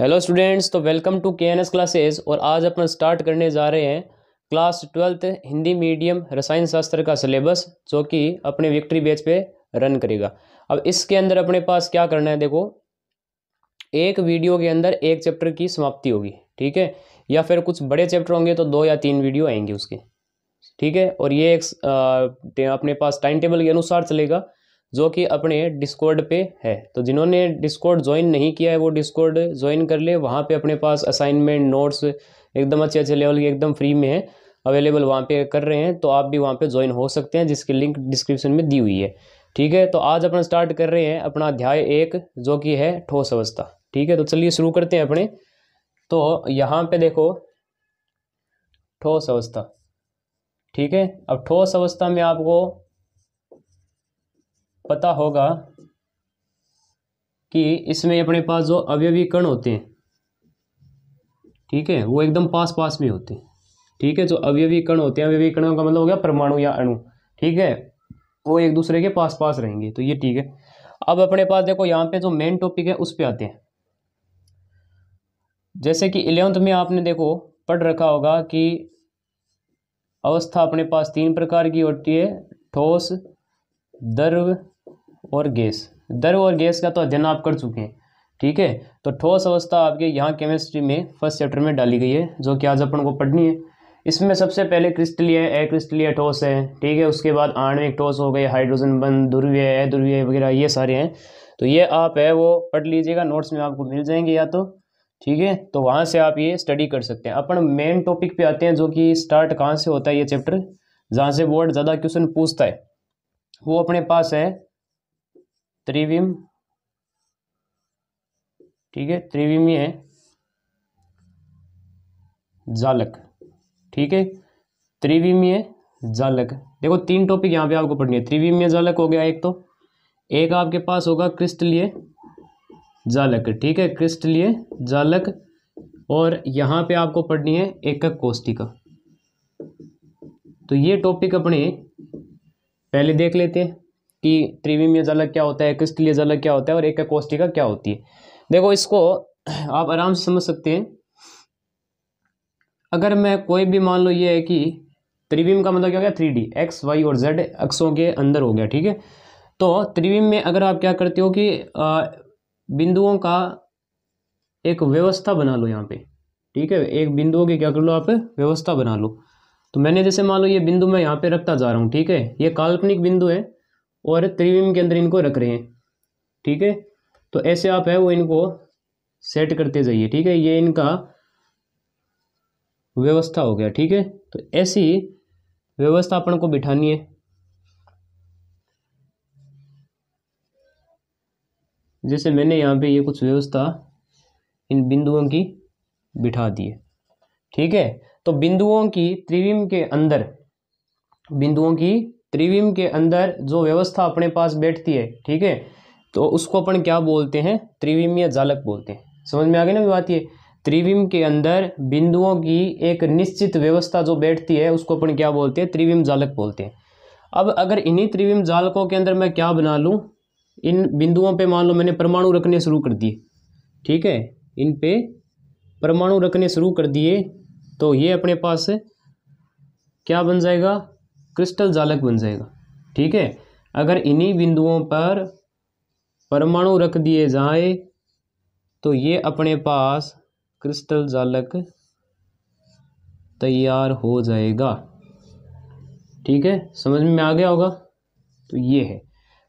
Hello students तो welcome to K N S classes और आज अपन स्टार्ट करने जा रहे हैं क्लास ट्वेल्थ हिंदी मीडियम रसायन शास्त्र का सिलेबस जो कि अपने विक्ट्री बेच पे रन करेगा अब इसके अंदर अपने पास क्या करना है देखो एक वीडियो के अंदर एक चैप्टर की समाप्ति होगी ठीक है या फिर कुछ बड़े चैप्टर होंगे तो दो या तीन वीडियो आएंगे उसके ठीक है और ये एक अपने पास टाइम टेबल के अनुसार चलेगा जो कि अपने डिस्कॉर्ड पे है तो जिन्होंने डिस्कॉर्ड ज्वाइन नहीं किया है वो डिस्कॉर्ड ज्वाइन कर ले वहाँ पे अपने पास असाइनमेंट नोट्स एकदम अच्छे अच्छे लेवल के एकदम फ्री में है अवेलेबल वहाँ पे कर रहे हैं तो आप भी वहाँ पे ज्वाइन हो सकते हैं जिसकी लिंक डिस्क्रिप्शन में दी हुई है ठीक है तो आज अपना स्टार्ट कर रहे हैं अपना अध्याय एक जो कि है ठोस अवस्था ठीक है तो चलिए शुरू करते हैं अपने तो यहाँ पे देखो ठोस अवस्था ठीक है अब ठोस अवस्था में आपको पता होगा कि इसमें अपने पास जो अवयवी कण होते हैं ठीक है वो एकदम पास पास में होते हैं ठीक है जो अवयवी कण होते हैं अवयवी कणों का मतलब हो गया परमाणु या अणु ठीक है वो एक दूसरे के पास पास रहेंगे तो ये ठीक है अब अपने पास देखो यहाँ पे जो मेन टॉपिक है उस पर आते हैं जैसे कि इलेवंथ में आपने देखो पढ़ रखा होगा कि अवस्था अपने पास तीन प्रकार की होती है ठोस द्रव और गैस द्रव और गैस का तो अध्ययन आप कर चुके हैं ठीक है तो ठोस अवस्था आपके यहाँ केमिस्ट्री में फर्स्ट चैप्टर में डाली गई है जो कि आज अपन को पढ़नी है इसमें सबसे पहले क्रिस्टलीय क्रिस्टलीय ठोस है ठीक है उसके बाद आणविक ठोस हो गए हाइड्रोजन बन ध्रुवीय ध्रुवीय वगैरह ये सारे हैं तो ये आप है वो पढ़ लीजिएगा नोट्स में आपको मिल जाएंगे या तो ठीक है तो वहाँ से आप ये स्टडी कर सकते हैं अपन मेन टॉपिक पे आते हैं जो कि स्टार्ट कहाँ से होता है ये चैप्टर जहाँ से बोर्ड ज़्यादा क्वेश्चन पूछता है वो अपने पास है त्रिविम ठीक है त्रिविम ये है जालक ठीक है त्रिविमीय जालक देखो तीन टॉपिक यहाँ पे आपको पढ़नी है त्रिविमीय जालक हो गया एक तो एक आपके पास होगा क्रिस्टलीय जालक ठीक है क्रिस्टलीय जालक और यहाँ पे आपको पढ़नी है एकक कोष्टिका तो ये टॉपिक अपने पहले देख लेते हैं कि त्रिविमीय जलक क्या होता है क्रिस्टलीय जलक क्या होता है और एक कोष्टिका क्या होती है देखो इसको आप आराम से समझ सकते हैं अगर मैं कोई भी मान लो ये है कि त्रिविम का मतलब क्या हो गया थ्री डी एक्स वाई और जेड अक्षों के अंदर हो गया ठीक है तो त्रिविम में अगर आप क्या करते हो कि बिंदुओं का एक व्यवस्था बना लो यहाँ पे ठीक है एक बिंदुओं की क्या कर लो आप व्यवस्था बना लो तो मैंने जैसे मान लो ये बिंदु मैं यहाँ पे रखता जा रहा हूँ ठीक है ये काल्पनिक बिंदु है और त्रिविम के अंदर इनको रख रहे हैं ठीक है तो ऐसे आप है वो इनको सेट करते जाइए ठीक है ये इनका व्यवस्था हो गया ठीक है तो ऐसी व्यवस्था अपन को बिठानी है जैसे मैंने यहाँ पे ये कुछ व्यवस्था इन बिंदुओं की बिठा दी है ठीक है तो बिंदुओं की त्रिविम के अंदर बिंदुओं की त्रिविम के अंदर जो व्यवस्था अपने पास बैठती है ठीक है तो उसको अपन क्या बोलते हैं त्रिविम या जालक बोलते हैं समझ में आ गया ना बात ये त्रिविम के अंदर बिंदुओं की एक निश्चित व्यवस्था जो बैठती है उसको अपन क्या बोलते हैं त्रिविम जालक बोलते हैं अब अगर इन्हीं त्रिविम जालकों के अंदर मैं क्या बना लूँ इन बिंदुओं पर मान लो मैंने परमाणु रखने शुरू कर दिए ठीक है इन पे परमाणु रखने शुरू कर दिए तो ये अपने पास क्या बन जाएगा क्रिस्टल जालक बन जाएगा ठीक है अगर इन्हीं बिंदुओं पर परमाणु रख दिए जाए तो ये अपने पास क्रिस्टल जालक तैयार हो जाएगा ठीक है समझ में आ गया होगा तो ये है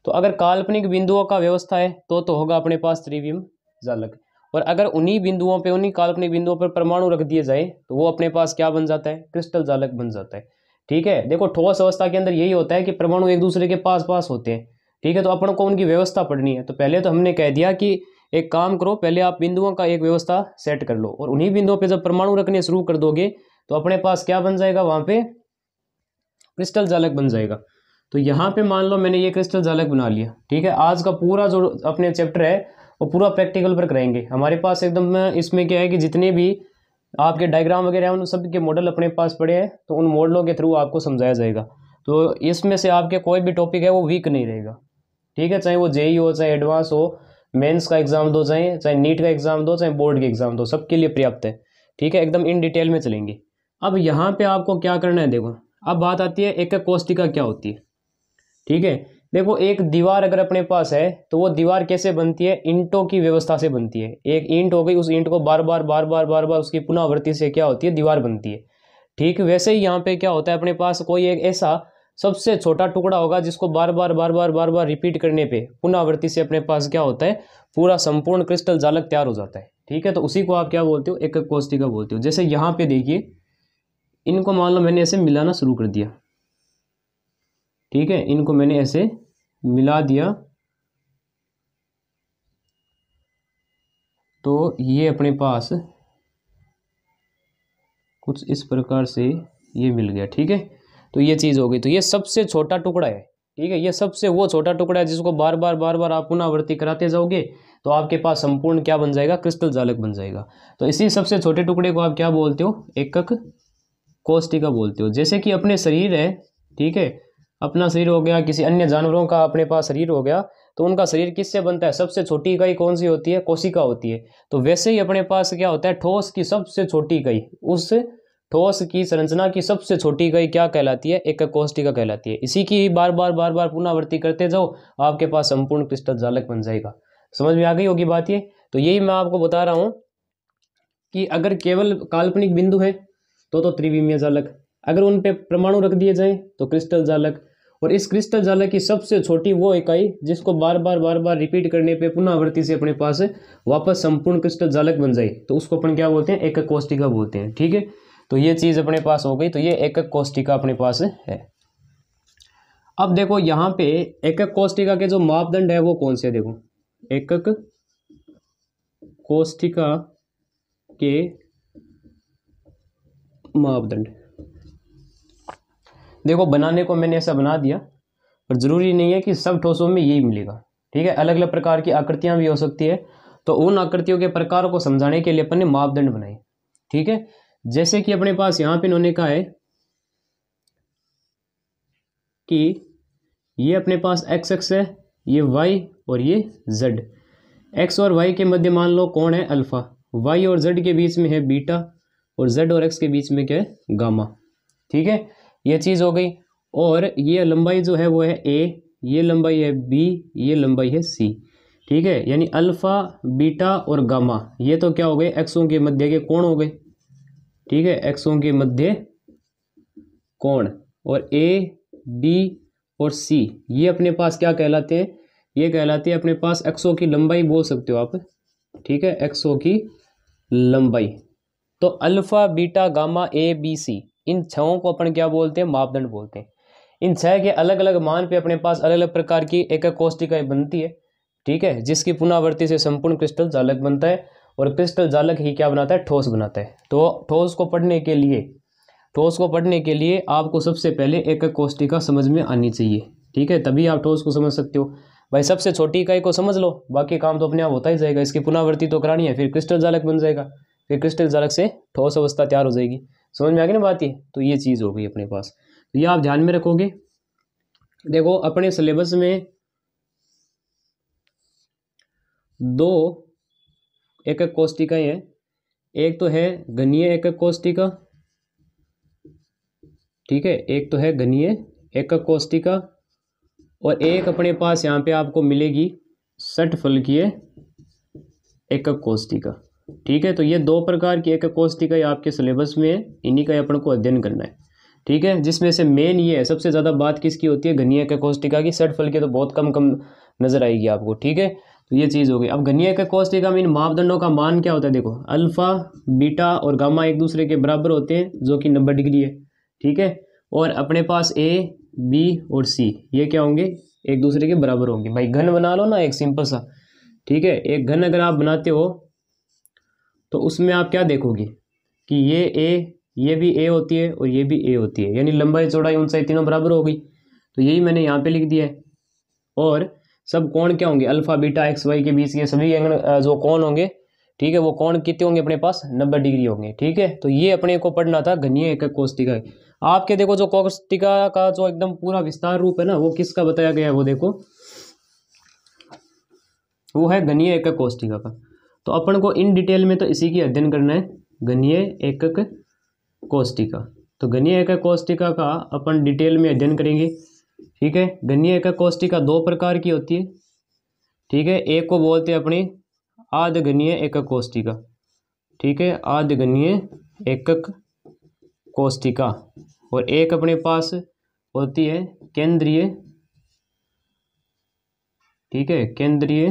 तो अगर काल्पनिक बिंदुओं का व्यवस्था है तो तो होगा अपने पास त्रिविम जालक और अगर उन्हीं बिंदुओं पे उन्हीं काल्पनिक बिंदुओं पर परमाणु रख दिए जाए तो वो अपने पास क्या बन जाता है क्रिस्टल जालक बन जाता है ठीक है देखो ठोस अवस्था के अंदर यही होता है कि परमाणु एक दूसरे के पास पास होते हैं ठीक है तो अपन को उनकी व्यवस्था पढ़नी है तो पहले तो हमने कह दिया कि एक काम करो पहले आप बिंदुओं का एक व्यवस्था सेट कर लो और उन्हीं बिंदुओं पे जब परमाणु रखने शुरू कर दोगे तो अपने पास क्या बन जाएगा वहां पे क्रिस्टल जालक बन जाएगा तो यहाँ पे मान लो मैंने ये क्रिस्टल जालक बना लिया ठीक है आज का पूरा जो अपने चैप्टर है वो पूरा प्रैक्टिकल पर कराएंगे हमारे पास एकदम इसमें क्या है कि जितने भी आपके डायग्राम वगैरह उन सब के मॉडल अपने पास पड़े हैं तो उन मॉडलों के थ्रू आपको समझाया जाएगा तो इसमें से आपके कोई भी टॉपिक है वो वीक नहीं रहेगा ठीक है चाहे वो जेई हो चाहे एडवांस हो मेंस का एग्ज़ाम दो चाहे चाहे नीट का एग्ज़ाम दो चाहे बोर्ड के एग्ज़ाम दो सबके लिए पर्याप्त है ठीक है एकदम इन डिटेल में चलेंगे अब यहाँ पे आपको क्या करना है देखो अब बात आती है एक कोष्टिका क्या होती है ठीक है देखो एक दीवार अगर अपने पास है तो वो दीवार कैसे बनती है ईंटों की व्यवस्था से बनती है एक ईंट हो गई उस ईंट को बार बार बार बार बार बार उसकी पुनरावृत्ति से क्या होती है दीवार बनती है ठीक वैसे ही यहाँ पे क्या होता है अपने पास कोई एक ऐसा सबसे छोटा टुकड़ा होगा जिसको बार बार बार बार बार बार रिपीट करने पर पुनरावृत्ति से अपने पास क्या होता है पूरा संपूर्ण क्रिस्टल जालक तैयार हो जाता है ठीक है तो उसी को आप क्या बोलते हो एक का बोलते हो जैसे यहाँ पे देखिए इनको मान लो मैंने ऐसे मिलाना शुरू कर दिया ठीक है इनको मैंने ऐसे मिला दिया तो ये अपने पास कुछ इस प्रकार से ये मिल गया ठीक है तो ये चीज़ हो गई तो ये सबसे छोटा टुकड़ा है ठीक है ये सबसे वो छोटा टुकड़ा है जिसको बार बार बार बार आप पुनरावृत्ति कराते जाओगे तो आपके पास संपूर्ण क्या बन जाएगा क्रिस्टल जालक बन जाएगा तो इसी सबसे छोटे टुकड़े को आप क्या बोलते हो एकक कोष्टिका बोलते हो जैसे कि अपने शरीर है ठीक है अपना शरीर हो गया किसी अन्य जानवरों का अपने पास शरीर हो गया तो उनका शरीर किससे बनता है सबसे छोटी इकाई कौन सी होती है कोशिका होती है तो वैसे ही अपने पास क्या होता है ठोस की सबसे छोटी इकाई उस ठोस की संरचना की सबसे छोटी इकाई क्या कहलाती है एक कोष्टिका कहलाती है इसी की बार बार बार बार पुनरावृत्ति करते जाओ आपके पास संपूर्ण क्रिस्टल जालक बन जाएगा समझ में आ गई होगी बात ये तो यही मैं आपको बता रहा हूँ कि अगर केवल काल्पनिक बिंदु है तो तो त्रिविमीय जालक अगर उन पर परमाणु रख दिए जाए तो क्रिस्टल जालक और इस क्रिस्टल जाला की सबसे छोटी वो इकाई जिसको बार बार बार बार रिपीट करने पे पुनरावृत्ति से अपने पास वापस संपूर्ण क्रिस्टल जालक बन जाए तो उसको अपन क्या बोलते हैं एकक कोष्टिका बोलते हैं ठीक है तो ये चीज़ अपने पास हो गई तो ये एकक कोष्टिका अपने पास है अब देखो यहाँ पे एकक कोष्टिका के जो मापदंड है वो कौन से देखो एकक कोष्टिका के मापदंड देखो बनाने को मैंने ऐसा बना दिया पर ज़रूरी नहीं है कि सब ठोसों में यही मिलेगा ठीक है अलग अलग प्रकार की आकृतियाँ भी हो सकती है तो उन आकृतियों के प्रकार को समझाने के लिए अपन ने मापदंड बनाए ठीक है जैसे कि अपने पास यहाँ पे इन्होंने कहा है कि ये अपने पास एक्स एक्स है ये वाई और ये जेड एक्स और वाई के मध्य मान लो कौन है अल्फ़ा वाई और जेड के बीच में है बीटा और जेड और एक्स के बीच में क्या है गामा ठीक है ये चीज़ हो गई और ये लंबाई जो है वो है ए ये लंबाई है बी ये लंबाई है सी ठीक है यानी अल्फ़ा बीटा और गामा ये तो क्या हो गए एक्सों के मध्य के कोण हो गए ठीक है एक्सों के मध्य कोण और ए बी और सी ये अपने पास क्या कहलाते हैं ये कहलाते हैं अपने पास एक्सो की लंबाई बोल सकते हो आप ठीक है एक्सो की लंबाई तो alpha beta gamma A B C इन छओं को अपन क्या बोलते हैं मापदंड बोलते हैं इन छह के अलग अलग मान पे अपने पास अलग अलग प्रकार की एक कोष्टिकाएं बनती है ठीक है जिसकी पुनरावृत्ति से संपूर्ण क्रिस्टल जालक बनता है और क्रिस्टल जालक ही क्या बनाता है ठोस बनाता है तो ठोस को पढ़ने के लिए ठोस को पढ़ने के लिए आपको सबसे पहले एक एक कोष्टिका समझ में आनी चाहिए ठीक है तभी आप ठोस को समझ सकते हो भाई सबसे छोटी इकाई को समझ लो बाकी काम तो अपने आप होता ही जाएगा इसकी पुनरावृत्ति तो करानी है फिर क्रिस्टल जालक बन जाएगा फिर क्रिस्टल जालक से ठोस अवस्था तैयार हो जाएगी समझ में आ गई ना बात ये तो ये चीज़ हो गई अपने पास तो ये आप ध्यान में रखोगे देखो अपने सिलेबस में दो एक एक कोष्टिका है एक तो है घनीय एक एक कोष्टिका ठीक है एक तो है घनीय एक एक कोष्टिका और एक अपने पास यहाँ पे आपको मिलेगी सठ फलकीय एक एक कोष्टिका ठीक है तो ये दो प्रकार की एक कोष्टी का आपके सिलेबस में है इन्हीं का अपन को अध्ययन करना है ठीक है जिसमें से मेन ये है सबसे ज़्यादा बात किसकी होती है घनिया का कोष्टिका की सट फल की तो बहुत कम कम नज़र आएगी आपको ठीक है तो ये चीज़ हो गई अब घनिया का कोष्टिका में इन मापदंडों का मान क्या होता है देखो अल्फ़ा बीटा और गामा एक दूसरे के बराबर होते हैं जो कि नब्बे डिग्री है ठीक है और अपने पास ए बी और सी ये क्या होंगे एक दूसरे के बराबर होंगे भाई घन बना लो ना एक सिंपल सा ठीक है एक घन अगर आप बनाते हो तो उसमें आप क्या देखोगे कि ये ए ये भी ए होती है और ये भी ए होती है यानी लंबाई चौड़ाई ऊंचाई तीनों बराबर हो गई तो यही मैंने यहाँ पे लिख दिया है और सब कौन क्या होंगे अल्फ़ा बीटा एक्स वाई के बीच के सभी एंगल जो कौन होंगे ठीक है वो कौन कितने होंगे अपने पास नब्बे डिग्री होंगे ठीक है तो ये अपने को पढ़ना था घनीय एक कोस्तिका आपके देखो जो कोष्टिका का जो एकदम पूरा विस्तार रूप है ना वो किसका बताया गया है वो देखो वो है घनीय एक कोस्तिका का तो अपन को इन डिटेल में तो इसी की अध्ययन करना है गणीय एकक कोष्टिका तो गणीय एकक कोष्टिका का अपन डिटेल में अध्ययन करेंगे ठीक है गणीय एकक कोष्टिका दो प्रकार की होती है ठीक है एक को बोलते हैं अपनी आधगणीय एकक कोष्टिका ठीक है आधगणीय एकक कोष्टिका और एक अपने पास होती है केंद्रीय ठीक है केंद्रीय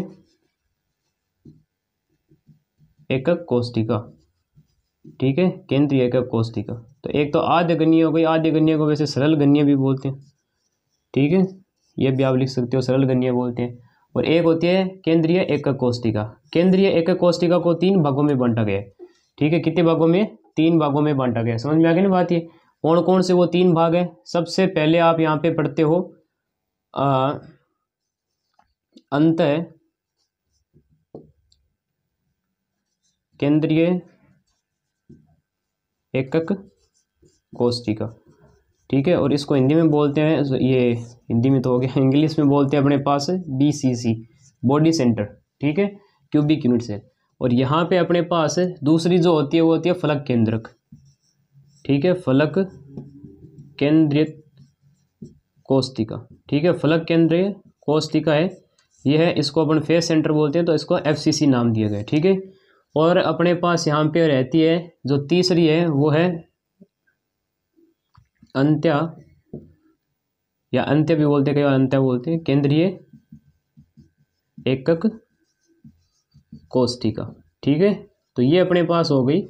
एकक कोष्टिका ठीक है केंद्रीय एकक कोष्टिका तो एक तो आद्य गणीय हो गई आद्य गणीय को वैसे सरल गणीय भी बोलते हैं ठीक है ये भी आप लिख सकते हो सरल गणीय बोलते हैं और एक होती है केंद्रीय एकक कोष्टिका केंद्रीय एकक कोष्टिका को तीन भागों में बांटा गया ठीक है कितने भागों में तीन भागों में बांटा गया समझ में आ गई ना बात ये कौन कौन से वो तीन भाग है सबसे पहले आप यहाँ पे पढ़ते हो अंत केंद्रीय एकक कोष्टिका ठीक है और इसको हिंदी में बोलते हैं ये हिंदी में तो हो गया इंग्लिश में बोलते हैं अपने पास B C C body centre ठीक है क्यूबिक यूनिट सेल और यहाँ पे अपने पास दूसरी जो होती है वो होती है फलक केंद्रक ठीक है फलक केंद्रित कोष्टिका ठीक है फलक केंद्रीय कोष्टिका है ये है इसको अपन फेस सेंटर बोलते हैं तो इसको सी नाम दिया गया ठीक है और अपने पास यहाँ पे रहती है जो तीसरी है वो है अंत्या या अंत्य भी बोलते कई बार अंत्य बोलते हैं केंद्रीय एकक कोष्ठिका ठीक है तो ये अपने पास हो गई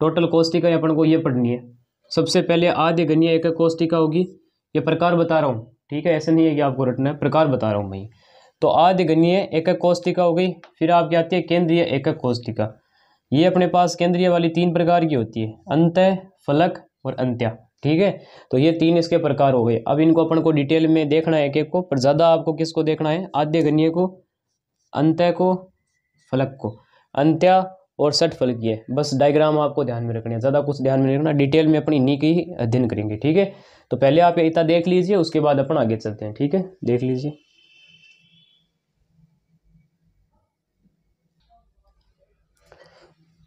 टोटल कोष्ठिका अपन को ये पढ़नी है सबसे पहले आदि गणिया एकक कोष्ठिका होगी ये प्रकार बता रहा हूँ ठीक है ऐसे नहीं है कि आपको रटना है प्रकार बता रहा हूँ मैं तो आद्य गणीय एकक कोष्टिका हो गई फिर आपकी आती है केंद्रीय एकक कोष्टिका ये अपने पास केंद्रीय वाली तीन प्रकार की होती है अंत फलक और अंत्या ठीक है तो ये तीन इसके प्रकार हो गए अब इनको अपन को डिटेल में देखना है एक एक को पर ज़्यादा आपको किसको देखना है आद्य गणीय को अंत को फलक को अंत्या और सठ फलकीय बस डायग्राम आपको ध्यान में रखना है ज़्यादा कुछ ध्यान में रखना डिटेल में अपनी इन्हीं की अध्ययन करेंगे ठीक है तो पहले आप इतना देख लीजिए उसके बाद अपन आगे चलते हैं ठीक है देख लीजिए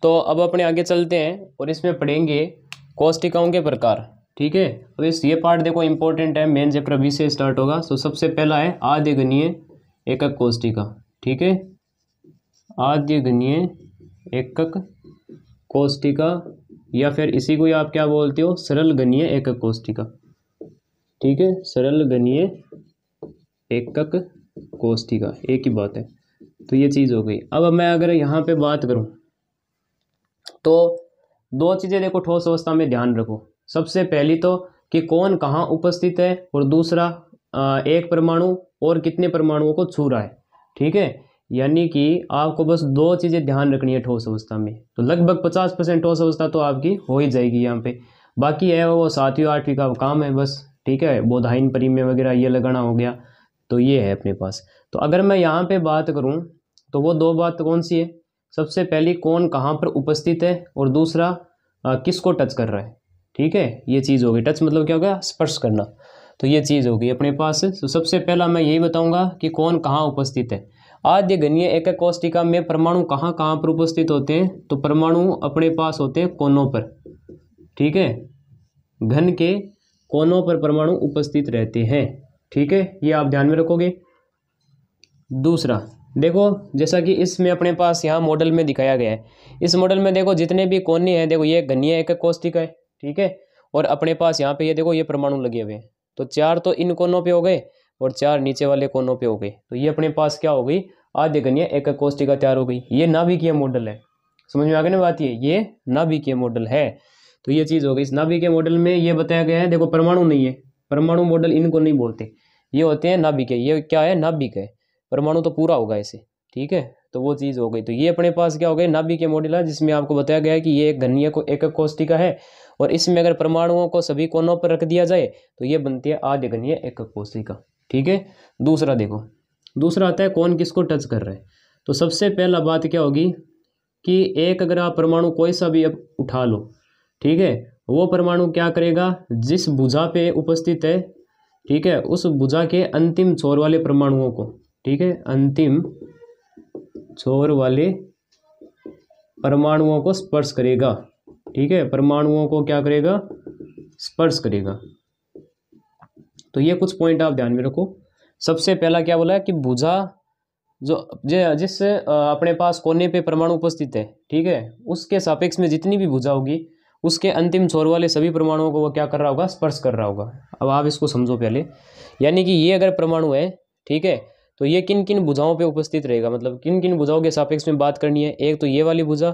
तो अब अपने आगे चलते हैं और इसमें पढ़ेंगे कोष्टिकाओं के प्रकार ठीक है अब तो इस ये पार्ट देखो इंपॉर्टेंट है मेन चैप्टर अभी से स्टार्ट होगा तो सबसे पहला है आद्य गणीय एकक कोष्टिका ठीक है आद्य गणीय एकक कोष्टिका या फिर इसी को आप क्या बोलते हो सरल गणीय एकक कोष्टिका ठीक है सरल गणीय एकक कोष्टिका एक ही बात है तो ये चीज़ हो गई अब मैं अगर यहाँ पे बात करूँ तो दो चीज़ें देखो ठोस अवस्था में ध्यान रखो सबसे पहली तो कि कौन कहाँ उपस्थित है और दूसरा एक परमाणु और कितने परमाणुओं को छू रहा है ठीक है यानी कि आपको बस दो चीज़ें ध्यान रखनी है ठोस अवस्था में तो लगभग पचास परसेंट ठोस अवस्था तो आपकी हो ही जाएगी यहाँ पे बाकी है वो सातवीं आठवीं का काम है बस ठीक है बोधाइन परिमय वगैरह ये लगाना हो गया तो ये है अपने पास तो अगर मैं यहाँ पर बात करूँ तो वो दो बात कौन सी है सबसे पहली कौन कहाँ पर उपस्थित है और दूसरा किसको टच कर रहा है ठीक है ये चीज़ होगी टच मतलब क्या हो गया स्पर्श करना तो ये चीज़ होगी अपने पास तो सबसे पहला मैं यही बताऊंगा कि कौन कहाँ उपस्थित है आद्य गणीय एक कोष्टिका में परमाणु कहाँ कहाँ पर उपस्थित होते हैं तो परमाणु अपने पास होते हैं कोनों पर ठीक है घन के कोनों पर परमाणु उपस्थित रहते हैं ठीक है ये आप ध्यान में रखोगे दूसरा देखो जैसा कि इसमें अपने पास यहाँ मॉडल में दिखाया गया है इस मॉडल में देखो जितने भी कोने हैं देखो ये घनिया एक कोष्टिका है ठीक है और अपने पास यहाँ पे ये देखो ये परमाणु लगे हुए हैं तो चार तो इन कोनों पे हो गए और चार नीचे वाले कोनों पे हो गए तो ये अपने पास क्या हो गई आधे घनिया एक कोष्टिका तैयार हो गई ये नाभिकीय मॉडल है समझ में आगे ना बात ये ये नाभिकीय मॉडल है तो ये चीज़ हो गई इस नाभिकीय मॉडल में ये बताया गया है देखो परमाणु नहीं है परमाणु मॉडल इनको नहीं बोलते ये होते हैं नाभिक ये क्या है नाभिक है परमाणु तो पूरा होगा इसे ठीक है तो वो चीज़ हो गई तो ये अपने पास क्या हो गए नाभिक के मॉडल है जिसमें आपको बताया गया है कि ये एक घनीय को एक कोष्टी का है और इसमें अगर परमाणुओं को सभी कोनों पर रख दिया जाए तो ये बनती है आध्य घनीय एकक कोष्टी का ठीक है दूसरा देखो दूसरा आता है कौन किसको टच कर रहा है तो सबसे पहला बात क्या होगी कि एक अगर आप परमाणु कोई सा भी अब उठा लो ठीक है वो परमाणु क्या करेगा जिस भुजा पे उपस्थित है ठीक है उस भुजा के अंतिम छोर वाले परमाणुओं को ठीक है अंतिम छोर वाले परमाणुओं को स्पर्श करेगा ठीक है परमाणुओं को क्या करेगा स्पर्श करेगा तो ये कुछ पॉइंट आप ध्यान में रखो सबसे पहला क्या बोला है कि भुजा जो जिस अपने पास कोने पे परमाणु उपस्थित है ठीक है उसके सापेक्ष में जितनी भी भुजा होगी उसके अंतिम छोर वाले सभी परमाणुओं को वो क्या कर रहा होगा स्पर्श कर रहा होगा अब आप इसको समझो पहले यानी कि ये अगर परमाणु है ठीक है तो ये किन किन बुझाओं पे उपस्थित रहेगा मतलब किन किन बुझाओं के सापेक्ष में बात करनी है एक तो ये वाली बुझा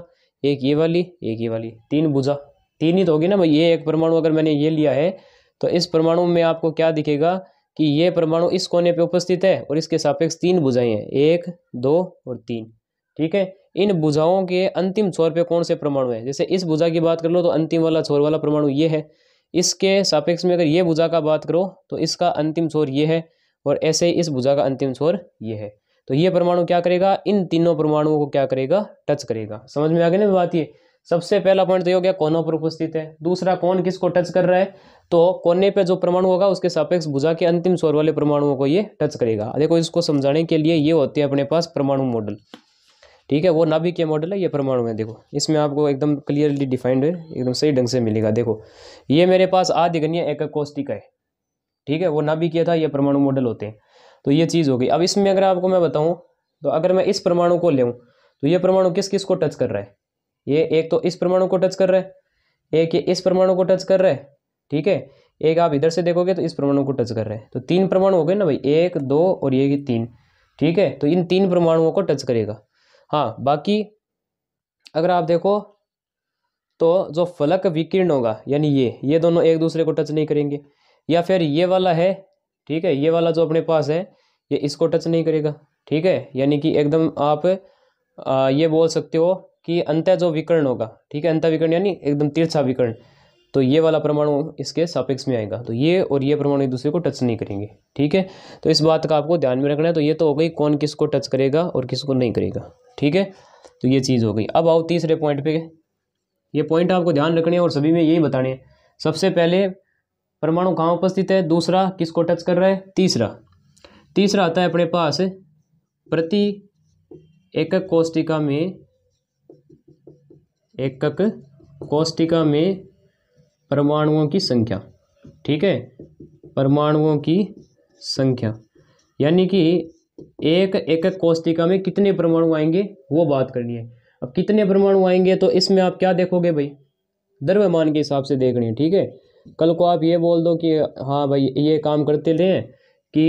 एक ये वाली एक ये वाली तीन बुझा तीन ही तो होगी ना भाई ये एक परमाणु अगर मैंने ये लिया है तो इस परमाणु में आपको क्या दिखेगा कि ये परमाणु इस कोने पर उपस्थित है और इसके सापेक्ष तीन बुझाएं हैं एक दो और तीन ठीक है इन बुझाओं के अंतिम छोर पे कौन से परमाणु हैं जैसे इस बुझा की बात कर लो तो अंतिम वाला छोर वाला परमाणु ये है इसके सापेक्ष में अगर ये बुझा का बात करो तो इसका अंतिम छोर ये है और ऐसे ही इस भुजा का अंतिम स्वर ये है तो ये परमाणु क्या करेगा इन तीनों परमाणुओं को क्या करेगा टच करेगा समझ में आ गया ना बात ये सबसे पहला पॉइंट तो हो गया कोनों पर उपस्थित है दूसरा कौन किसको टच कर रहा है तो कोने पे जो परमाणु होगा उसके सापेक्ष भुजा के अंतिम स्वर वाले परमाणुओं को ये टच करेगा देखो इसको समझाने के लिए ये होते हैं अपने पास परमाणु मॉडल ठीक है वो के मॉडल है ये परमाणु है देखो इसमें आपको एकदम क्लियरली डिफाइंड एकदम सही ढंग से मिलेगा देखो ये मेरे पास आदिगण्य एक कोष्टिका है ठीक है वो ना भी किया था ये परमाणु मॉडल होते हैं तो ये चीज़ हो गई अब इसमें अगर आपको मैं बताऊँ तो अगर मैं इस परमाणु को ले तो ये परमाणु किस किस को टच कर रहा है ये एक तो इस परमाणु को टच कर रहा है एक ये इस परमाणु को टच कर रहा है ठीक है एक आप इधर से देखोगे तो इस परमाणु को टच कर रहे हैं तो तीन परमाणु हो गए ना भाई एक दो और ये तीन ठीक है तो इन तीन परमाणुओं को टच करेगा हाँ बाकी अगर आप देखो तो जो फलक विकीर्ण होगा यानी ये ये दोनों एक दूसरे को टच नहीं करेंगे या फिर ये वाला है ठीक है ये वाला जो अपने पास है ये इसको टच नहीं करेगा ठीक है यानी कि एकदम आप आ, ये बोल सकते हो कि अंत जो विकर्ण होगा ठीक है अंत विकर्ण यानी एकदम तीर्था विकर्ण तो ये वाला परमाणु इसके सापेक्ष में आएगा तो ये और ये परमाणु एक दूसरे को टच नहीं करेंगे ठीक है तो इस बात का आपको ध्यान में रखना है तो ये तो हो गई कौन किसको टच करेगा और किसको नहीं करेगा ठीक है तो ये चीज़ हो गई अब आओ तीसरे पॉइंट पे ये पॉइंट आपको ध्यान रखने हैं और सभी में यही बताने हैं सबसे पहले परमाणु कहाँ उपस्थित है दूसरा किसको टच कर रहा है तीसरा तीसरा आता है अपने पास प्रति एकक कोष्टिका में एकक कोष्टिका में परमाणुओं की संख्या ठीक है परमाणुओं की संख्या यानी कि एक एकक कोष्टिका में कितने परमाणु आएंगे वो बात करनी है अब कितने परमाणु आएंगे तो इसमें आप क्या देखोगे भाई द्रव्यमान के हिसाब से देखनी है ठीक है कल को आप ये बोल दो कि हाँ भाई ये काम करते रहे कि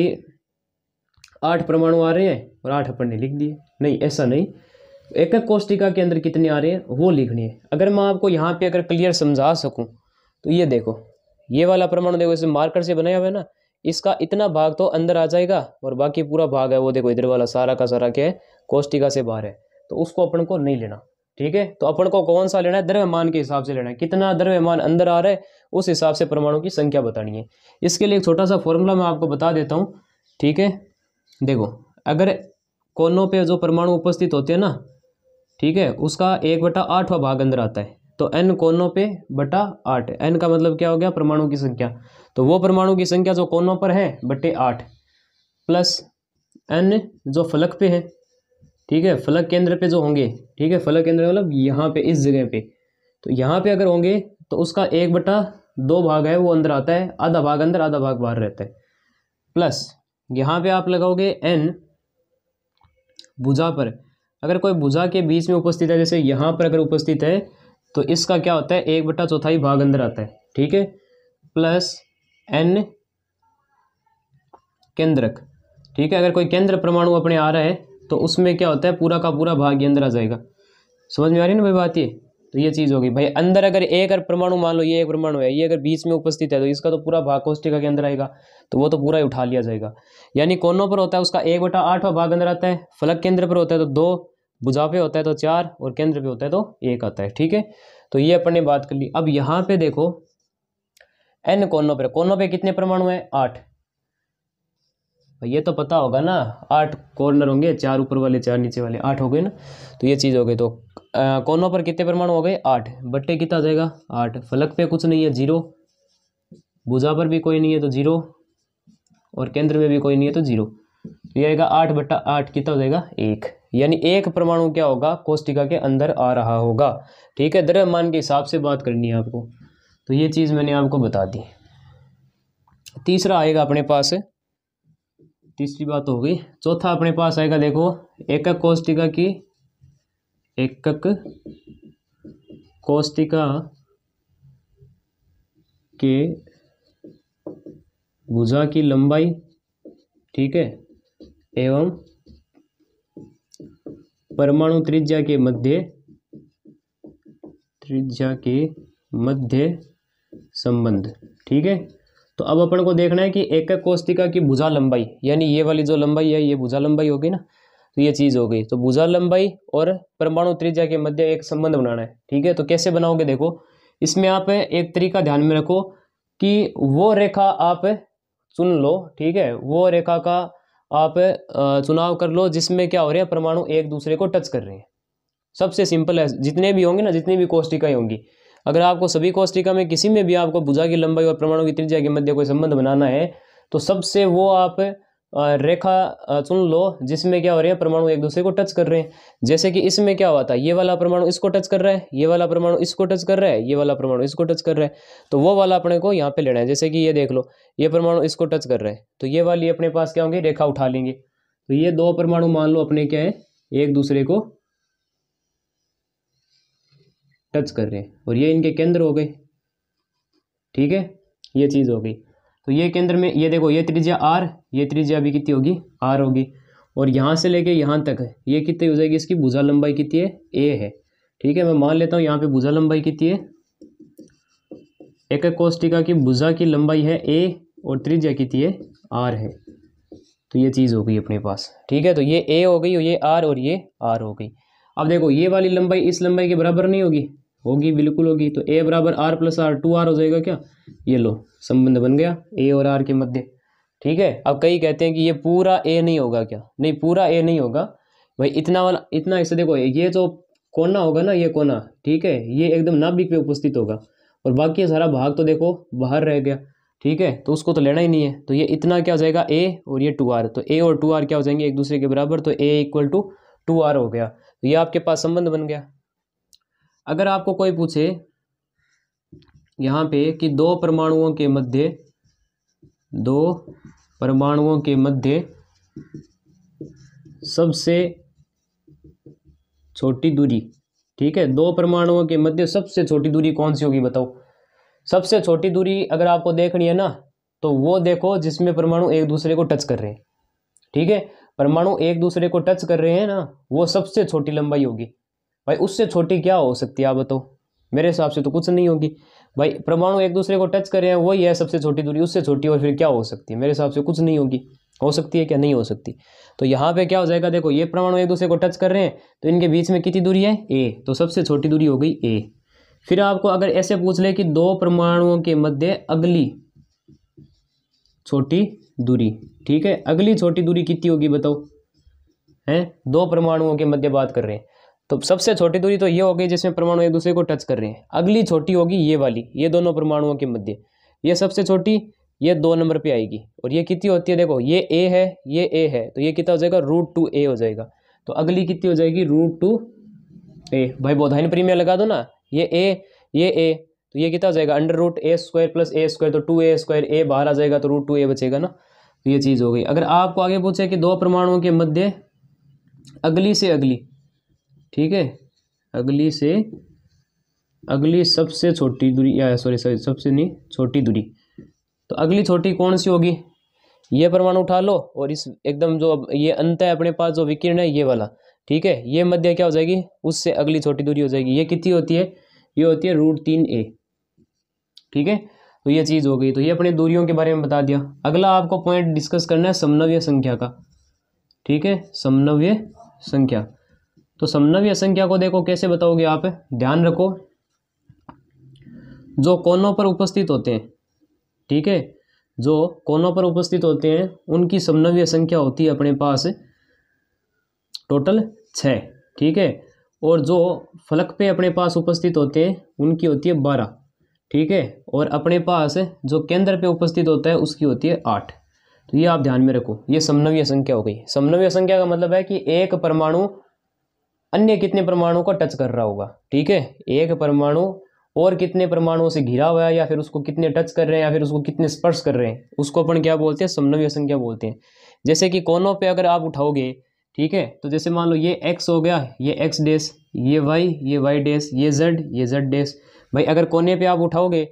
आठ परमाणु आ रहे हैं और आठ अपन ने लिख दिए नहीं ऐसा नहीं एक एक कोष्टिका के अंदर कितने आ रहे हैं वो लिखनी है अगर मैं आपको यहाँ पे अगर क्लियर समझा सकूँ तो ये देखो ये वाला परमाणु देखो इसे मार्कर से बनाया हुआ है ना इसका इतना भाग तो अंदर आ जाएगा और बाकी पूरा भाग है वो देखो इधर वाला सारा का सारा क्या है कोष्टिका से बाहर है तो उसको अपन को नहीं लेना ठीक है तो अपन को कौन सा लेना है द्रव्यमान के हिसाब से लेना है कितना द्रव्यमान अंदर आ रहा है उस हिसाब से परमाणु की संख्या बतानी है इसके लिए एक छोटा सा फॉर्मूला मैं आपको बता देता हूँ ठीक है देखो अगर कोनों पे जो परमाणु उपस्थित होते हैं ना ठीक है उसका एक बटा आठवा भाग अंदर आता है तो एन कोनों पे बटा आठ एन का मतलब क्या हो गया परमाणु की संख्या तो वो परमाणु की संख्या जो कोनों पर है बटे आठ प्लस एन जो फलक पे है ठीक है फलक केंद्र पे जो होंगे ठीक है फलक केंद्र मतलब यहाँ पे इस जगह पे तो यहाँ पे अगर होंगे तो उसका एक बटा दो भाग है वो अंदर आता है आधा भाग अंदर आधा भाग बाहर रहता है प्लस यहाँ पे आप लगाओगे एन भुजा पर अगर कोई भुजा के बीच में उपस्थित है जैसे यहाँ पर अगर उपस्थित है तो इसका क्या होता है एक बटा चौथाई भाग अंदर आता है ठीक है प्लस एन केंद्रक ठीक है अगर कोई केंद्र परमाणु अपने आ रहा है तो उसमें क्या होता है पूरा का पूरा भाग ये अंदर आ जाएगा समझ में आ रही है ना भाई बात ये तो ये चीज़ होगी भाई अंदर अगर एक अगर परमाणु मान लो ये एक परमाणु है ये अगर बीच में उपस्थित है तो इसका तो पूरा भाग कोष्टिका के अंदर आएगा तो वो तो पूरा ही उठा लिया जाएगा यानी कोनों पर होता है उसका एक बटा आठवा भाग अंदर आता है फलक केंद्र पर होता है तो दो बुझा पे होता है तो चार और केंद्र पे होता है तो एक आता है ठीक है तो ये अपन ने बात कर ली अब यहाँ पे देखो एन कोनों पर कोनों पर कितने परमाणु हैं आठ ये तो पता होगा ना आठ कॉर्नर होंगे चार ऊपर वाले चार नीचे वाले आठ हो गए ना तो ये चीज़ हो गई तो कोनों पर कितने परमाणु हो गए आठ बट्टे कितना जाएगा आठ फलक पे कुछ नहीं है जीरो भुजा पर भी कोई नहीं है तो जीरो और केंद्र में भी कोई नहीं है तो जीरो तो ये आएगा आठ बट्टा आठ कितना हो जाएगा एक यानी एक परमाणु क्या होगा कोष्टिका के अंदर आ रहा होगा ठीक है द्रव्यमान के हिसाब से बात करनी है आपको तो ये चीज़ मैंने आपको बता दी तीसरा आएगा अपने पास तीसरी बात हो गई चौथा अपने पास आएगा देखो एकक कोष्टिका की एकक कोष्टिका के भुजा की लंबाई ठीक है एवं परमाणु त्रिज्या के मध्य त्रिज्या के मध्य संबंध ठीक है तो अब अपन को देखना है कि एक एक कोस्तिका की भुजा लंबाई यानी ये वाली जो लंबाई है ये भुजा लंबाई होगी ना तो ये चीज़ हो गई तो भुजा लंबाई और परमाणु त्रिज्या के मध्य एक संबंध बनाना है ठीक है तो कैसे बनाओगे देखो इसमें आप एक तरीका ध्यान में रखो कि वो रेखा आप चुन लो ठीक है वो रेखा का आप चुनाव कर लो जिसमें क्या हो रहा है परमाणु एक दूसरे को टच कर रहे हैं सबसे सिंपल है जितने भी होंगे ना जितनी भी कोष्टिकाएं होंगी अगर आपको सभी कोष्टिका में किसी में भी आपको भुजा की लंबाई और परमाणु की त्रिज्या के मध्य कोई संबंध बनाना है तो सबसे वो आप रेखा चुन लो जिसमें क्या हो रहे हैं परमाणु एक दूसरे को टच कर रहे हैं जैसे कि इसमें क्या हुआ था ये वाला परमाणु इसको टच कर रहा है ये वाला परमाणु इसको टच कर रहा है ये वाला परमाणु इसको टच कर रहा है तो वो वाला अपने को यहाँ पे लेना है जैसे कि ये देख लो ये परमाणु इसको टच कर रहा है तो ये वाली अपने पास क्या होंगे रेखा उठा लेंगे तो ये दो परमाणु मान लो अपने क्या है एक दूसरे को टच कर रहे हैं और ये इनके केंद्र हो गए ठीक है ये चीज़ हो गई तो ये केंद्र में ये देखो ये त्रिज्या आर ये त्रिज्या भी कितनी होगी आर होगी और यहाँ से लेके यहाँ तक है ये कितनी हो जाएगी इसकी भुजा लंबाई कितनी है ए है ठीक है मैं मान लेता हूँ यहाँ पे भुजा लंबाई कितनी है एक एक कोष्टिका की भुजा की लंबाई है ए और त्रिज्या कितनी है आर है तो ये चीज़ हो गई अपने पास ठीक है तो ये ए हो गई और ये आर और ये आर हो गई अब देखो ये वाली लंबाई इस लंबाई के बराबर नहीं होगी होगी बिल्कुल होगी तो ए बराबर R plus R two R हो जाएगा क्या ये लो संबंध बन गया ए और आर के मध्य ठीक है अब कई कहते हैं कि ये पूरा ए नहीं होगा क्या नहीं पूरा ए नहीं होगा भाई इतना वाला इतना इससे देखो ये जो कोना होगा ना ये कोना ठीक है ये एकदम नाभिक पे उपस्थित होगा और बाकी सारा भाग तो देखो बाहर रह गया ठीक है तो उसको तो लेना ही नहीं है तो ये इतना क्या हो जाएगा ए और ये टू आर तो ए और टू आर क्या हो जाएंगे एक दूसरे के बराबर तो A equal to two R हो गया तो ये आपके पास संबंध बन गया अगर आपको कोई पूछे यहाँ पे कि दो परमाणुओं के मध्य दो परमाणुओं के मध्य सबसे छोटी दूरी ठीक है दो परमाणुओं के मध्य सबसे छोटी दूरी कौन सी होगी बताओ सबसे छोटी दूरी अगर आपको देखनी है ना तो वो देखो जिसमें परमाणु एक दूसरे को टच कर रहे हैं ठीक है परमाणु एक दूसरे को टच कर रहे हैं ना वो सबसे छोटी लंबाई होगी भाई उससे छोटी क्या हो सकती है आप बताओ मेरे हिसाब से तो कुछ नहीं होगी भाई परमाणु एक दूसरे को टच कर रहे हैं वही है सबसे छोटी दूरी उससे छोटी और फिर क्या हो सकती है मेरे हिसाब से कुछ नहीं होगी हो सकती है क्या नहीं हो सकती तो यहाँ पे क्या हो जाएगा देखो ये परमाणु एक दूसरे को टच कर रहे हैं तो इनके बीच में कितनी दूरी है ए तो सबसे छोटी दूरी हो गई ए फिर आपको अगर ऐसे पूछ ले कि दो परमाणुओं के मध्य अगली छोटी दूरी ठीक है अगली छोटी दूरी कितनी होगी बताओ हैं दो परमाणुओं के मध्य बात कर रहे हैं तो सबसे छोटी दूरी तो ये हो गई जिसमें परमाणु एक दूसरे को टच कर रहे हैं अगली छोटी होगी ये वाली ये दोनों परमाणुओं के मध्य ये सबसे छोटी ये दो नंबर पे आएगी और ये कितनी होती है देखो ये ए है ये ए है तो ये कितना हो जाएगा रूट टू ए हो जाएगा तो अगली कितनी हो जाएगी रूट टू ए भाई बोधाइन प्रीमियर लगा दो ना ये ए ये ए तो ये कितना हो जाएगा under root A square plus A square तो टू ए स्क्वायर ए बाहर आ जाएगा तो रूट टू ए बचेगा ना तो ये चीज़ हो गई अगर आपको आगे पूछे कि दो परमाणुओं के मध्य अगली से अगली ठीक है अगली से अगली सबसे छोटी दूरी या सॉरी सॉरी सबसे नहीं छोटी दूरी तो अगली छोटी कौन सी होगी ये परमाणु उठा लो और इस एकदम जो अब ये अंत है अपने पास जो विकिरण है ये वाला ठीक है ये मध्य क्या हो जाएगी उससे अगली छोटी दूरी हो जाएगी ये कितनी होती है ये होती है रूट तीन ए ठीक है तो ये चीज़ हो गई तो ये अपने दूरियों के बारे में बता दिया अगला आपको पॉइंट डिस्कस करना है समनव्य संख्या का ठीक है समनव्य संख्या तो समन्वय संख्या को देखो कैसे बताओगे आप ध्यान रखो जो कोनों पर उपस्थित होते हैं ठीक है जो कोनों पर उपस्थित होते हैं उनकी समन्वय संख्या होती है अपने पास टोटल छः ठीक है और जो फलक पे अपने पास उपस्थित होते हैं उनकी होती है बारह ठीक है और अपने पास जो केंद्र पे उपस्थित होता है उसकी होती है आठ तो ये आप ध्यान में रखो ये समन्वय संख्या हो गई समन्वय संख्या का मतलब है कि एक परमाणु अन्य कितने परमाणु को टच कर रहा होगा ठीक है एक परमाणु और कितने परमाणुओं से घिरा हुआ है या फिर उसको कितने टच कर रहे हैं या फिर उसको कितने स्पर्श कर रहे हैं उसको अपन क्या बोलते हैं समन्वय संख्या बोलते हैं जैसे कि कोनों पे अगर आप उठाओगे ठीक है तो जैसे मान लो ये एक्स हो गया ये एक्स डेस ये वाई ये वाई डेस ये जेड ये जेड डेस भाई अगर कोने पर आप उठाओगे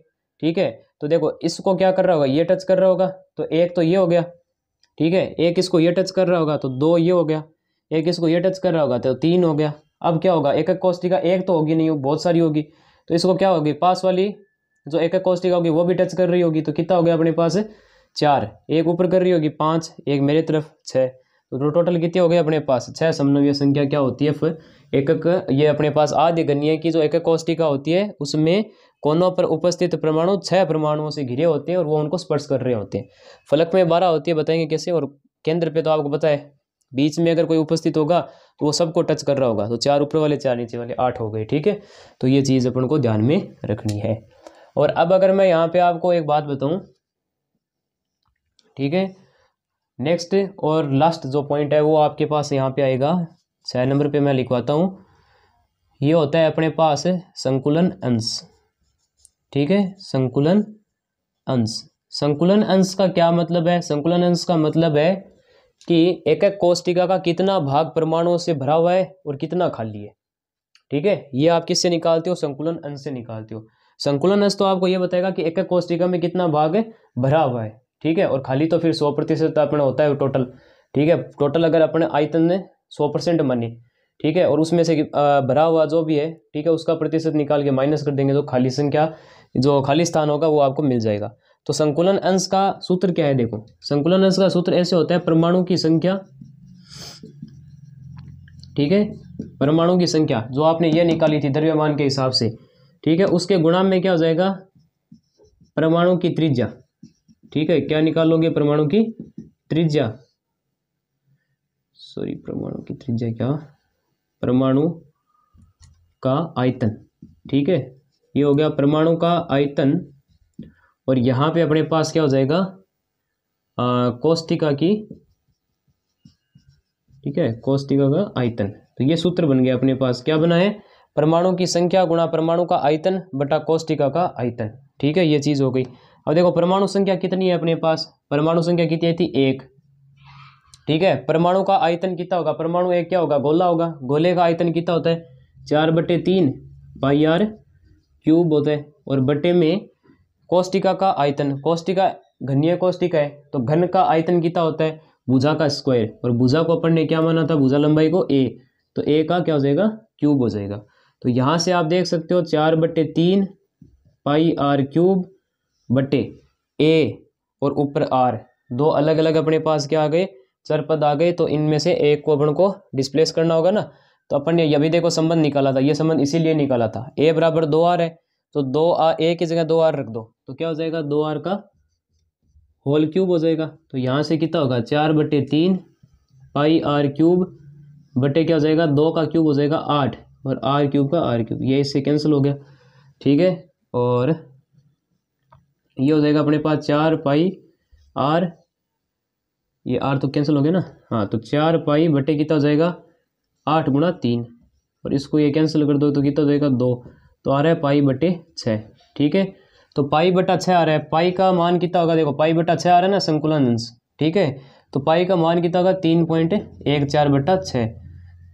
ठीक है तो देखो इसको क्या कर रहा होगा ये टच कर रहा होगा तो एक तो ये हो गया ठीक है एक इसको ये टच कर रहा होगा तो दो ये हो गया एक इसको ये टच कर रहा होगा तो तीन हो गया अब क्या होगा एक एक कोष्टिका एक तो होगी नहीं बहुत सारी होगी तो इसको क्या होगी पास वाली जो एक एक कोष्टिका होगी वो भी टच कर रही होगी तो कितना हो गया अपने पास चार एक ऊपर कर रही होगी पाँच एक मेरे तरफ छः तो टोटल कितने हो गए अपने पास छः समन्वय संख्या क्या होती है फिर एक एक ये अपने पास आदि है की जो एक एक कोष्टिका होती है उसमें कोनों पर उपस्थित परमाणु छह परमाणुओं से घिरे होते हैं और वो उनको स्पर्श कर रहे होते हैं फलक में बारह होती है बताएंगे कैसे और केंद्र पे तो आपको पता है बीच में अगर कोई उपस्थित होगा तो वो सबको टच कर रहा होगा तो चार ऊपर वाले चार नीचे वाले आठ हो गए ठीक है तो ये चीज़ अपन को ध्यान में रखनी है और अब अगर मैं यहाँ पे आपको एक बात बताऊँ ठीक है नेक्स्ट और लास्ट जो पॉइंट है वो आपके पास यहाँ पे आएगा छः नंबर पे मैं लिखवाता हूँ ये होता है अपने पास संकुलन अंश ठीक है संकुलन अंश संकुलन अंश का क्या मतलब है संकुलन अंश का मतलब है कि एक एक कोष्टिका का कितना भाग परमाणुओं से भरा हुआ है और कितना खाली है ठीक है ये आप किससे निकालते हो संकुलन अंश से निकालते हो संकुलन अंश तो आपको ये बताएगा कि एक एक कोष्टिका में कितना भाग है भरा हुआ है ठीक है और खाली तो फिर सौ प्रतिशत तो अपना होता है टोटल ठीक है टोटल अगर अपने आयतन ने सौ परसेंट मानी ठीक है और उसमें से भरा हुआ जो भी है ठीक है उसका प्रतिशत निकाल के माइनस कर देंगे तो खाली संख्या जो खाली स्थान होगा वो आपको मिल जाएगा तो संकुलन अंश का सूत्र क्या है देखो संकुलन अंश का सूत्र ऐसे होता है परमाणु की संख्या ठीक है परमाणु की संख्या जो आपने यह निकाली थी द्रव्यमान के हिसाब से ठीक है उसके गुणाम में क्या हो जाएगा परमाणु की त्रिज्या ठीक है क्या निकालोगे परमाणु की त्रिज्या सॉरी परमाणु की त्रिज्या क्या परमाणु का आयतन ठीक है ये हो गया परमाणु का आयतन और यहाँ पे अपने पास क्या हो जाएगा कोस्टिका की ठीक है कोस्टिका का आयतन तो ये सूत्र बन गया अपने पास क्या बना है परमाणु की संख्या गुणा परमाणु का आयतन बटा कोस्टिका का आयतन ठीक है ये चीज़ हो गई अब देखो परमाणु संख्या कितनी है अपने पास परमाणु संख्या कितनी थी एक ठीक है परमाणु का आयतन कितना होगा परमाणु एक क्या होगा गोला होगा गोले का आयतन कितना होता है चार बटे तीन पाई आर क्यूब होता है और बटे में कोष्टिका का आयतन कोष्टिका घनीय कोष्टिका है तो घन का आयतन कितना होता है भुजा का स्क्वायर और भुजा को अपन ने क्या माना था भुजा लंबाई को ए तो ए का क्या हो जाएगा क्यूब हो जाएगा तो यहाँ से आप देख सकते हो चार बट्टे तीन पाई आर क्यूब बटे ए और ऊपर आर दो अलग अलग अपने पास क्या आ गए चार पद आ गए तो इनमें से एक को अपन को डिस्प्लेस करना होगा ना तो अपन ने भी देखो संबंध निकाला था ये संबंध इसीलिए निकाला था ए बराबर दो आर है तो दो आ ए की जगह दो आर रख दो तो क्या हो जाएगा दो आर का होल क्यूब हो जाएगा तो यहाँ से कितना होगा चार बटे तीन पाई आर क्यूब बटे क्या हो जाएगा दो का क्यूब हो जाएगा आठ और आर क्यूब का आर क्यूब ये इससे कैंसिल हो गया ठीक है और ये हो जाएगा अपने पास चार पाई आर ये आर तो कैंसिल हो गया ना हाँ तो चार पाई बटे कितना हो जाएगा आठ गुणा तीन और इसको ये कैंसिल कर दो तो कितना हो जाएगा दो तो आ रहा है पाई बटे छः ठीक है तो पाई बटा छः आ रहा है पाई का मान कितना होगा देखो पाई बटा छः आ रहा है ना संकुलन अंश ठीक है तो पाई का मान कितना होगा तीन पॉइंट एक चार बटा छः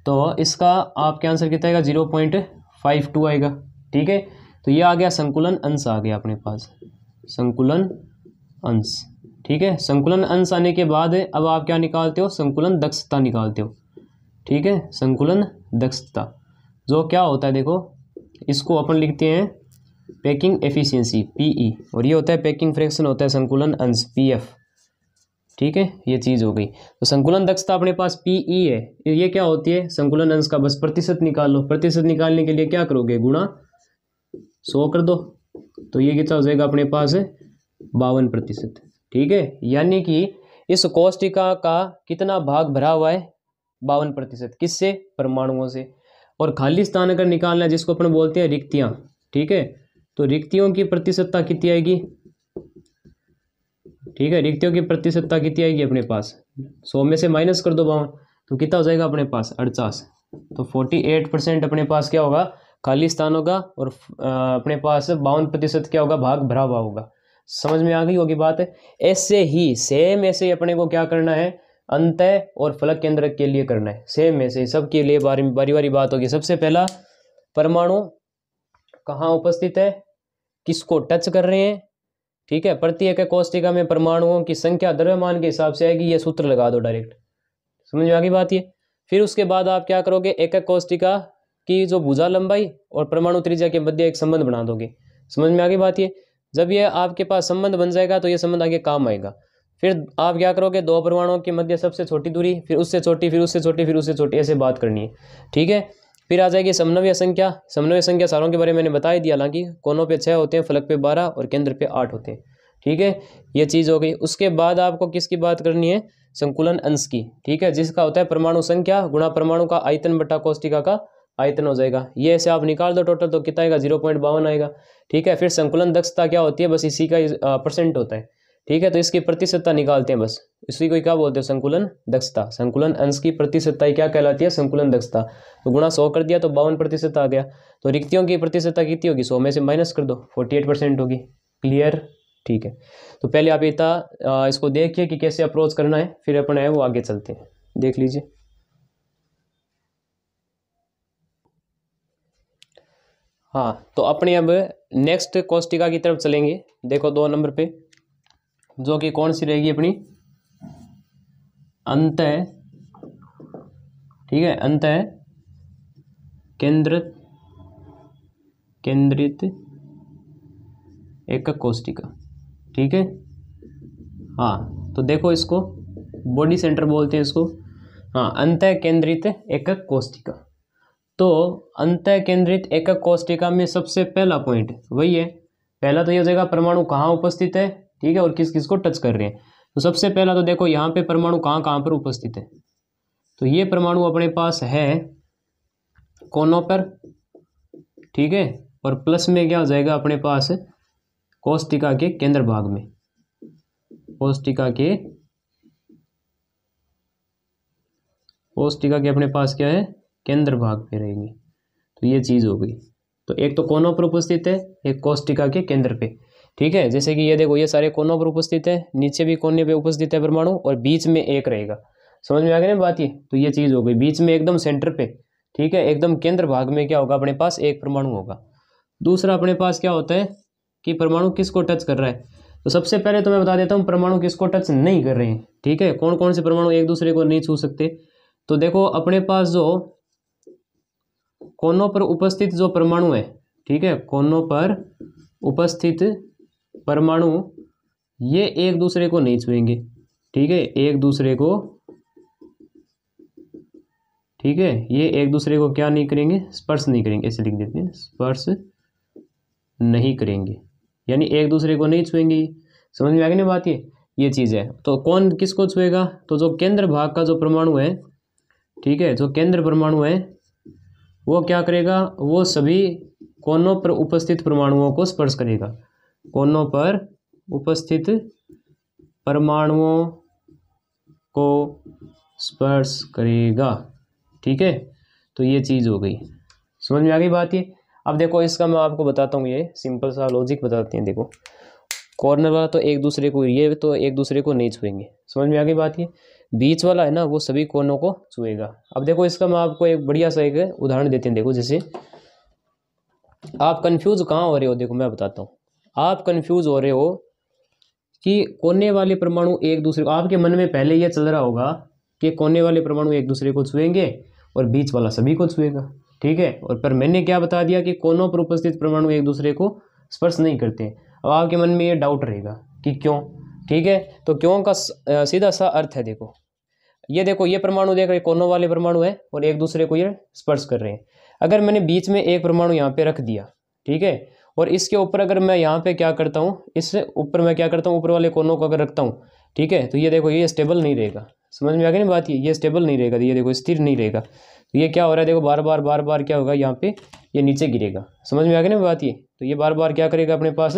तो इसका आपके आंसर कितना आएगा जीरो पॉइंट फाइव टू आएगा ठीक है तो ये आ गया संकुलन अंश आ गया अपने पास संकुलन अंश ठीक है संकुलन अंश आने के बाद अब आप क्या निकालते हो संकुलन दक्षता निकालते हो ठीक है संकुलन दक्षता जो क्या होता है देखो इसको अपन लिखते हैं पैकिंग एफिशिएंसी पीई e, और ये होता है पैकिंग फ्रैक्शन होता है संकुलन अंश पीएफ ठीक है ये चीज़ हो गई तो संकुलन दक्षता अपने पास पीई e है ये क्या होती है संकुलन अंश का बस प्रतिशत निकाल लो प्रतिशत निकालने के लिए क्या करोगे गुणा सौ कर दो तो ये कितना हो जाएगा अपने पास बावन प्रतिशत ठीक है यानी कि इस कोष्टिका का कितना भाग भरा हुआ है बावन प्रतिशत किससे परमाणुओं से और खाली स्थान अगर निकालना है जिसको अपन बोलते हैं रिक्तियां ठीक है तो रिक्तियों की प्रतिशतता कितनी आएगी ठीक है रिक्तियों की प्रतिशतता कितनी आएगी अपने पास सौ में से माइनस कर दो बावन तो कितना हो जाएगा अपने पास अड़चास तो फोर्टी एट परसेंट अपने पास क्या होगा खाली स्थान होगा और अपने पास बावन प्रतिशत क्या होगा भाग भरा हुआ होगा समझ में आ गई होगी बात है ऐसे ही सेम ऐसे ही अपने को क्या करना है अंत और फलक केंद्र के लिए करना है सेम ऐसे से सबके लिए बारी बारी बारी बात होगी सबसे पहला परमाणु कहाँ उपस्थित है किसको टच कर रहे हैं ठीक है प्रत्येक कोष्टिका में परमाणुओं की संख्या द्रव्यमान के हिसाब से आएगी यह सूत्र लगा दो डायरेक्ट समझ में आ गई बात ये फिर उसके बाद आप क्या करोगे एक एक कोष्टिका की जो भुजा लंबाई और परमाणु त्रिज्या के मध्य एक संबंध बना दोगे समझ में आ गई बात ये जब ये आपके पास संबंध बन जाएगा तो ये संबंध आगे काम आएगा फिर आप क्या करोगे दो परमाणुओं के मध्य सबसे छोटी दूरी फिर उससे छोटी फिर उससे छोटी फिर उससे छोटी ऐसे बात करनी है ठीक है फिर आ जाएगी समन्वय संख्या समन्वय संख्या सारों के बारे में मैंने बता ही दिया हालांकि कोनों पे छः होते हैं फलक पे बारह और केंद्र पे आठ होते हैं ठीक है ये चीज़ हो गई उसके बाद आपको किसकी बात करनी है संकुलन अंश की ठीक है जिसका होता है परमाणु संख्या गुणा परमाणु का आयतन बटा कोष्टिका का आयतन हो जाएगा ये ऐसे आप निकाल दो टोटल तो कितना आएगा जीरो पॉइंट बावन आएगा ठीक है फिर संकुलन दक्षता क्या होती है बस इसी का परसेंट होता है ठीक है तो इसकी प्रतिशतता निकालते हैं बस इसी को क्या बोलते हैं संकुलन दक्षता संकुलन अंश की प्रतिशतता क्या कहलाती है संकुलन दक्षता तो गुणा सौ कर दिया तो बावन प्रतिशत आ गया तो रिक्तियों की प्रतिशतता कितनी होगी सौ में से माइनस कर दो फोर्टी एट परसेंट होगी क्लियर ठीक है तो पहले आप इतना इसको देखिए कि कैसे अप्रोच करना है फिर अपन है वो आगे चलते हैं देख लीजिए हाँ तो अपने अब नेक्स्ट कोष्टिका की तरफ चलेंगे देखो दो नंबर पे जो कि कौन सी रहेगी अपनी अंत ठीक है अंत केंद्र केंद्रित एक कोष्टिका ठीक है हाँ तो देखो इसको बॉडी सेंटर बोलते हैं इसको हाँ अंत केंद्रित एकक कोष्टिका तो अंत केंद्रित एकक कोष्टिका में सबसे पहला पॉइंट वही है पहला तो यह हो जाएगा परमाणु कहाँ उपस्थित है ठीक है और किस किस को टच कर रहे हैं तो सबसे पहला तो देखो यहाँ पे परमाणु कहाँ कहाँ पर उपस्थित है तो ये परमाणु अपने पास है कोनों पर ठीक है और प्लस में क्या हो जाएगा अपने पास कोष्टिका के केंद्र भाग में कोष्टिका के कोष्टिका के अपने पास क्या है केंद्र भाग पे रहेंगे तो ये चीज़ हो गई तो एक तो कोनों पर उपस्थित है एक कोष्टिका के केंद्र पे ठीक है जैसे कि ये देखो ये सारे कोनों पर उपस्थित है नीचे भी कोने पर उपस्थित है परमाणु और बीच में एक रहेगा समझ में आ गया ना बात ये तो ये चीज़ हो गई बीच में एकदम सेंटर पे ठीक है एकदम केंद्र भाग में क्या होगा अपने पास एक परमाणु होगा दूसरा अपने पास क्या होता है कि परमाणु किसको टच कर रहा है तो सबसे पहले तो मैं बता देता हूँ परमाणु किसको टच नहीं कर रहे हैं ठीक है कौन कौन से परमाणु एक दूसरे को नहीं छू सकते तो देखो अपने पास जो कोनों पर उपस्थित जो परमाणु है ठीक है कोनों पर उपस्थित परमाणु ये एक दूसरे को नहीं छुएंगे ठीक है एक दूसरे को ठीक है ये एक दूसरे को क्या नहीं करेंगे स्पर्श नहीं करेंगे ऐसे लिख देते हैं स्पर्श नहीं करेंगे यानी एक दूसरे को नहीं छुएंगे समझ में आ गई ना बात ये ये चीज़ है तो कौन किसको छुएगा तो जो केंद्र भाग का जो परमाणु है ठीक है जो केंद्र परमाणु है वो क्या करेगा वो सभी कोनों पर उपस्थित परमाणुओं को स्पर्श करेगा कोनों पर उपस्थित परमाणुओं को स्पर्श करेगा ठीक है तो ये चीज़ हो गई समझ में आ गई बात ये अब देखो इसका मैं आपको बताता हूँ ये सिंपल सा लॉजिक बताते हैं देखो कॉर्नर वाला तो एक दूसरे को ये तो एक दूसरे को नहीं छुएंगे समझ में आ गई बात ये बीच वाला है ना वो सभी कोनों को छुएगा अब देखो इसका मैं आपको एक बढ़िया सा एक उदाहरण देते हैं देखो जैसे आप कंफ्यूज कहाँ हो रहे हो देखो मैं बताता हूँ आप कन्फ्यूज़ हो रहे हो कि कोने वाले परमाणु एक दूसरे को आपके मन में पहले यह चल रहा होगा कि कोने वाले परमाणु एक दूसरे को छुएंगे और बीच वाला सभी को छुएगा ठीक है और पर मैंने क्या बता दिया कि कोनों पर उपस्थित परमाणु एक दूसरे को स्पर्श नहीं करते अब आपके मन में ये डाउट रहेगा कि क्यों ठीक है तो क्यों का सीधा सा अर्थ है देखो ये देखो ये परमाणु देख रहे कोनों वाले परमाणु है और एक दूसरे को ये स्पर्श कर रहे हैं अगर मैंने बीच में एक परमाणु यहाँ पे रख दिया ठीक है और इसके ऊपर अगर मैं यहाँ पे क्या करता हूँ इससे ऊपर मैं क्या करता हूँ ऊपर वाले कोनों को अगर रखता हूँ ठीक है तो ये देखो ये स्टेबल नहीं रहेगा समझ में आ गया ना बात ये ये स्टेबल नहीं रहेगा ये देखो स्थिर नहीं रहेगा तो ये क्या हो रहा है देखो बार बार बार बार क्या होगा यहाँ पे ये नीचे गिरेगा समझ में आ गया ना बात ये तो ये बार बार क्या करेगा अपने पास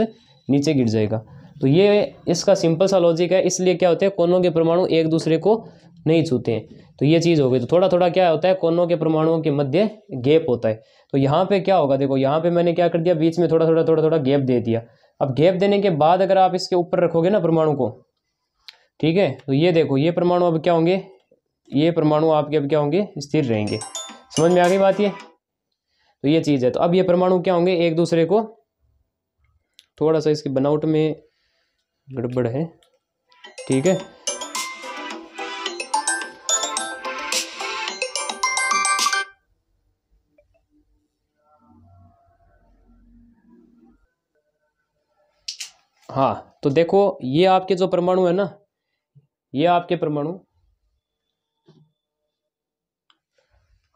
नीचे गिर जाएगा तो ये इसका सिंपल सा लॉजिक है इसलिए क्या होता है कोनों के परमाणु एक दूसरे को नहीं छूते हैं तो ये चीज़ हो गई तो थोड़ा थोड़ा क्या होता है कोनों के परमाणुओं के मध्य गैप होता है तो यहाँ पे क्या होगा देखो यहाँ पे मैंने क्या कर दिया बीच में थोड़ा थोड़ा थोड़ा थोड़ा गैप दे दिया अब गैप देने के बाद अगर आप इसके ऊपर रखोगे ना परमाणु को ठीक है तो ये देखो ये परमाणु अब क्या होंगे ये परमाणु आपके अब क्या होंगे स्थिर रहेंगे समझ में आ गई बात ये तो ये चीज़ है तो अब ये परमाणु क्या होंगे एक दूसरे को थोड़ा सा इसकी बनावट में गड़बड़ है ठीक है हाँ तो देखो ये आपके जो परमाणु है ना ये आपके परमाणु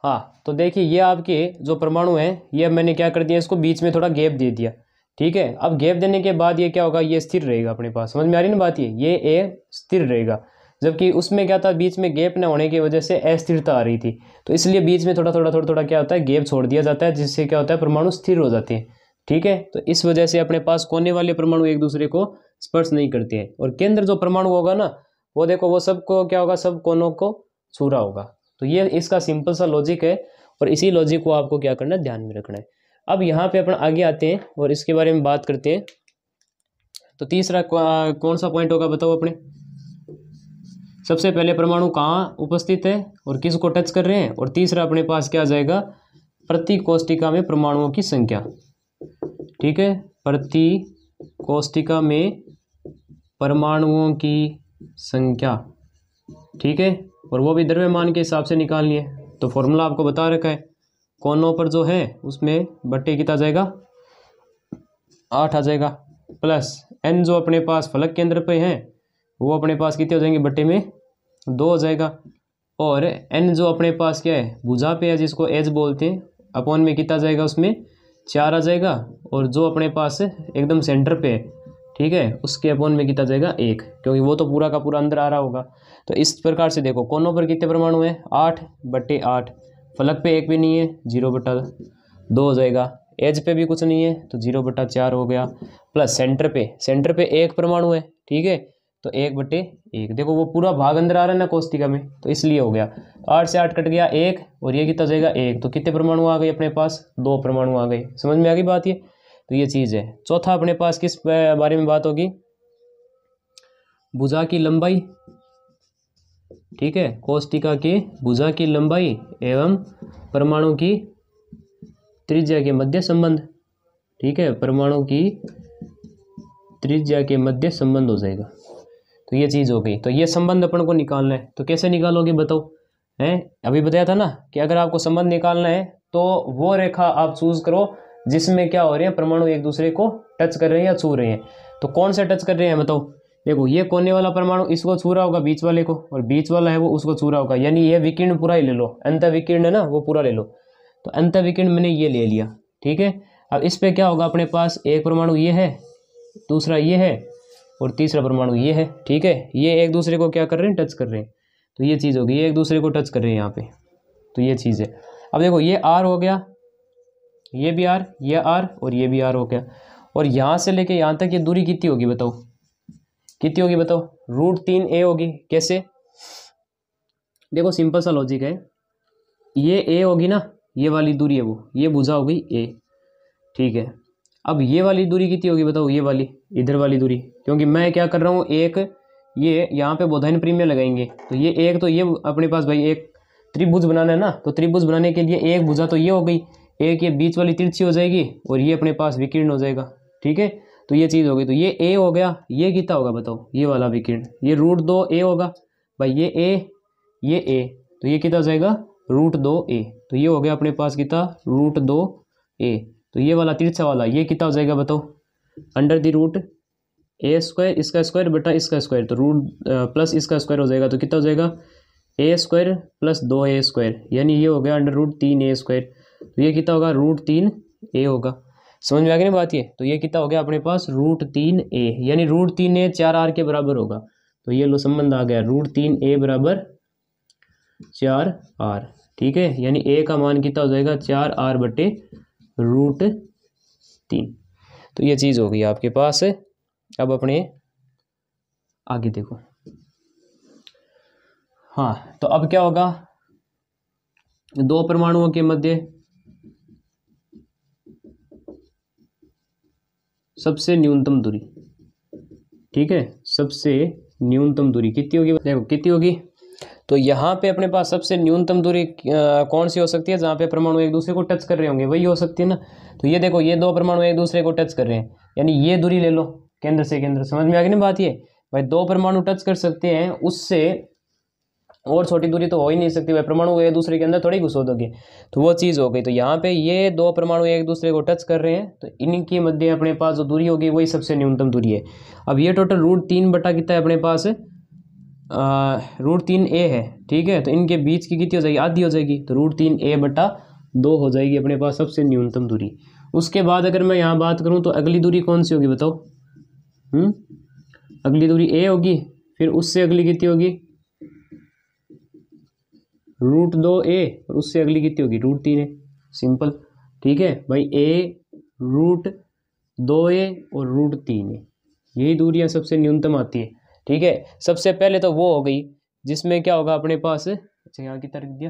हाँ तो देखिए ये आपके जो परमाणु हैं ये अब मैंने क्या कर दिया इसको बीच में थोड़ा गैप दे दिया ठीक है अब गैप देने के बाद ये क्या होगा ये स्थिर रहेगा अपने पास समझ में आ रही ना बात ये ये ए स्थिर रहेगा जबकि उसमें क्या था बीच में गैप न होने की वजह से अस्थिरता आ रही थी तो इसलिए बीच में थोड़ा थोड़ा थोड़ा थोड़ा क्या होता है गैप छोड़ दिया जाता है जिससे क्या होता है परमाणु स्थिर हो जाते हैं ठीक है तो इस वजह से अपने पास कोने वाले परमाणु एक दूसरे को स्पर्श नहीं करते हैं और केंद्र जो परमाणु होगा ना वो देखो वो सबको क्या होगा सब कोनों को छूरा होगा तो ये इसका सिंपल सा लॉजिक है और इसी लॉजिक को आपको क्या करना है ध्यान में रखना है अब यहाँ पे अपन आगे आते हैं और इसके बारे में बात करते हैं तो तीसरा कौन सा पॉइंट होगा बताओ अपने सबसे पहले परमाणु कहाँ उपस्थित है और किस को टच कर रहे हैं और तीसरा अपने पास क्या आ जाएगा प्रति कोष्टिका में परमाणुओं की संख्या ठीक है प्रति कोष्टिका में परमाणुओं की संख्या ठीक है और वो भी द्रव्यमान के हिसाब से निकालनी है तो फॉर्मूला आपको बता रखा है कोनों पर जो है उसमें बट्टे कितना जाएगा आठ आ जाएगा प्लस एन जो अपने पास फलक केंद्र पे हैं वो अपने पास कितने हो जाएंगे बट्टे में दो हो जाएगा और एन जो अपने पास क्या है भुजा पे है जिसको एज बोलते हैं अपॉन में कितना जाएगा उसमें चार आ जाएगा और जो अपने पास एकदम सेंटर पे है ठीक है उसके अपोन में कितना जाएगा एक क्योंकि वो तो पूरा का पूरा अंदर आ रहा होगा तो इस प्रकार से देखो कोनों पर कितने परमाणु हैं आठ बटे आठ फलक पे एक भी नहीं है जीरो बटा दो हो जाएगा एज पे भी कुछ नहीं है तो जीरो बटा चार हो गया प्लस सेंटर पे सेंटर पे एक परमाणु है ठीक है तो एक बटे एक देखो वो पूरा भाग अंदर आ रहा है ना कोस्तिका में तो इसलिए हो गया आठ से आठ कट गया एक और ये कितना जाएगा एक तो कितने परमाणु आ गए अपने पास दो परमाणु आ गए समझ में आ गई बात ये तो ये चीज़ है चौथा अपने पास किस बारे में बात होगी भुजा की लंबाई ठीक है कोष्टिका की भुजा की लंबाई एवं परमाणु की त्रिज्या के मध्य संबंध ठीक है परमाणु की त्रिज्या के मध्य संबंध हो जाएगा तो ये चीज़ हो गई तो ये संबंध अपन को निकालना है तो कैसे निकालोगे बताओ हैं अभी बताया था ना कि अगर आपको संबंध निकालना है तो वो रेखा आप चूज़ करो जिसमें क्या हो रहे हैं परमाणु एक दूसरे को टच कर रहे हैं या छू रहे हैं तो कौन सा टच कर रहे हैं बताओ देखो ये कोने वाला परमाणु इसको छू रहा होगा बीच वाले को और बीच वाला है वो उसको छू रहा होगा यानी ये विकिर्ण पूरा ही ले लो अंत विकिर्ण है ना वो पूरा ले लो तो अंत विकिर्ण मैंने ये ले लिया ठीक है अब इस पर क्या होगा अपने पास एक परमाणु ये है दूसरा ये है और तीसरा परमाणु ये है ठीक है ये एक दूसरे को क्या कर रहे हैं टच कर रहे हैं तो ये चीज़ होगी ये एक दूसरे को टच कर रहे हैं यहाँ पे तो ये चीज़ है अब देखो ये आर हो गया ये भी आर ये आर और ये भी आर हो गया और यहाँ से लेके यहाँ तक ये दूरी कितनी होगी बताओ कितनी होगी बताओ रूट तीन ए होगी कैसे देखो सिंपल सा लॉजिक है ये ए होगी ना ये वाली दूरी है वो ये बुझा होगी ए ठीक है अब ये वाली दूरी कितनी होगी बताओ ये वाली इधर वाली दूरी क्योंकि मैं क्या कर रहा हूँ एक ये यहाँ पे बोधाइन प्रीमियम लगाएंगे तो ये एक तो ये अपने पास भाई एक त्रिभुज बनाना है ना तो त्रिभुज बनाने के लिए एक भुजा तो ये हो गई एक ये बीच वाली तिरछी हो जाएगी और ये अपने पास विकीर्ण हो जाएगा ठीक है तो ये चीज़ हो गई तो ये ए हो गया ये कितना होगा बताओ ये वाला विकीर्ण ये रूट दो ए होगा भाई ये ए ये ए तो ये कितना हो जाएगा रूट दो ए तो ये हो गया अपने पास कितना रूट दो ए तो ये वाला तिरछा वाला ये कितना हो जाएगा बताओ under the root A square इसका स्क्वायर बटा इसका स्क्वायर तो रूट प्लस इसका स्क्वायर हो जाएगा तो कितना हो जाएगा ए स्क्वायर प्लस दो ए स्क्वायर यानी ये हो गया अंडर रूट तीन ए स्क्वायर तो ये कितना होगा रूट तीन ए होगा समझ में आ गई ना बात ये तो ये कितना हो गया अपने पास रूट तीन ए यानी रूट तीन ए चार आर के बराबर होगा तो ये लो संबंध आ गया रूट तीन ए बराबर चार आर ठीक है यानी ए का मान कितना हो जाएगा चार आर बटे रूट तीन तो ये चीज़ हो गई आपके पास अब अपने आगे देखो हाँ तो अब क्या होगा दो परमाणुओं के मध्य सबसे न्यूनतम दूरी ठीक है सबसे न्यूनतम दूरी कितनी होगी देखो कितनी होगी तो यहाँ पे अपने पास सबसे न्यूनतम दूरी कौन सी हो सकती है जहाँ पे परमाणु एक दूसरे को टच कर रहे होंगे वही हो सकती है ना तो ये देखो ये दो परमाणु एक दूसरे को टच कर रहे हैं यानी ये दूरी ले लो केंद्र से केंद्र समझ में आ गई ना बात ये भाई दो परमाणु टच कर सकते हैं उससे और छोटी दूरी तो हो ही नहीं सकती भाई परमाणु एक दूसरे के अंदर थोड़ी घुसो दोगे तो वो चीज़ हो गई तो यहाँ पे ये दो परमाणु एक दूसरे को टच कर रहे हैं तो इनके मध्य अपने पास जो दूरी होगी वही सबसे न्यूनतम दूरी है अब ये टोटल रूट तीन बटा कितना है अपने पास रूट तीन ए है ठीक है तो इनके बीच की कितनी हो जाएगी आधी हो जाएगी तो रूट तीन ए बटा दो हो जाएगी अपने पास सबसे न्यूनतम दूरी उसके बाद अगर मैं यहाँ बात करूँ तो अगली दूरी कौन सी होगी बताओ हुँ? हम्म? अगली दूरी ए होगी फिर उससे अगली कितनी होगी रूट दो ए और उससे अगली कितनी होगी रूट तीन ए सिंपल ठीक है भाई ए रूट दो ए और रूट तीन ए यही दूरियाँ सबसे न्यूनतम आती है ठीक है सबसे पहले तो वो हो गई जिसमें क्या होगा अपने पास अच्छा यहाँ की तरक दिया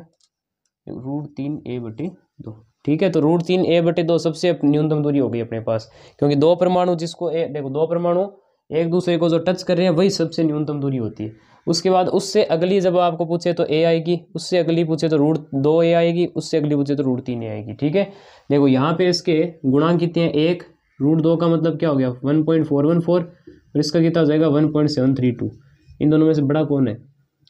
रूट तीन ए बटे दो ठीक है तो रूट तीन ए बटे दो सबसे न्यूनतम दूरी हो गई अपने पास क्योंकि दो परमाणु जिसको ए देखो दो परमाणु एक दूसरे को जो टच कर रहे हैं वही सबसे न्यूनतम दूरी होती है उसके बाद उससे अगली जब आपको पूछे तो ए आएगी उससे अगली पूछे तो रूट दो ए आएगी उससे अगली पूछे तो रूट तीन ए आएगी ठीक है देखो यहाँ पे इसके गुणांक कितने हैं एक रूट दो का मतलब क्या हो गया one point four one four और इसका कितना हो जाएगा one point seven three two इन दोनों में से बड़ा कौन है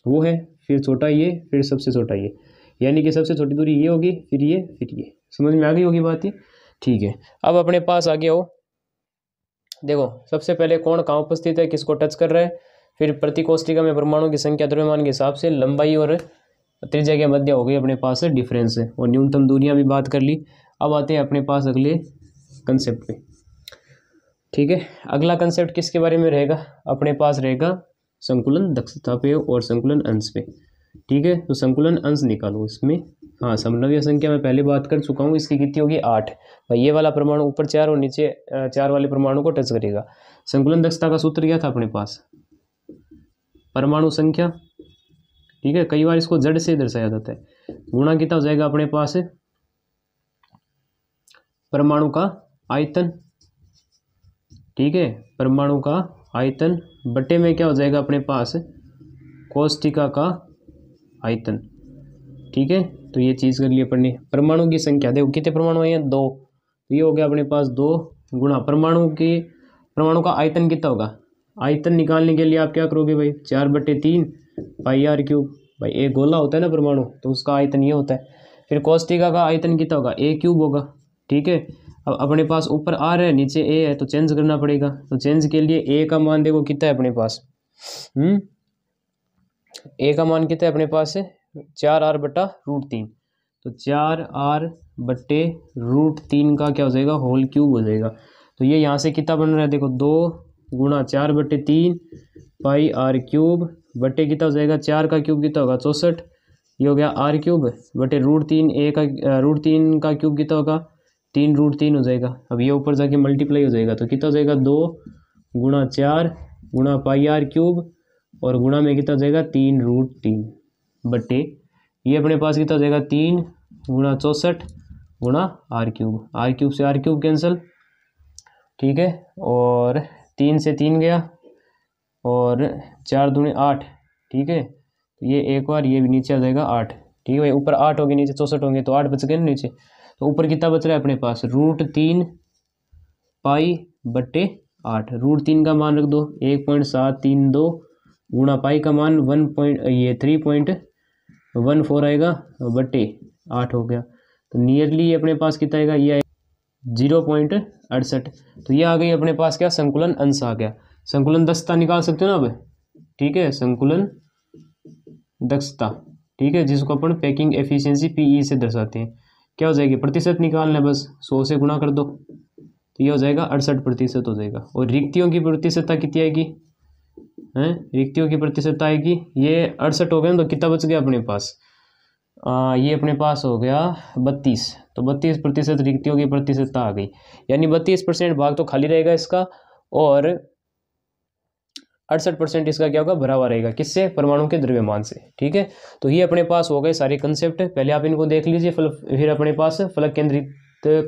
वो है फिर छोटा ये फिर सबसे छोटा ये यानी कि सबसे छोटी दूरी ये होगी फिर ये फिर ये समझ में आ गई होगी बात ये ठीक है अब अपने पास आगे हो देखो सबसे पहले कौन कहाँ उपस्थित है किसको टच कर रहा है फिर प्रतिकोष्ठिका में परमाणु की संख्या द्रव्यमान के हिसाब से लंबाई और त्रिज्या के मध्य हो गई अपने पास डिफरेंस है और न्यूनतम दूरियां भी बात कर ली अब आते हैं अपने पास अगले कंसेप्ट पे ठीक है अगला कंसेप्ट किसके बारे में रहेगा अपने पास रहेगा संकुलन दक्षता पे और संकुलन अंश पे ठीक है तो संकुलन अंश निकालो इसमें हाँ समनवीय संख्या मैं पहले बात कर चुका हूँ इसकी कितनी होगी आठ भाई तो ये वाला परमाणु ऊपर चार और नीचे चार वाले परमाणु को टच करेगा संकुलन दक्षता का सूत्र क्या था अपने पास परमाणु संख्या ठीक है कई बार इसको जड़ से दर्शाया जाता है गुणा कितना हो जाएगा अपने पास परमाणु का आयतन ठीक है परमाणु का आयतन बटे में क्या हो जाएगा अपने पास कोष्टिका का आयतन ठीक है तो ये चीज़ कर लिए अपने परमाणु की संख्या देखो कितने परमाणु हैं दो तो ये हो गया अपने पास दो गुणा परमाणु की परमाणु का आयतन कितना होगा आयतन निकालने के लिए आप क्या करोगे भाई चार बटे तीन पाई आर क्यूब भाई एक गोला होता है ना परमाणु तो उसका आयतन ये होता है फिर कोष्टिका का आयतन कितना होगा ए क्यूब होगा ठीक है अब अपने पास ऊपर आर है नीचे ए है तो चेंज करना पड़ेगा तो चेंज के लिए ए का मान देखो कितना है अपने पास हम्म ए का मान कितना है अपने पास है चार आर बटा रूट तीन तो चार आर बटे रूट तीन का क्या हो जाएगा होल क्यूब हो जाएगा तो ये यहाँ से कितना बन रहा है देखो दो गुणा चार बटे तीन पाई आर क्यूब बटे कितना हो जाएगा चार का क्यूब कितना होगा चौंसठ ये हो गया आर क्यूब बटे रूट तीन ए का रूट तीन का क्यूब कितना होगा तीन रूट तीन हो जाएगा अब ये ऊपर जाके मल्टीप्लाई हो जाएगा तो कितना हो जाएगा दो गुणा चार गुणा पाई आर क्यूब और गुणा में कितना हो जाएगा तीन रूट तीन बटे ये अपने पास कितना हो जाएगा तीन गुणा चौंसठ गुणा आर क्यूब आर क्यूब से आर क्यूब कैंसिल ठीक है और तीन से तीन गया और चार दूने आठ ठीक है तो ये एक बार ये भी नीचे आ जाएगा आठ ठीक है भाई ऊपर आठ होगी नीचे चौंसठ होंगे तो आठ बच गए नीचे तो ऊपर कितना बच रहा है अपने पास रूट तीन पाई बट्टे आठ रूट तीन का मान रख दो एक पॉइंट सात तीन दो गुणा पाई का मान वन पॉइंट ये थ्री पॉइंट वन फोर आएगा बट्टे आठ हो गया तो नियरली अपने पास कितना आएगा ये आएगा जीरो पॉइंट अड़सठ तो ये आ गई अपने पास क्या संकुलन अंश आ गया संकुलन दस्ता निकाल सकते हो ना अब ठीक है संकुलन दक्षता ठीक है जिसको अपन पैकिंग एफिशिएंसी पीई से दर्शाते हैं क्या हो जाएगी प्रतिशत निकालना है बस सौ से गुणा कर दो तो ये हो जाएगा अड़सठ प्रतिशत हो जाएगा और रिक्तियों की प्रतिशतता कितनी आएगी हैं रिक्तियों की प्रतिशतता आएगी ये अड़सठ हो गया तो कितना बच गया अपने पास आ, ये अपने पास हो गया बत्तीस तो बत्तीस प्रतिशत रिक्तियों की प्रतिशतता आ गई यानी बत्तीस परसेंट भाग तो खाली रहेगा इसका और अड़सठ परसेंट इसका क्या होगा भरा हुआ रहेगा किससे परमाणु के द्रव्यमान से ठीक है तो ये अपने पास हो गए सारे कंसेप्ट पहले आप इनको देख लीजिए फिर अपने पास फलक केंद्रित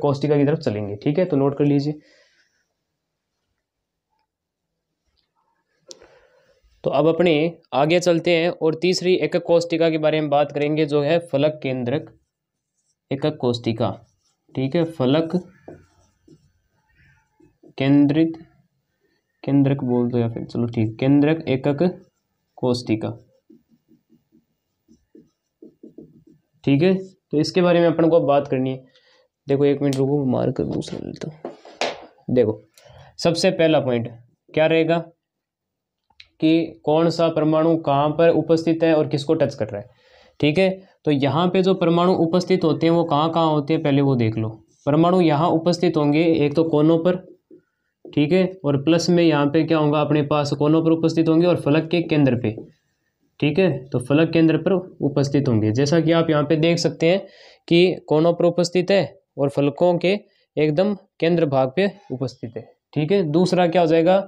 कौष्टिका की तरफ चलेंगे ठीक है तो नोट कर लीजिए तो अब अपने आगे चलते हैं और तीसरी एकक कोष्टिका के बारे में बात करेंगे जो है फलक केंद्रक एकक कोष्टिका ठीक है फलक केंद्रित केंद्रक बोल दो या फिर चलो ठीक केंद्रक एकक कोष्टिका ठीक है तो इसके बारे में अपन को अब बात करनी है देखो एक मिनट रुको कर दूसरा लेता हूँ देखो सबसे पहला पॉइंट क्या रहेगा कि कौन सा परमाणु कहाँ पर उपस्थित है और किसको टच कर रहा है ठीक है तो यहाँ पे जो परमाणु उपस्थित होते हैं वो कहाँ कहाँ होते हैं पहले वो देख लो परमाणु यहाँ उपस्थित होंगे एक तो कोनों पर ठीक है और प्लस में यहाँ पे क्या होगा अपने पास कोनों पर उपस्थित होंगे और फलक के केंद्र पे ठीक है तो फलक केंद्र पर उपस्थित होंगे जैसा कि आप यहाँ पे देख सकते हैं कि कोनों पर उपस्थित है और फलकों के एकदम केंद्र भाग पे उपस्थित है ठीक है दूसरा क्या हो जाएगा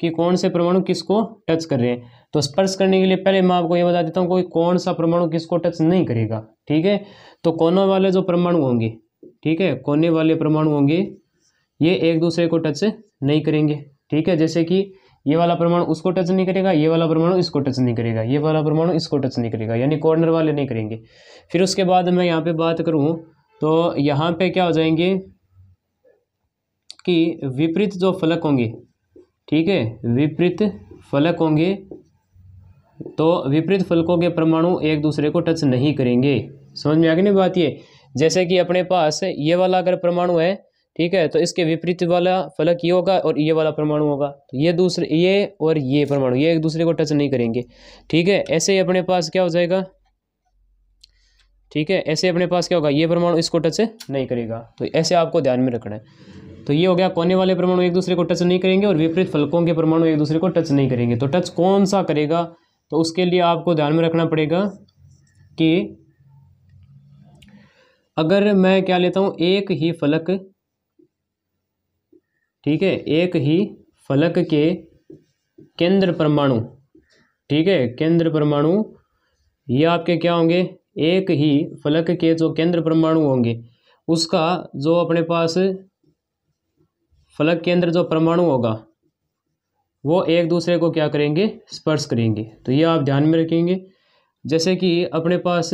कि कौन से परमाणु किसको टच कर रहे हैं तो स्पर्श करने के लिए पहले मैं आपको ये बता देता हूँ कोई कौन सा परमाणु किसको टच नहीं करेगा ठीक है तो कोनों वाले जो परमाणु होंगे ठीक है कोने वाले परमाणु होंगे ये एक दूसरे को टच नहीं करेंगे ठीक है जैसे कि ये वाला परमाणु उसको टच नहीं करेगा ये वाला परमाणु इसको टच नहीं करेगा ये वाला परमाणु इसको टच नहीं करेगा यानी कॉर्नर वाले नहीं करेंगे फिर उसके बाद मैं यहाँ पे बात करूँ तो यहाँ पे क्या हो जाएंगे कि विपरीत जो फलक होंगे ठीक है विपरीत फलक होंगे तो विपरीत फलकों के परमाणु एक दूसरे को टच नहीं करेंगे समझ में आगे नहीं बात ये जैसे कि अपने पास ये वाला अगर परमाणु है ठीक है तो इसके विपरीत वाला फलक ये होगा और ये वाला परमाणु होगा तो ये दूसरे ये और ये परमाणु ये एक दूसरे को टच नहीं करेंगे ठीक है ऐसे ही अपने पास क्या हो जाएगा ठीक है ऐसे अपने पास क्या होगा ये परमाणु इसको टच नहीं करेगा तो ऐसे आपको ध्यान में रखना है तो ये हो गया कोने वाले परमाणु एक दूसरे को टच नहीं करेंगे और विपरीत फलकों के परमाणु एक दूसरे को टच नहीं करेंगे तो टच कौन सा करेगा तो उसके लिए आपको ध्यान में रखना पड़ेगा कि अगर मैं क्या लेता हूँ एक ही फलक ठीक है एक ही फलक के केंद्र परमाणु ठीक है केंद्र परमाणु ये आपके क्या होंगे एक ही फलक के जो केंद्र परमाणु होंगे उसका जो अपने पास फलक केंद्र जो परमाणु होगा वो एक दूसरे को क्या करेंगे स्पर्श करेंगे तो ये आप ध्यान में रखेंगे जैसे कि अपने पास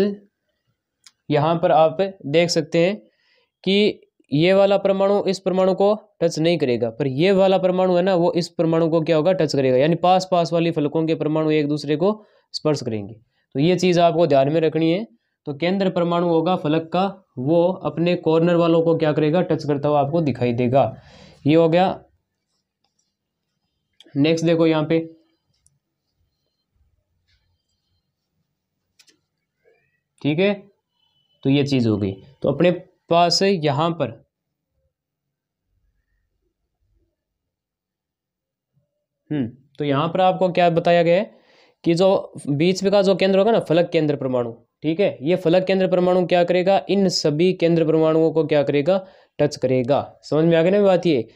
यहाँ पर आप देख सकते हैं कि ये वाला परमाणु इस परमाणु को टच नहीं करेगा पर ये वाला परमाणु है ना वो इस परमाणु को क्या होगा टच करेगा यानी पास पास वाली फलकों के परमाणु एक दूसरे को स्पर्श करेंगे तो ये चीज़ आपको ध्यान में रखनी है तो केंद्र परमाणु होगा फलक का वो अपने कॉर्नर वालों को क्या करेगा टच करता हुआ आपको दिखाई देगा ये हो गया नेक्स्ट देखो यहाँ पे ठीक है तो ये चीज़ हो गई तो अपने पास तो है यहां पर हम्म तो यहां पर आपको क्या बताया गया है कि जो बीच में का जो केंद्र होगा ना फलक केंद्र परमाणु ठीक है ये फलक केंद्र परमाणु क्या करेगा इन सभी केंद्र परमाणुओं को क्या करेगा टच करेगा समझ में आ गया ना बात ये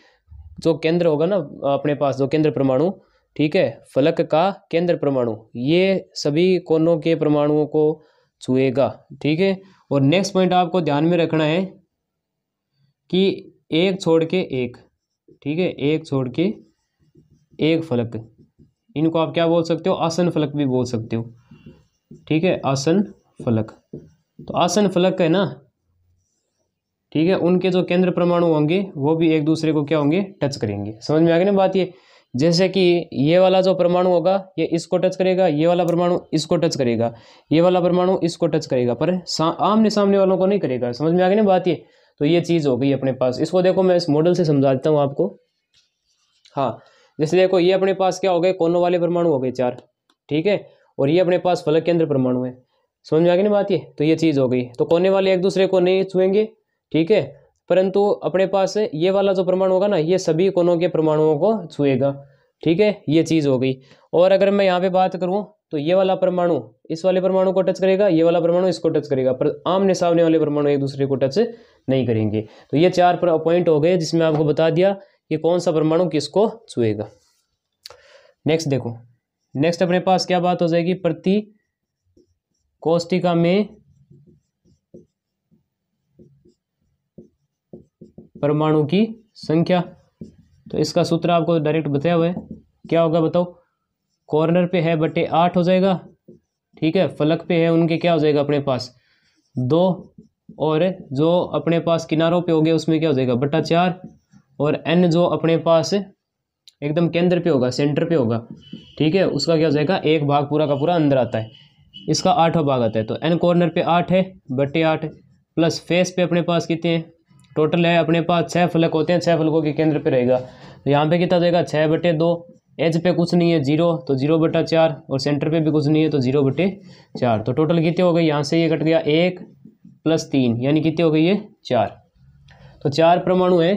जो केंद्र होगा ना अपने पास जो केंद्र परमाणु ठीक है फलक का केंद्र परमाणु ये सभी कोनों के परमाणुओं को छुएगा ठीक है और नेक्स्ट पॉइंट आपको ध्यान में रखना है कि एक छोड़ के एक ठीक है एक छोड़ के एक फलक इनको आप क्या बोल सकते हो आसन फलक भी बोल सकते हो ठीक है आसन फलक तो आसन फलक है ना ठीक है उनके जो केंद्र परमाणु होंगे वो भी एक दूसरे को क्या होंगे टच करेंगे समझ में आ गया ना बात ये जैसे कि ये वाला जो परमाणु होगा ये इसको टच करेगा ये वाला परमाणु इसको टच करेगा ये वाला परमाणु इसको टच करेगा पर आमने सामने वालों को नहीं करेगा समझ में आ गई ना बात ये तो ये चीज़ हो गई अपने पास इसको देखो मैं इस मॉडल से समझा देता हूँ आपको हाँ जैसे देखो ये अपने पास क्या हो गए कोनों वाले परमाणु हो गए चार ठीक है और ये अपने पास फलक केंद्र परमाणु है समझ में आ गई ना बात ये तो ये चीज़ हो गई तो कोने वाले एक दूसरे को नहीं छुएंगे ठीक है परंतु अपने पास ये वाला जो परमाणु होगा ना ये सभी कोनों के परमाणुओं को छुएगा ठीक है ये चीज़ हो गई और अगर मैं यहाँ पे बात करूँ तो ये वाला परमाणु इस वाले परमाणु को टच करेगा ये वाला परमाणु इसको टच करेगा पर आमने सामने वाले परमाणु एक दूसरे को टच नहीं करेंगे तो ये चार पॉइंट हो गए जिसमें आपको बता दिया कि कौन सा परमाणु किसको छुएगा नेक्स्ट देखो नेक्स्ट अपने पास क्या बात हो जाएगी प्रति कोष्टिका में परमाणु की संख्या तो इसका सूत्र आपको डायरेक्ट बताया हुआ है क्या होगा बताओ कॉर्नर पे है बटे आठ हो जाएगा ठीक है फलक पे है उनके क्या हो जाएगा अपने पास दो और जो अपने पास किनारों पे हो गया उसमें क्या हो जाएगा बटा चार और एन जो अपने पास एकदम केंद्र पे होगा सेंटर पे होगा ठीक है उसका क्या हो जाएगा एक भाग पूरा का पूरा अंदर आता है इसका आठवा भाग आता है तो एन कॉर्नर पे आठ है बटे आठ प्लस फेस पे अपने पास कितने हैं टोटल है अपने पास छः फलक होते हैं छः फलकों के केंद्र पे रहेगा तो यहाँ पे कितना जाएगा छः बटे दो एज पे कुछ नहीं है जीरो तो जीरो बटा चार और सेंटर पे भी कुछ नहीं है तो जीरो बटे चार तो टोटल कितने हो गए यहाँ से ये कट गया एक प्लस तीन यानी कितने हो गई ये चार तो चार परमाणु है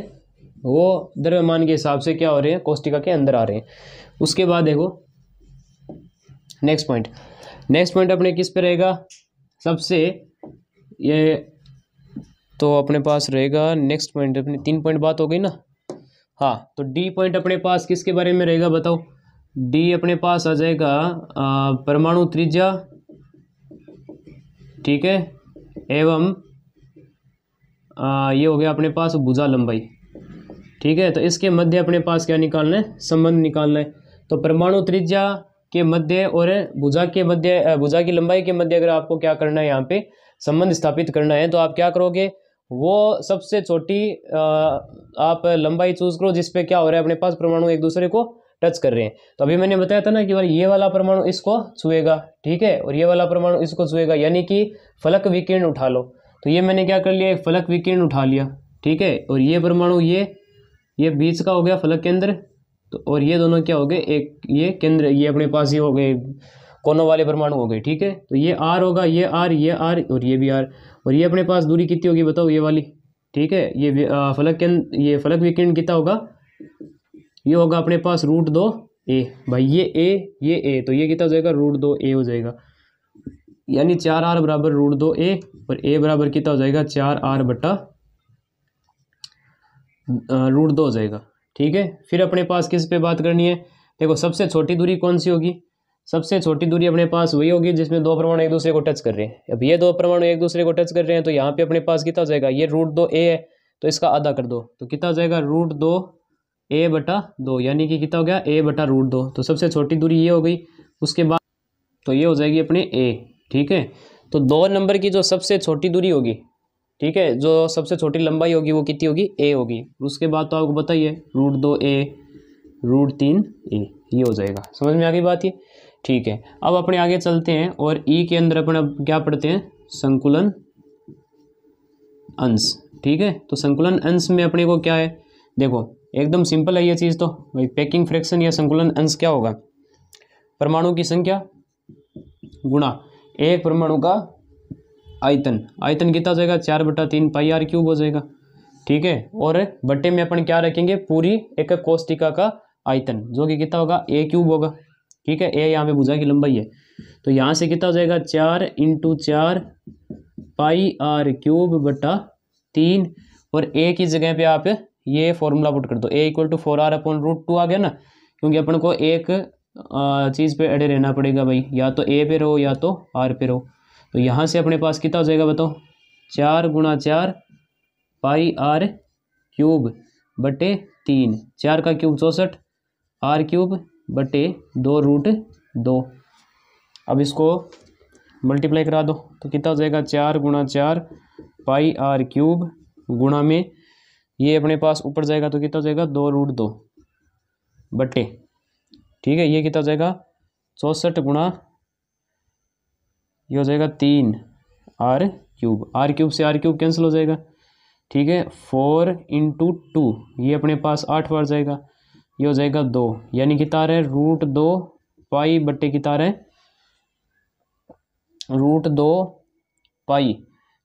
वो द्रव्यमान के हिसाब से क्या हो रहे हैं कोष्टिका के अंदर आ रहे हैं उसके बाद देखो नेक्स्ट पॉइंट नेक्स्ट पॉइंट अपने किस पे रहेगा सबसे ये तो अपने पास रहेगा नेक्स्ट पॉइंट अपने तीन पॉइंट बात हो गई ना हाँ तो डी पॉइंट अपने पास किसके बारे में रहेगा बताओ डी अपने पास आ जाएगा परमाणु त्रिज्या ठीक है एवं आ, ये हो गया अपने पास भुजा लंबाई ठीक है तो इसके मध्य अपने पास क्या निकालना है संबंध निकालना है तो परमाणु त्रिज्या के मध्य और भुजा के मध्य भुजा की लंबाई के मध्य अगर आपको क्या करना है यहाँ पे संबंध स्थापित करना है तो आप क्या करोगे वो सबसे छोटी आप लंबाई चूज करो जिसपे क्या हो रहा है अपने पास परमाणु एक दूसरे को टच कर रहे हैं तो अभी मैंने बताया था ना कि ये वाला परमाणु इसको छुएगा ठीक है और ये वाला परमाणु इसको छुएगा यानी कि फलक विकिरण उठा लो तो ये मैंने क्या कर लिया एक फलक विकिरण उठा लिया ठीक है और ये परमाणु ये ये बीच का हो गया फलक केंद्र तो और ये दोनों क्या हो गए एक ये केंद्र ये अपने पास ये हो गए कोनों वाले परमाणु हो गए ठीक है तो ये आर होगा ये आर ये आर और ये भी आर और ये अपने पास दूरी कितनी होगी बताओ ये वाली ठीक है ये फलक के अं, ये फलक विकिरण कितना होगा ये होगा अपने पास रूट दो ए भाई ये ए ये ए तो ये कितना हो जाएगा रूट दो ए हो जाएगा यानी चार आर बराबर रूट दो ए और ए बराबर कितना हो जाएगा चार आर बटा रूट दो हो जाएगा ठीक है फिर अपने पास किस पे बात करनी है देखो सबसे छोटी दूरी कौन सी होगी सबसे छोटी दूरी अपने पास वही होगी जिसमें दो परमाणु एक दूसरे को टच कर रहे हैं अब ये दो परमाणु एक दूसरे को टच कर रहे हैं तो यहाँ पे अपने पास कितना हो जाएगा ये रूट दो ए है तो इसका आधा कर दो तो कितना हो जाएगा रूट दो ए बटा दो यानी कि कितना हो गया ए बटा रूट दो तो सबसे छोटी दूरी ये हो गई उसके बाद तो ये हो जाएगी अपने ए ठीक है तो दो नंबर की जो सबसे छोटी दूरी होगी ठीक है जो सबसे छोटी लंबाई होगी वो कितनी होगी ए होगी उसके बाद तो आपको बताइए रूट दो ए रूट तीन ए ये हो जाएगा समझ में आ गई बात ये ठीक है अब अपने आगे चलते हैं और ई के अंदर अपन अब क्या पढ़ते हैं संकुलन अंश ठीक है तो संकुलन अंश में अपने को क्या है देखो एकदम सिंपल है ये चीज़ तो भाई पैकिंग फ्रैक्शन या संकुलन अंश क्या होगा परमाणु की संख्या गुणा एक परमाणु का आयतन आयतन कितना जाएगा चार बटा तीन पाई आर क्यूब हो जाएगा ठीक है और बट्टे में अपन क्या रखेंगे पूरी एक कोष्टिका का आयतन जो कि कितना होगा ए क्यूब होगा ठीक है ए यहाँ पे पूछा की लंबाई है तो यहाँ से कितना हो जाएगा चार इंटू चार पाई आर क्यूब बटा तीन और ए की जगह पे आप ये फॉर्मूला पुट कर दो A equal to four R upon root two आ गया ना क्योंकि अपन को एक चीज़ पे अड़े रहना पड़ेगा भाई या तो ए पे रहो या तो आर पे रहो तो यहाँ से अपने पास कितना हो जाएगा बताओ चार गुणा चार पाई आर क्यूब बटे तीन चार का क्यूब चौंसठ आर क्यूब बटे दो रूट दो अब इसको मल्टीप्लाई करा दो तो कितना हो जाएगा चार गुणा चार पाई आर क्यूब गुणा में ये अपने पास ऊपर जाएगा तो कितना हो जाएगा दो रूट दो बटे ठीक है ये कितना हो जाएगा चौंसठ गुणा ये हो जाएगा तीन आर क्यूब आर क्यूब से आर क्यूब कैंसिल हो जाएगा ठीक है फोर इंटू टू ये अपने पास आठ बार जाएगा ये हो जाएगा दो यानी कितना तार है रूट दो पाई बट्टे की तार है रूट दो पाई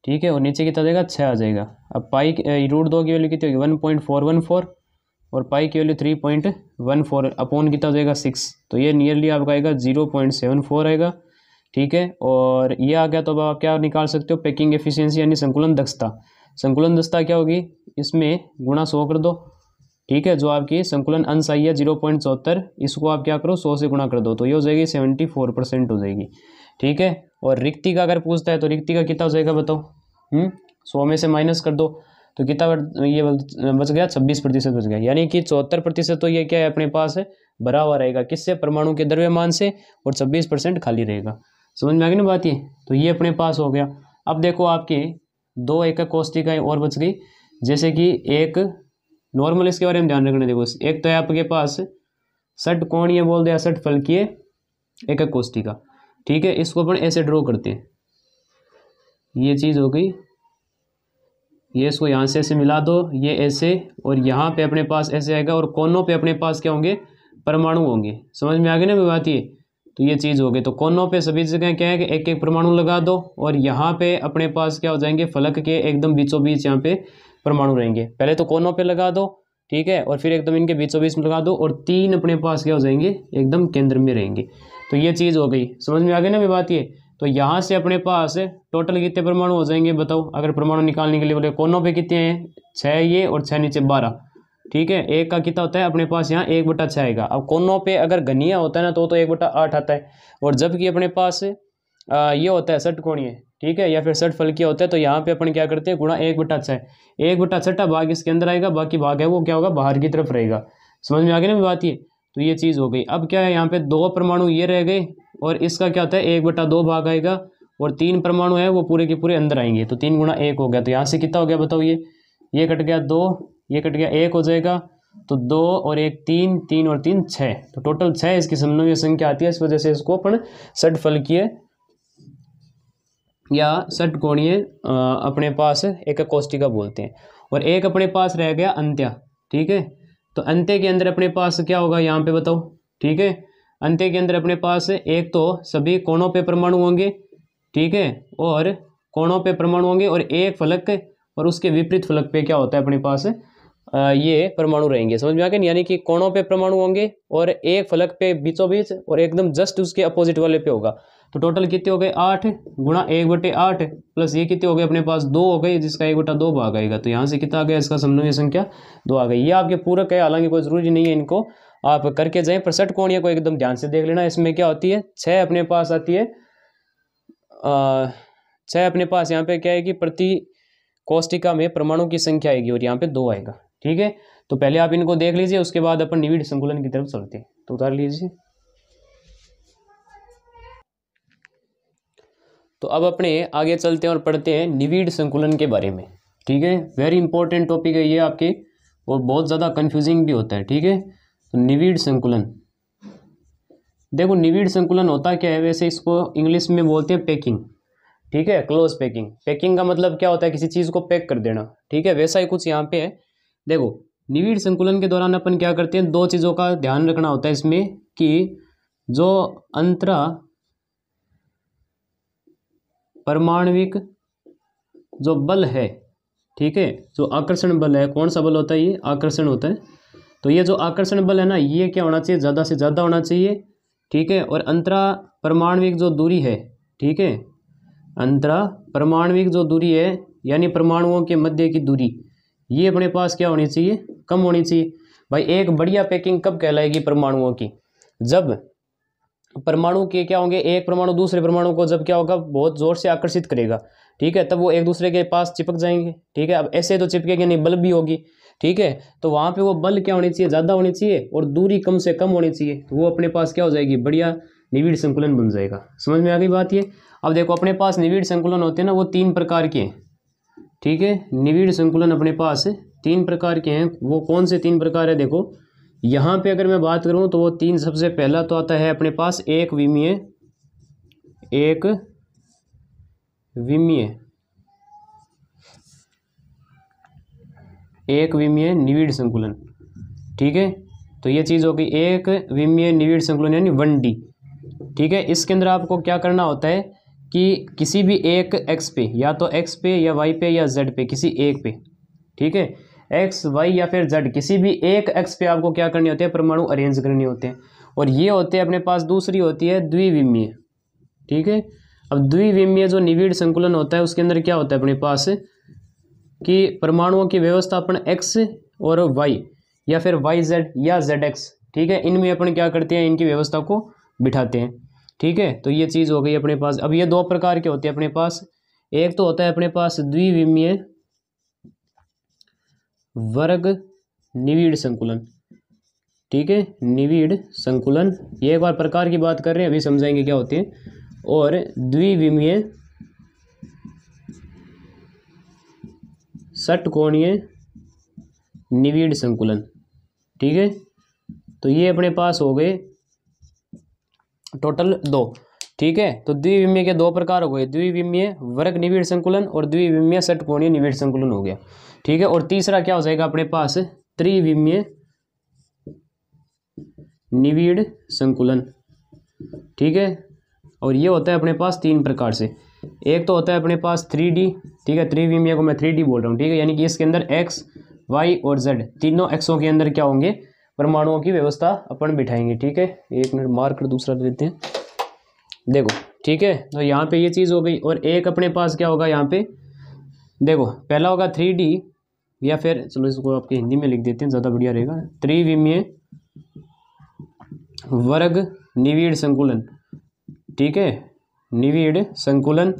ठीक है और नीचे कितना जाएगा छः आ जाएगा अब पाई रूट दो की वैल्यू कितनी होगी one point four one four और पाई की value three point one four upon कितना हो जाएगा सिक्स तो ये नियरली आपका आएगा जीरो पॉइंट सेवन फोर आएगा ठीक है और ये आ गया तो अब आप क्या निकाल सकते हो पैकिंग एफिशियंसी यानी संकुलन दक्षता संकुलन दक्षता क्या होगी इसमें गुणा सौ कर दो ठीक है जो आपकी संकुलन अंश आई है जीरो पॉइंट चौहत्तर इसको आप क्या करो सौ से गुणा कर दो तो ये हो जाएगी सेवेंटी फोर परसेंट हो जाएगी ठीक है और रिक्ति का अगर पूछता है तो रिक्ति का कितना हो जाएगा बताओ हम्म, सौ में से माइनस कर दो तो कितना ये बच गया छब्बीस प्रतिशत बच गया यानी कि चौहत्तर प्रतिशत तो ये क्या है अपने पास है भरा हुआ रहेगा किससे परमाणु के द्रव्यमान से और छब्बीस परसेंट खाली रहेगा समझ में आ गई ना बात ये तो ये अपने पास हो गया अब देखो आपकी दो एकक कोष्टिकाएँ और बच गई जैसे कि एक नॉर्मल इसके बारे में ध्यान रखना देखो एक तो है आपके पास सट कौन ये बोल दिया सट फलकी एक एक कोष्टी का ठीक है इसको अपन ऐसे ड्रॉ करते हैं ये चीज़ हो गई ये इसको यहाँ से ऐसे मिला दो ये ऐसे और यहाँ पे अपने पास ऐसे आएगा और कोनों पे अपने पास क्या होंगे परमाणु होंगे समझ में आ गए ना बात ये तो ये चीज़ हो गई तो कोनों पे सभी जगह क्या है कि एक एक परमाणु लगा दो और यहाँ पे अपने पास क्या हो जाएंगे फलक के एकदम बीचों बीच यहाँ पर परमाणु रहेंगे पहले तो कोनों पे लगा दो ठीक है और फिर एकदम इनके बीचों बीच में लगा दो और तीन अपने पास क्या हो जाएंगे एकदम केंद्र में रहेंगे तो ये चीज़ हो गई समझ में आ गई ना मेरी बात ये तो यहाँ से अपने पास टोटल कितने परमाणु हो जाएंगे बताओ अगर परमाणु निकालने के लिए बोले कोनों पर कितने हैं छः ये और छः नीचे बारह ठीक है एक का कितना होता है अपने पास यहाँ एक बटा छः आएगा अब कोनों पे अगर घनिया होता है ना तो तो एक बटा आठ आता है और जबकि अपने पास आ, ये होता है षटकोणीय ठीक है या फिर सठ फल किया होता है तो यहाँ पे अपन क्या करते हैं गुणा एक बटा छः एक बटा छठा भाग इसके अंदर आएगा बाकी भाग है वो क्या होगा बाहर की तरफ रहेगा समझ में आ गया ना बात ये तो ये चीज़ हो गई अब क्या है यहाँ पे दो परमाणु ये रह गए और इसका क्या होता है एक बटा दो भाग आएगा और तीन परमाणु है वो पूरे के पूरे अंदर आएंगे तो तीन गुणा एक हो गया तो यहाँ से कितना हो गया बताओ ये ये कट गया दो ये कट गया एक हो जाएगा तो दो और एक तीन तीन और तीन छः तो टोटल छः इसकी समन्वय संख्या आती है इस वजह से इसको अपन सठ फल किए या षटकोणीय अपने पास एक कोष्टिका बोलते हैं और एक अपने पास रह गया अंत्या ठीक है तो अंत्य के अंदर अपने पास क्या होगा यहाँ पे बताओ ठीक है अंत्य के अंदर अपने पास एक तो सभी कोणों पे परमाणु होंगे ठीक है और कोणों पे परमाणु होंगे और एक फलक और उसके विपरीत फलक पे क्या होता है अपने पास ये परमाणु रहेंगे समझ में आ गया यानी कि कोणों पे परमाणु होंगे और एक फलक पे बीचों बीच और एकदम जस्ट उसके अपोजिट वाले पे होगा तो टोटल कितने हो गए आठ गुणा एक बटे आठ प्लस ये कितने हो गए अपने पास दो हो गए जिसका एक बटा दो भाग आएगा तो यहाँ से कितना आ गया इसका समन्वय संख्या दो आ गई ये आपके पूरक है हालांकि कोई ज़रूरी नहीं है इनको आप करके जाए पर सट कोणीय को एकदम ध्यान से देख लेना इसमें क्या होती है छः अपने पास आती है छः अपने पास यहाँ पे क्या है कि प्रति कोष्टिका में परमाणु की संख्या आएगी और यहाँ पे दो आएगा ठीक है तो पहले आप इनको देख लीजिए उसके बाद अपन निविड संकुलन की तरफ चलते हैं तो उतार लीजिए तो अब अपने आगे चलते हैं और पढ़ते हैं निविड संकुलन के बारे में ठीक है वेरी इंपॉर्टेंट टॉपिक है ये आपके और बहुत ज़्यादा कन्फ्यूजिंग भी होता है ठीक है तो निविड संकुलन देखो निविड संकुलन होता क्या है वैसे इसको इंग्लिश में बोलते हैं पैकिंग ठीक है क्लोज पैकिंग पैकिंग का मतलब क्या होता है किसी चीज़ को पैक कर देना ठीक है वैसा ही कुछ यहाँ पे है देखो निविड संकुलन के दौरान अपन क्या करते हैं दो चीज़ों का ध्यान रखना होता है इसमें कि जो अंतरा परमाणविक जो बल है ठीक है जो आकर्षण बल है कौन सा बल होता है ये आकर्षण होता है तो ये जो आकर्षण बल है ना ये क्या होना चाहिए ज़्यादा से ज़्यादा होना चाहिए ठीक है और अंतरा परमाणविक जो दूरी है ठीक है अंतरा परमाणविक जो दूरी है यानी परमाणुओं के मध्य की दूरी ये अपने पास क्या होनी चाहिए कम होनी चाहिए भाई एक बढ़िया पैकिंग कब कहलाएगी परमाणुओं की जब परमाणु के क्या होंगे एक परमाणु दूसरे परमाणु को जब क्या होगा बहुत ज़ोर से आकर्षित करेगा ठीक है तब वो एक दूसरे के पास चिपक जाएंगे ठीक है अब ऐसे तो चिपकेगा नहीं बल्ब भी होगी ठीक है तो वहाँ पे वो बल क्या होनी चाहिए ज़्यादा होनी चाहिए और दूरी कम से कम होनी चाहिए वो अपने पास क्या हो जाएगी बढ़िया निविड़ संकुलन बन जाएगा समझ में आ गई बात ये अब देखो अपने पास निविड़ संकुलन होते हैं ना वो तीन प्रकार के हैं ठीक है निविड़ संकुलन अपने पास तीन प्रकार के हैं वो कौन से तीन प्रकार है देखो यहाँ पे अगर मैं बात करूँ तो वो तीन सबसे पहला तो आता है अपने पास एक विमीय एक विमीय एक विमीय निविड़ संकुलन ठीक है तो ये चीज़ होगी एक विमीय निविड़ संकुलन यानी वन डी ठीक है इसके अंदर आपको क्या करना होता है कि किसी भी एक एक्स पे या तो एक्स पे या वाई पे या जेड पे किसी एक पे ठीक है एक्स वाई या फिर जेड किसी भी एक एक्स पे आपको क्या करनी होती है परमाणु अरेंज करने होते हैं और ये होते हैं अपने पास दूसरी होती है द्विविमीय ठीक है अब द्विविमीय जो निविड़ संकुलन होता है उसके अंदर क्या होता है अपने पास कि परमाणुओं की व्यवस्था अपन एक्स और वाई या फिर वाई जेड या जेड एक्स ठीक है इनमें अपन क्या करते हैं इनकी व्यवस्था को बिठाते हैं ठीक है तो ये चीज़ हो गई अपने पास अब ये दो प्रकार के होते हैं अपने पास एक तो होता है अपने पास द्विविमीय वर्ग निविड़ संकुलन ठीक है निविड़ संकुलन ये एक बार प्रकार की बात कर रहे हैं अभी समझाएंगे क्या होते हैं और द्विविमीय षटकोणीय निविड़ संकुलन ठीक है तो ये अपने पास हो गए टोटल दो ठीक है तो द्विविमीय के दो प्रकार हो गए द्विविमीय वर्ग निविड़ संकुलन और द्विविमीय षटकोणीय निविड़ संकुलन हो गया ठीक है और तीसरा क्या हो जाएगा अपने पास त्रिविमीय निविड़ संकुलन ठीक है और ये होता है अपने पास तीन प्रकार से एक तो होता है अपने पास थ्री डी ठीक है त्रिविमीय को मैं थ्री डी बोल रहा हूँ ठीक है यानी कि इसके अंदर एक्स वाई और जेड तीनों एक्सों के अंदर क्या होंगे परमाणुओं की व्यवस्था अपन बिठाएंगे ठीक है एक मिनट मार्कर दूसरा देते हैं देखो ठीक है तो यहाँ पे ये चीज़ हो गई और एक अपने पास क्या होगा यहाँ पे देखो पहला होगा थ्री डी या फिर चलो इसको आपके हिंदी में लिख देते हैं ज़्यादा बढ़िया रहेगा त्रिविमीय वर्ग निविड़ संकुलन ठीक है निविड़ संकुलन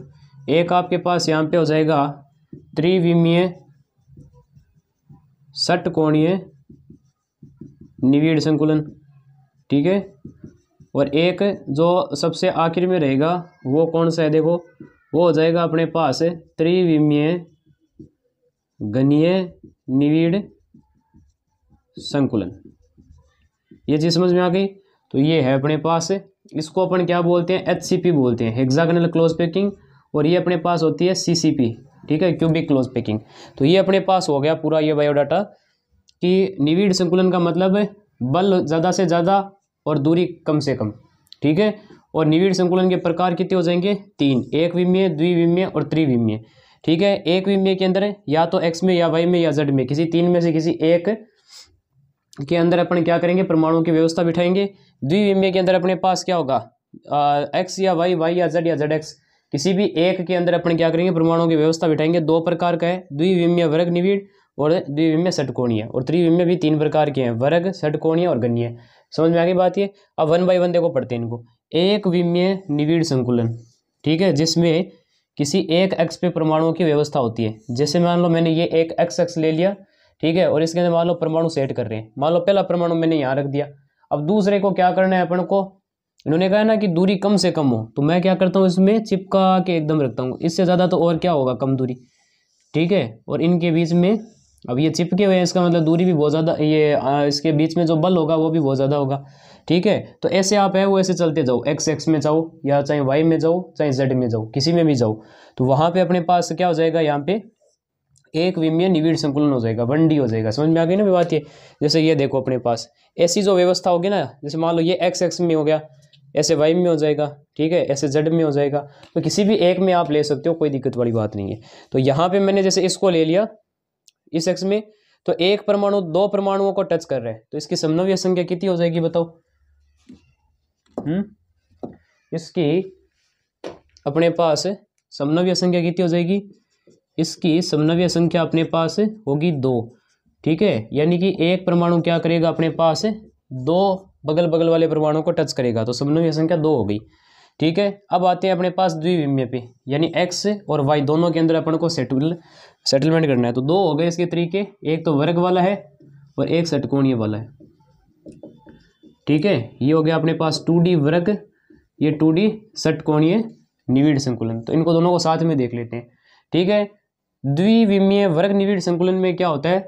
एक आपके पास यहाँ पे हो जाएगा त्रिविमीय षटकोणीय निविड़ संकुलन ठीक है और एक जो सबसे आखिर में रहेगा वो कौन सा है देखो वो हो जाएगा अपने पास त्रिविमीय गणीय निविड़ संकुलन ये चीज़ समझ में आ गई तो ये है अपने पास इसको अपन क्या बोलते हैं एच बोलते हैं हेक्सागनल क्लोज पैकिंग और ये अपने पास होती है सी ठीक है क्यूबिक क्लोज पैकिंग तो ये अपने पास हो गया पूरा ये बायोडाटा कि निविड़ संकुलन का मतलब बल ज़्यादा से ज़्यादा और दूरी कम से कम ठीक है और निविड़ संकुलन के प्रकार कितने हो जाएंगे तीन एक विमीय द्विविमीय और त्रिविमीय ठीक है एक भी में के अंदर या तो एक्स में या वाई में या जेड में किसी तीन में से किसी एक के अंदर अपन क्या करेंगे परमाणुओं की व्यवस्था बिठाएंगे द्विविमय के अंदर अपने पास क्या होगा एक्स या वाई वाई या जेड या जेड एक्स किसी भी एक के अंदर अपन क्या करेंगे परमाणुओं की व्यवस्था बिठाएंगे दो प्रकार का है द्विविमय वर्ग निविड़ और द्विविमय षटकोणीय और त्रिविमय भी तीन प्रकार के हैं वर्ग षटकोणीय और गण्य समझ में आ गई बात ये अब वन बाई वन देखो पढ़ते हैं इनको एक विमय निविड़ संकुलन ठीक है जिसमें किसी एक एक्स पे परमाणुओं की व्यवस्था होती है जैसे मान लो मैंने ये एक एक्स एक्स ले लिया ठीक है और इसके अंदर मान लो परमाणु सेट कर रहे हैं मान लो पहला परमाणु मैंने यहाँ रख दिया अब दूसरे को क्या करना है अपन को इन्होंने कहा ना कि दूरी कम से कम हो तो मैं क्या करता हूँ इसमें चिपका के एकदम रखता हूँ इससे ज़्यादा तो और क्या होगा कम दूरी ठीक है और इनके बीच में अब ये चिपके हुए हैं इसका मतलब दूरी भी बहुत ज़्यादा ये इसके बीच में जो बल होगा वो भी बहुत ज़्यादा होगा ठीक है तो ऐसे आप है वो ऐसे चलते जाओ एक्स एक्स में जाओ या चाहे वाई में जाओ चाहे जेड में जाओ किसी में भी जाओ तो वहाँ पे अपने पास क्या हो जाएगा यहाँ पे एक विमीय निविड़ संकुलन हो जाएगा वन हो जाएगा समझ में आ गई ना बात ये जैसे ये देखो अपने पास ऐसी जो व्यवस्था होगी ना जैसे मान लो ये एक्स एक्स में हो गया ऐसे वाई में हो जाएगा ठीक है ऐसे जेड में हो जाएगा तो किसी भी एक में आप ले सकते हो कोई दिक्कत वाली बात नहीं है तो यहाँ पे मैंने जैसे इसको ले लिया इस एक्स में तो एक परमाणु दो परमाणुओं को टच कर रहे हैं तो इसकी समन्वय संख्या कितनी हो जाएगी बताओ हम्म इसकी अपने पास समनव्य संख्या कितनी हो जाएगी इसकी समनव्य संख्या अपने पास होगी दो ठीक है यानी कि एक परमाणु क्या करेगा अपने पास दो बगल बगल वाले परमाणु को टच करेगा तो समन्वय संख्या दो हो गई ठीक है अब आते हैं अपने पास द्विविम्य पे यानी एक्स और वाई दोनों के अंदर अपन को सेटल सेटलमेंट करना है तो दो हो गए इसके तरीके एक तो वर्ग वाला है और एक सटकोणीय वाला है ठीक है ये हो गया अपने पास टू डी वर्ग ये टू डी कोणीय निविड़ संकुलन तो इनको दोनों को साथ में देख लेते हैं ठीक है द्विविमीय वर्ग निविड़ संकुलन में क्या होता है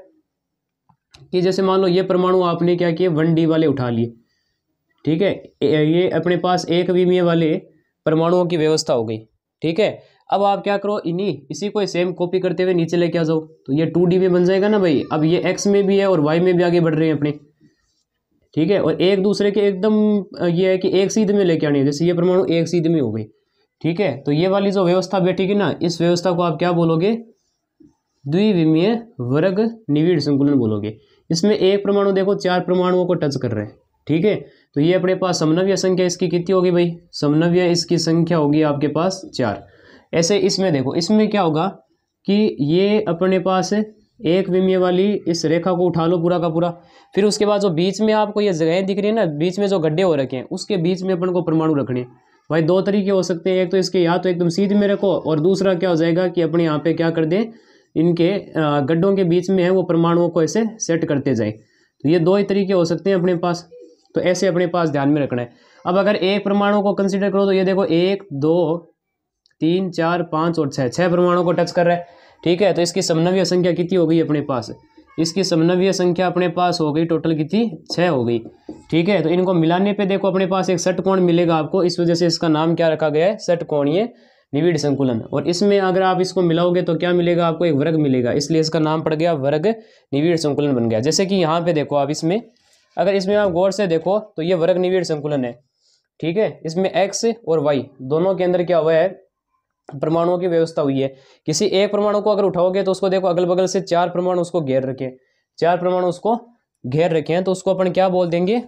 कि जैसे मान लो ये परमाणु आपने क्या किए वन डी वाले उठा लिए ठीक है ये अपने पास एक विमीय वाले परमाणुओं की व्यवस्था हो गई ठीक है अब आप क्या करो इन्हीं इसी को सेम कॉपी करते हुए नीचे लेके आ जाओ तो ये टू डी में बन जाएगा ना भाई अब ये एक्स में भी है और वाई में भी आगे बढ़ रहे हैं अपने ठीक है और एक दूसरे के एकदम ये है कि एक सीध में लेके आनी है जैसे ये परमाणु एक सीध में हो गई ठीक है तो ये वाली जो व्यवस्था बैठेगी ना इस व्यवस्था को आप क्या बोलोगे द्विविमीय वर्ग निविड़ संकुलन बोलोगे इसमें एक परमाणु देखो चार परमाणुओं को टच कर रहे हैं ठीक है तो ये अपने पास समन्वय संख्या इसकी कितनी होगी भाई समनव्य इसकी संख्या होगी आपके पास चार ऐसे इसमें देखो इसमें क्या होगा कि ये अपने पास एक विमय वाली इस रेखा को उठा लो पूरा का पूरा फिर उसके बाद जो बीच में आपको ये जगहें दिख रही है ना बीच में जो गड्ढे हो रखे हैं उसके बीच में अपन को परमाणु रखने भाई दो तरीके हो सकते हैं एक तो इसके या तो एकदम सीध में रखो और दूसरा क्या हो जाएगा कि अपने यहाँ पे क्या कर दें इनके गड्ढों के बीच में है वो परमाणुओं को ऐसे सेट करते जाए तो ये दो ही तरीके हो सकते हैं अपने पास तो ऐसे अपने पास ध्यान में रखना है अब अगर एक परमाणु को कंसिडर करो तो ये देखो एक दो तीन चार पाँच और छः छः परमाणु को टच कर रहा है ठीक है तो इसकी समन्वय संख्या कितनी हो गई अपने पास इसकी समन्वय संख्या अपने पास हो गई टोटल कितनी छः हो गई ठीक है तो इनको मिलाने पे देखो अपने पास एक षटकोण मिलेगा आपको इस वजह से इसका नाम क्या रखा गया है षटकोणीय निविड़ संकुलन और इसमें अगर आप इसको मिलाओगे तो क्या मिलेगा आपको एक वर्ग मिलेगा इसलिए इसका नाम पड़ गया वर्ग निविड़ संकुलन बन गया जैसे कि यहाँ पे देखो आप इसमें अगर इसमें आप गौर से देखो तो ये वर्ग निविड़ संकुलन है ठीक है इसमें एक्स और वाई दोनों के अंदर क्या हुआ है परमाणुओं की व्यवस्था हुई है किसी एक परमाणु को अगर उठाओगे तो उसको देखो अगल बगल से चार परमाणु उसको घेर रखे चार परमाणु उसको घेर रखे हैं तो उसको अपन क्या बोल देंगे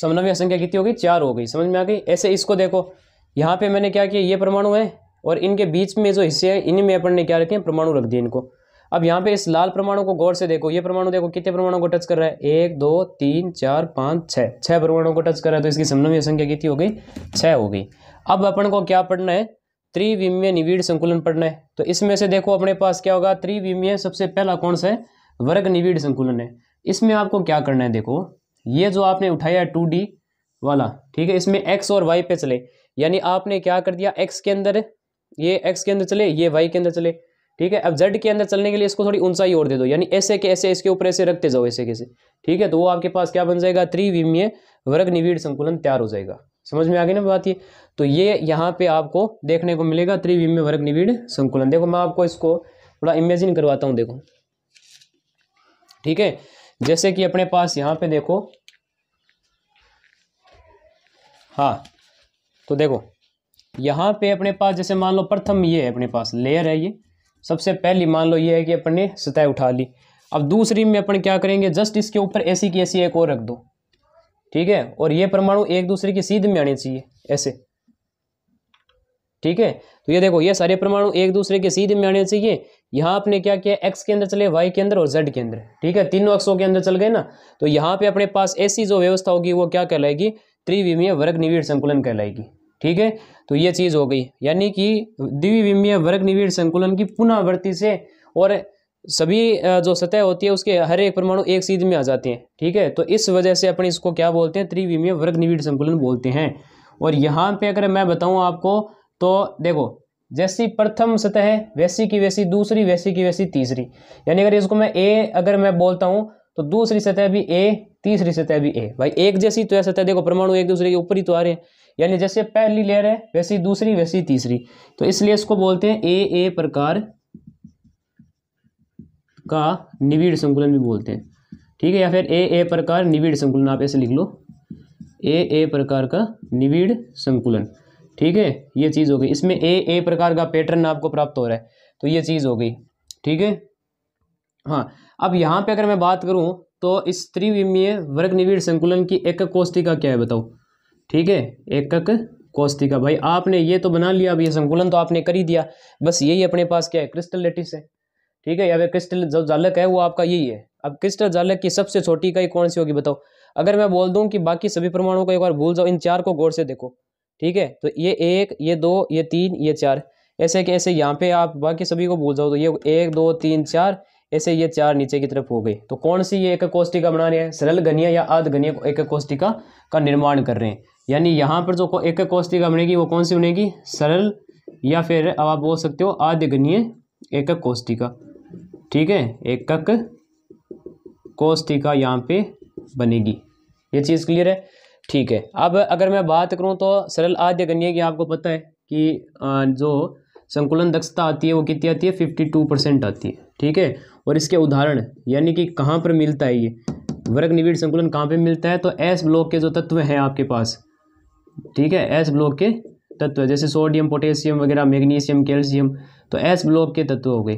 समन्वय संख्या कितनी हो गई चार हो गई समझ में आ गई ऐसे इसको देखो यहाँ पे मैंने क्या किया ये परमाणु है और इनके बीच में जो हिस्से हैं इन्हीं में अपन ने क्या रखे परमाणु रख दिए इनको अब यहाँ पे इस लाल परमाणु को गौर से देखो ये परमाणु देखो कितने परमाणु को टच कर रहा है एक दो तीन चार पाँच छः छः परमाणु को टच कर रहा है तो इसकी समन्वय संख्या कितनी हो गई छः हो गई अब अपन को क्या पढ़ना है त्रिविमीय निविड़ संकुलन पढ़ना है तो इसमें से देखो अपने पास क्या होगा त्रिविमीय सबसे पहला कौन सा है वर्ग निविड़ संकुलन है इसमें आपको क्या करना है देखो ये जो आपने उठाया है टू डी वाला ठीक है इसमें एक्स और वाई पे चले यानी आपने क्या कर दिया एक्स के अंदर ये एक्स के अंदर चले ये वाई के अंदर चले ठीक है अब जेड के अंदर चलने के लिए इसको थोड़ी ऊंचाई और दे दो यानी ऐसे के ऐसे इसके ऊपर ऐसे रखते जाओ ऐसे कैसे ठीक है तो वो आपके पास क्या बन जाएगा त्रिविमीय वर्ग निविड़ संकुलन तैयार हो जाएगा समझ में आ गई ना बात ये तो ये यहाँ पे आपको देखने को मिलेगा त्रिविम वर्ग निविड़ संकुलन देखो मैं आपको इसको थोड़ा इमेजिन करवाता हूँ देखो ठीक है जैसे कि अपने पास यहाँ पे देखो हाँ तो देखो यहाँ पे अपने पास जैसे मान लो प्रथम ये है अपने पास लेयर है ये सबसे पहली मान लो ये है कि अपन ने सतह उठा ली अब दूसरी में अपन क्या करेंगे जस्ट इसके ऊपर ऐसी की ऐसी एक और रख दो ठीक है और ये परमाणु एक दूसरे की सीध में आने चाहिए ऐसे ठीक है तो ये देखो ये सारे परमाणु एक दूसरे के सीधे में आने चाहिए यहाँ आपने क्या किया एक्स के अंदर चले वाई के अंदर और जेड के अंदर ठीक है तीनों अक्षों के अंदर चल गए ना तो यहाँ पे अपने पास ऐसी जो व्यवस्था होगी वो क्या कहलाएगी त्रिविमीय वर्ग निविड़ संकुलन कहलाएगी ठीक है तो ये चीज़ हो गई यानी कि द्विविमीय वर्ग निविड़ संकुलन की पुनरावृत्ति से और सभी जो सतह होती है उसके हर एक परमाणु एक सीध में आ जाते हैं ठीक है तो इस वजह से अपने इसको क्या बोलते हैं त्रिविमीय वर्ग निविड़ संकुलन बोलते हैं और यहाँ पे अगर मैं बताऊँ आपको तो देखो जैसी प्रथम सतह है वैसी की वैसी दूसरी वैसी की वैसी तीसरी यानी अगर इसको मैं ए अगर मैं बोलता हूँ तो दूसरी सतह भी ए तीसरी सतह भी ए भाई एक जैसी तो सतह देखो परमाणु एक दूसरे के ऊपर ही तो आ रहे हैं यानी जैसे पहली लेयर है वैसी दूसरी वैसी तीसरी तो इसलिए इसको बोलते हैं ए ए प्रकार का निविड़ संकुलन भी बोलते हैं ठीक है या फिर ए ए प्रकार निविड़ संकुलन आप ऐसे लिख लो ए ए प्रकार का निविड़ संकुलन ठीक है ये चीज़ हो गई इसमें ए ए प्रकार का पैटर्न आपको प्राप्त हो रहा है तो ये चीज़ हो गई ठीक है हाँ अब यहाँ पे अगर मैं बात करूं तो इस त्रिविमीय वर्ग निविड़ संकुलन की एकक कोष्टिका क्या है बताओ ठीक है एकक कोष्टिका भाई आपने ये तो बना लिया अब ये संकुलन तो आपने कर ही दिया बस यही अपने पास क्या है क्रिस्टल लेटिस है ठीक है या फिर क्रिस्टल जो जालक है वो आपका यही है अब क्रिस्टल जालक की सबसे छोटी इकाई कौन सी होगी बताओ अगर मैं बोल दूं कि बाकी सभी परमाणुओं को एक बार भूल जाओ इन चार को गौर से देखो ठीक है तो ये एक ये दो ये तीन ये चार ऐसे कि ऐसे यहाँ पे आप बाकी सभी को भूल जाओ तो ये एक दो तीन चार ऐसे ये चार नीचे की तरफ हो गई तो कौन सी ये एक कोष्टिका बना रहे हैं सरल घनिया या आध को एक कोष्टिका का, का निर्माण कर रहे हैं यानी यहाँ पर जो एक कोष्टिका बनेगी वो कौन सी बनेगी सरल या फिर अब आप बोल सकते हो आध एक एकक कोष्टिका ठीक है एकक कोष्टिका यहाँ पे बनेगी ये चीज़ क्लियर है ठीक है अब अगर मैं बात करूँ तो सरल आद्य गण्य की आपको पता है कि जो संकुलन दक्षता आती है वो कितनी आती है फिफ्टी टू परसेंट आती है ठीक है और इसके उदाहरण यानी कि कहाँ पर मिलता है ये वर्ग निविड़ संकुलन कहाँ पे मिलता है तो एस ब्लॉक के जो तत्व हैं आपके पास ठीक है एस ब्लॉक के तत्व जैसे सोडियम पोटेशियम वगैरह मैग्नीशियम कैल्शियम तो एस ब्लॉक के तत्व हो गए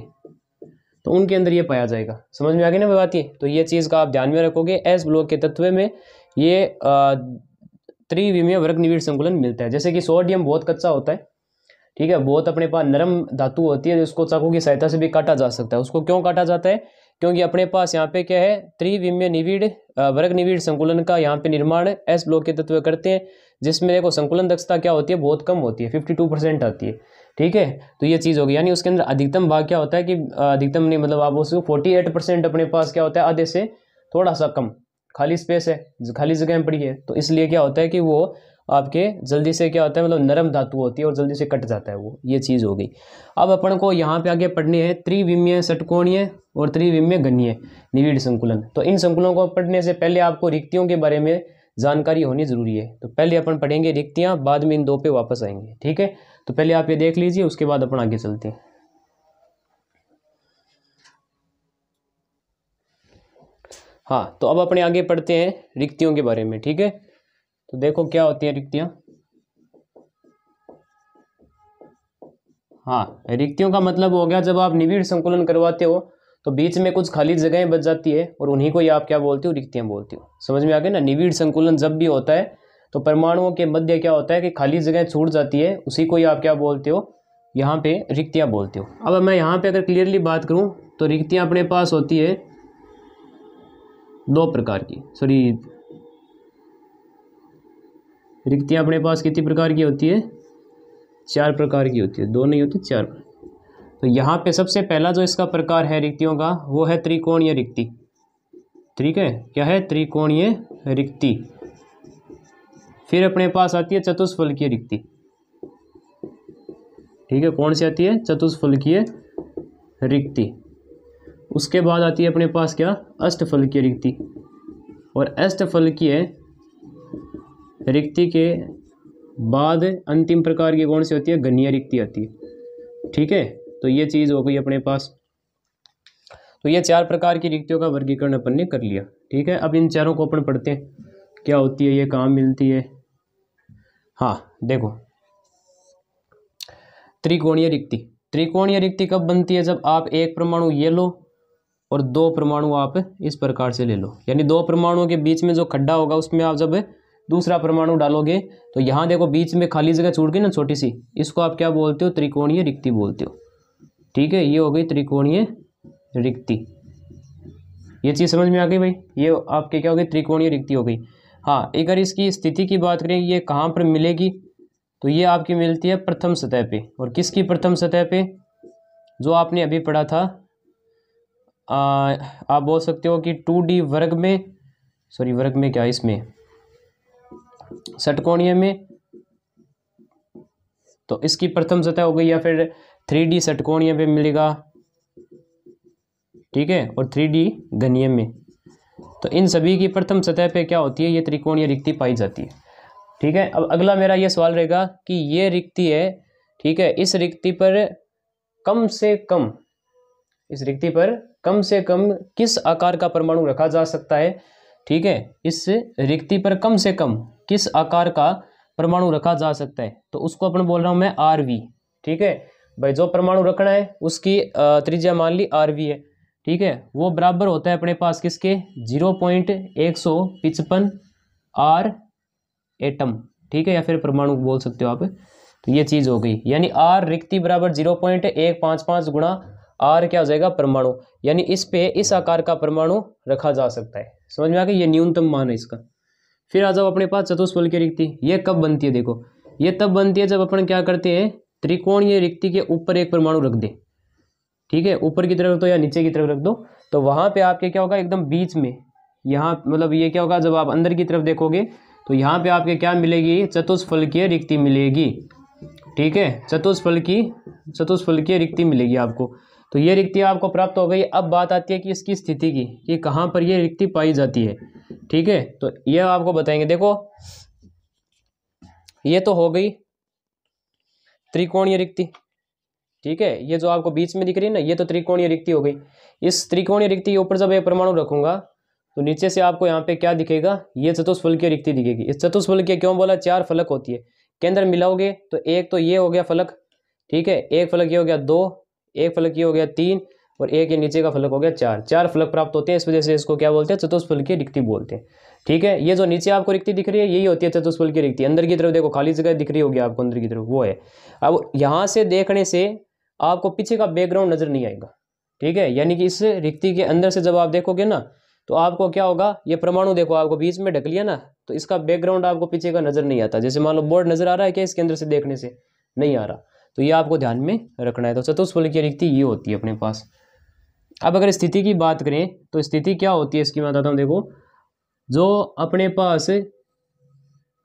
तो उनके अंदर ये पाया जाएगा समझ में आ गया ना बात ये तो ये चीज़ का आप ध्यान में रखोगे एस ब्लॉक के तत्व में ये त्रिविमीय वर्ग निविड़ संकुलन मिलता है जैसे कि सोडियम बहुत कच्चा होता है ठीक है बहुत अपने पास नरम धातु होती है जिसको चाकू की सहायता से भी काटा जा सकता है उसको क्यों काटा जाता है क्योंकि अपने पास यहाँ पे क्या है त्रिविम्य निविड़ वर्ग निविड़ संकुलन का यहाँ पे निर्माण एस ब्लॉक के तत्व करते हैं जिसमें देखो संकुलन दक्षता क्या होती है बहुत कम होती है फिफ्टी टू परसेंट आती है ठीक है तो ये चीज़ होगी यानी उसके अंदर अधिकतम भाग क्या होता है कि अधिकतम नहीं मतलब आप उसको फोर्टी एट परसेंट अपने पास क्या होता है आधे से थोड़ा सा कम खाली स्पेस है खाली जगह में पड़ी है तो इसलिए क्या होता है कि वो आपके जल्दी से क्या होता है मतलब नरम धातु होती है और जल्दी से कट जाता है वो ये चीज़ हो गई अब अपन को यहाँ पे आगे पढ़ने हैं त्रिविम्य षटकोणीय और त्रिविम्य गणीय निविड़ संकुलन तो इन संकुलों को पढ़ने से पहले आपको रिक्तियों के बारे में जानकारी होनी ज़रूरी है तो पहले अपन पढ़ेंगे रिक्तियाँ बाद में इन दो पे वापस आएंगे ठीक है तो पहले आप ये देख लीजिए उसके बाद अपन आगे चलते हैं हाँ तो अब अपने आगे पढ़ते हैं रिक्तियों के बारे में ठीक है तो देखो क्या होती है रिक्तियाँ हाँ रिक्तियों का मतलब हो गया जब आप निविड़ संकुलन करवाते हो तो बीच में कुछ खाली जगहें बच जाती है और उन्हीं को ही आप क्या बोलते हो रिक्तियां बोलते हो समझ में आ गए ना निविड़ संकुलन जब भी होता है तो परमाणुओं के मध्य क्या होता है कि खाली जगह छूट जाती है उसी को ही आप क्या बोलते हो यहाँ पे रिक्तियां बोलते हो अब मैं यहाँ पे अगर क्लियरली बात करूँ तो रिक्तियाँ अपने पास होती है दो प्रकार की सॉरी रिक्तियाँ अपने पास कितनी प्रकार की होती है चार प्रकार की होती है दो नहीं होती चार तो यहाँ पे सबसे पहला जो इसका प्रकार है रिक्तियों का वो है त्रिकोणीय रिक्ति ठीक है क्या है त्रिकोणीय रिक्ति फिर अपने पास आती है चतुष्फलकीय रिक्ति ठीक है कौन सी आती है चतुष्फलकीय रिक्ति उसके बाद आती है अपने पास क्या अष्टफल की रिक्ति और अष्टफल की है रिक्ति के बाद अंतिम प्रकार की कौन सी होती है गन्या रिक्ति आती है ठीक है तो ये चीज़ हो गई अपने पास तो ये चार प्रकार की रिक्तियों का वर्गीकरण अपन ने कर लिया ठीक है अब इन चारों को अपन पढ़ते हैं क्या होती है ये काम मिलती है हाँ देखो त्रिकोणीय रिक्ति त्रिकोणीय रिक्ति कब बनती है जब आप एक परमाणु ये लो और दो परमाणु आप इस प्रकार से ले लो यानी दो परमाणुओं के बीच में जो खड्डा होगा उसमें आप जब दूसरा परमाणु डालोगे तो यहाँ देखो बीच में खाली जगह छूट गई ना छोटी सी इसको आप क्या बोलते हो त्रिकोणीय रिक्ति बोलते हो ठीक है ये हो गई त्रिकोणीय रिक्ति ये चीज़ समझ में आ गई भाई ये आपके क्या हो गई त्रिकोणीय रिक्ति हो गई हाँ अगर इसकी स्थिति की बात करें ये कहाँ पर मिलेगी तो ये आपकी मिलती है प्रथम सतह पे और किसकी प्रथम सतह पे जो आपने अभी पढ़ा था आ, आप बोल सकते हो कि टू डी वर्ग में सॉरी वर्ग में क्या इसमें सटकोणीय में तो इसकी प्रथम सतह हो गई या फिर थ्री डी सटकोणीय में मिलेगा ठीक है और थ्री डी घनीय में तो इन सभी की प्रथम सतह पे क्या होती है ये त्रिकोणीय रिक्ति पाई जाती है ठीक है अब अगला मेरा ये सवाल रहेगा कि ये रिक्ति है ठीक है इस रिक्ति पर कम से कम इस रिक्ति पर कम से कम किस आकार का परमाणु रखा जा सकता है ठीक है इस रिक्ति पर कम से कम किस आकार का परमाणु रखा जा सकता है तो उसको अपन बोल रहा हूँ मैं आर वी ठीक है भाई जो परमाणु रखना है उसकी त्रिज्या मान ली आर वी है ठीक है वो बराबर होता है अपने पास किसके जीरो पॉइंट एक सौ पिचपन आर एटम ठीक है या फिर परमाणु बोल सकते हो आप तो ये चीज़ हो गई यानी आर रिक्ति बराबर जीरो पॉइंट एक पाँच पाँच गुणा आर क्या हो जाएगा परमाणु यानी इस पे इस आकार का परमाणु रखा जा सकता है समझ में आ गया ये न्यूनतम मान है इसका फिर आ जाओ अपने पास चतुष्फल की रिक्ति ये कब बनती है देखो ये तब बनती है जब अपन क्या करते हैं त्रिकोणीय रिक्ति के ऊपर एक परमाणु रख दे ठीक है ऊपर की तरफ रख दो या नीचे की तरफ रख दो तो वहां पे आपके क्या होगा एकदम बीच में यहाँ मतलब ये क्या होगा जब आप अंदर की तरफ देखोगे तो यहाँ पे आपके क्या मिलेगी चतुष्फलकीय रिक्ति मिलेगी ठीक है चतुष्फल की की रिक्ति मिलेगी आपको तो ये रिक्ति आपको प्राप्त हो गई अब बात आती है कि इसकी स्थिति की कि कहाँ पर ये रिक्ति पाई जाती है ठीक है तो ये आपको बताएंगे देखो ये तो हो गई त्रिकोणीय रिक्ति ठीक है ये जो आपको बीच में दिख रही है ना ये तो त्रिकोणीय रिक्ति हो गई इस त्रिकोणीय रिक्ति के ऊपर जब एक परमाणु रखूंगा तो नीचे से आपको यहाँ पे क्या दिखेगा ये चतुष्फलकीय रिक्ति दिखेगी इस चतुष्फलकीय क्यों बोला चार फलक होती है केंद्र मिलाओगे तो एक तो ये हो गया फलक ठीक है एक फलक ये हो गया दो एक फलक ये हो गया तीन और एक ये नीचे का फलक हो गया चार चार फलक प्राप्त होते हैं इस वजह से इसको क्या बोलते हैं चतुष्फल की रिक्ति बोलते हैं ठीक है ये जो नीचे आपको रिक्ति दिख रही है यही होती है चतुष्फल की रिक्ति अंदर की तरफ देखो खाली जगह दिख रही होगी आपको अंदर की तरफ वो है अब यहाँ से देखने से आपको पीछे का बैकग्राउंड नजर नहीं आएगा ठीक है यानी कि इस रिक्ति के अंदर से जब आप देखोगे ना तो आपको क्या होगा ये परमाणु देखो आपको बीच में ढक लिया ना तो इसका बैकग्राउंड आपको पीछे का नजर नहीं आता जैसे मान लो बोर्ड नजर आ रहा है क्या इसके अंदर से देखने से नहीं आ रहा तो ये आपको ध्यान में रखना है तो चतुष्फल की रिक्ति ये होती है अपने पास अब अगर स्थिति की बात करें तो स्थिति क्या होती है इसकी मैं बताता हूँ देखो जो अपने पास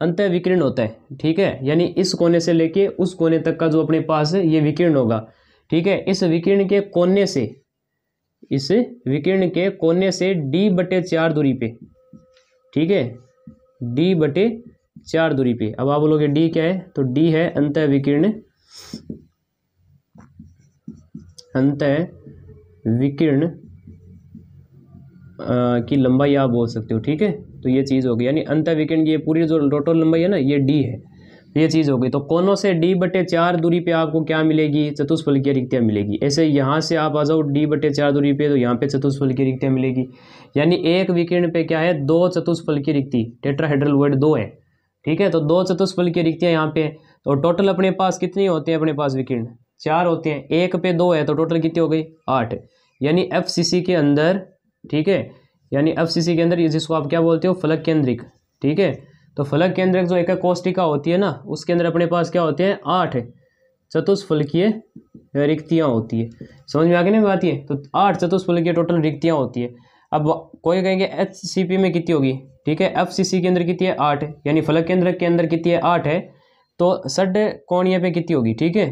अंत विकीर्ण होता है ठीक है यानी इस कोने से लेके उस कोने तक का जो अपने पास ये विकीर्ण होगा ठीक है इस विकीर्ण के कोने से इस विकीर्ण के कोने से डी बटे चार दूरी पे ठीक है डी बटे चार दूरी पे अब आप बोलोगे डी क्या है तो डी है अंत विकीर्ण अंत विकिरण की लंबाई आप बोल सकते हो ठीक है तो ये चीज़ होगी यानी अंत विकिरण ये पूरी जो टोटल लंबाई है ना ये डी है ये चीज़ हो गई तो कोनों से डी बटे चार दूरी पे आपको क्या मिलेगी चतुष्फल की रिक्तियाँ मिलेगी ऐसे यहाँ से आप आ जाओ डी बटे चार दूरी पे तो यहाँ पे चतुष्फल की रिक्तियाँ मिलेगी यानी एक विकिरण पे क्या है दो चतुष्फल की रिक्ति टेट्राहेड्रल वर्ड दो है ठीक है तो दो चतुष्फल की रिक्तियाँ यहाँ पे तो टोटल अपने पास कितने होते हैं अपने पास विकिरण चार होते हैं एक पे दो है तो टोटल कितनी हो गई आठ यानी एफ के अंदर ठीक है यानी एफ के अंदर जिसको आप क्या बोलते हो फलक केंद्रिक ठीक है तो फलक केंद्रिक जो एक कोष्टिका होती है ना उसके अंदर अपने पास क्या होते हैं आठ चतुष्फलकीय रिक्तियाँ होती है समझ में आ गई ना बात ये तो आठ चतुष्फलकीय टोटल रिक्तियाँ होती है अब कोई कहेंगे एच में कितनी होगी ठीक है एफ के अंदर कितनी है आठ यानी फलक केंद्र के अंदर कितनी है आठ है तो सड कोणीय पे कितनी होगी ठीक है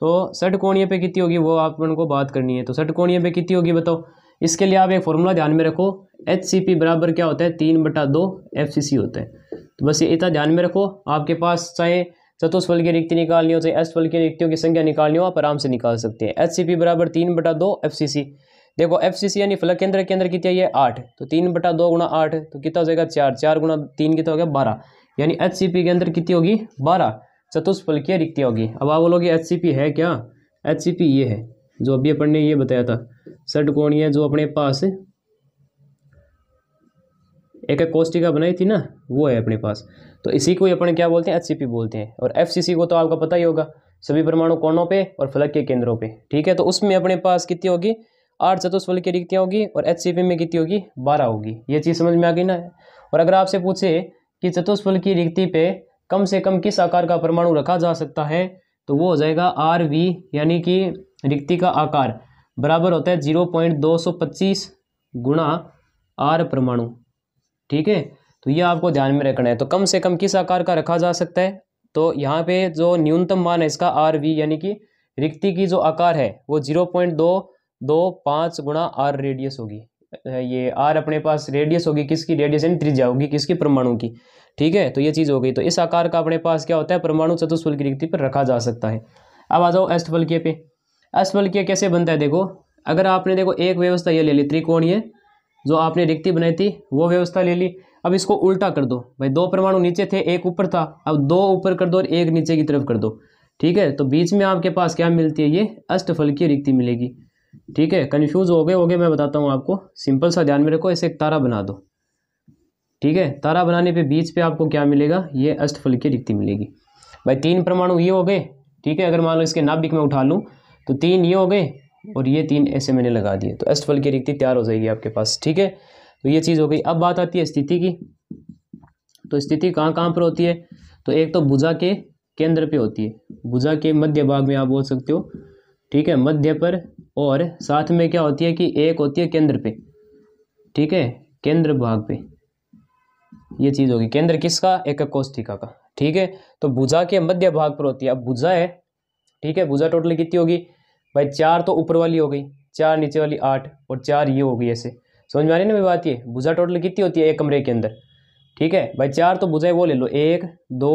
तो सड कोणीय पे कितनी होगी वो आप उनको बात करनी है तो सड कोणीय पे कितनी होगी बताओ इसके लिए आप एक फॉर्मूला ध्यान में रखो एच सी पी बराबर क्या होता है तीन बटा दो एफ सी सी होता है तो बस ये इतना ध्यान में रखो आपके पास चाहे चतुष्फल की रिक्ति निकालनी हो चाहे एसफल की रिक्तियों की संख्या निकालनी हो आप आराम से निकाल सकते हैं एच सी पी बराबर तीन बटा दो एफ सी सी देखो एफ सी सी यानी फल केंद्र के अंदर कितनी है आठ तो तीन बटा दो गुणा आठ तो कितना हो जाएगा चार चार गुणा तीन कितना हो गया बारह यानी एच के अंदर कितनी होगी बारह चतुष्फलकीय रिक्तियाँ होगी अब आप बोलोगे एच है क्या एच ये है जो अभी अपन ने ये बताया था षटकोणीय जो अपने पास एक एक कोष्टिका बनाई थी ना वो है अपने पास तो इसी को ही अपन क्या बोलते हैं एच बोलते हैं और एफ को तो आपका पता ही होगा सभी परमाणु कोणों पे और फलक के केंद्रों पे ठीक है तो उसमें अपने पास कितनी होगी आठ चतुष्फल की रिक्तियाँ होगी और एच में कितनी होगी बारह होगी ये चीज़ समझ में आ गई ना और अगर आपसे पूछे कि चतुष्फल की रिक्ति पे कम से कम किस आकार का परमाणु रखा जा सकता है तो वो हो जाएगा आर वी यानी कि रिक्ति का आकार बराबर होता है जीरो पॉइंट दो सौ पच्चीस गुणा आर परमाणु ठीक है तो ये आपको ध्यान में रखना है तो कम से कम किस आकार का रखा जा सकता है तो यहाँ पे जो न्यूनतम मान है इसका आर वी यानी कि रिक्ति की जो आकार है वो जीरो पॉइंट दो दो पाँच गुणा आर रेडियस होगी ये आर अपने पास रेडियस होगी किसकी रेडियस यानी त्रिज्या होगी किसकी परमाणु की ठीक है तो ये चीज़ हो गई तो इस आकार का अपने पास क्या होता है परमाणु चतुष्फल की रिक्ति पर रखा जा सकता है अब आ जाओ अष्टफलकीय पे अष्टफलकीय कैसे बनता है देखो अगर आपने देखो एक व्यवस्था ये ले ली त्रिकोण ये जो आपने रिक्ति बनाई थी वो व्यवस्था ले ली अब इसको उल्टा कर दो भाई दो परमाणु नीचे थे एक ऊपर था अब दो ऊपर कर दो और एक नीचे की तरफ कर दो ठीक है तो बीच में आपके पास क्या मिलती है ये अष्टफलकीय रिक्ति मिलेगी ठीक है कन्फ्यूज़ हो गए हो गए मैं बताता हूँ आपको सिंपल सा ध्यान में रखो ऐसे एक तारा बना दो ठीक है तारा बनाने पे बीच पे आपको क्या मिलेगा ये अष्टफल की रिक्ति मिलेगी भाई तीन परमाणु ये हो गए ठीक है अगर मान लो इसके नाभिक में उठा लूँ तो तीन ये हो गए और ये तीन ऐसे मैंने लगा दिए तो अष्टफल की रिक्ति तैयार हो जाएगी आपके पास ठीक है तो ये चीज़ हो गई अब बात आती है स्थिति की तो स्थिति कहाँ कहाँ पर होती है तो एक तो भुजा के केंद्र पे होती है भुजा के मध्य भाग में आप बोल सकते हो ठीक है मध्य पर और साथ में क्या होती है कि एक होती है केंद्र पे ठीक है केंद्र भाग पे ये चीज़ होगी केंद्र किसका एक कोष्ठिका का ठीक है तो भुजा के मध्य भाग पर होती है अब भुजा है ठीक है भुजा टोटल कितनी होगी भाई चार तो ऊपर वाली हो गई चार नीचे वाली आठ और चार ये हो गई ऐसे समझ में आ रही ना मेरी बात ये भुजा टोटल कितनी होती है एक कमरे के अंदर ठीक है भाई चार तो भुजाएं वो ले लो एक दो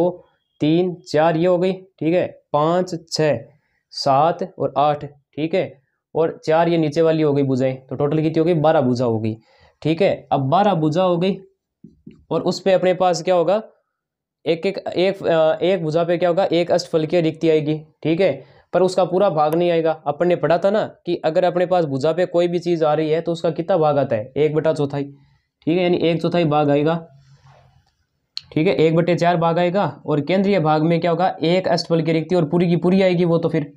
तीन चार ये हो गई ठीक है पाँच छः सात और आठ ठीक है और चार ये नीचे वाली हो गई भुजाएं तो टोटल कितनी हो गई बारह बुझा हो गई ठीक है अब बारह बुझा हो गई और उस पर अपने पास क्या होगा एक एक एक एक भुजा पे क्या होगा एक अष्टफल की रिक्ति आएगी ठीक है पर उसका पूरा भाग नहीं आएगा अपन ने पढ़ा था ना कि अगर अपने पास भुजा पे कोई भी चीज़ आ रही है तो उसका कितना भाग आता है एक बटा चौथाई ठीक है यानी एक चौथाई भाग आएगा ठीक है एक बटे चार भाग आएगा और केंद्रीय भाग में क्या होगा एक अष्टफल की रिक्ति और पूरी की पूरी आएगी वो तो फिर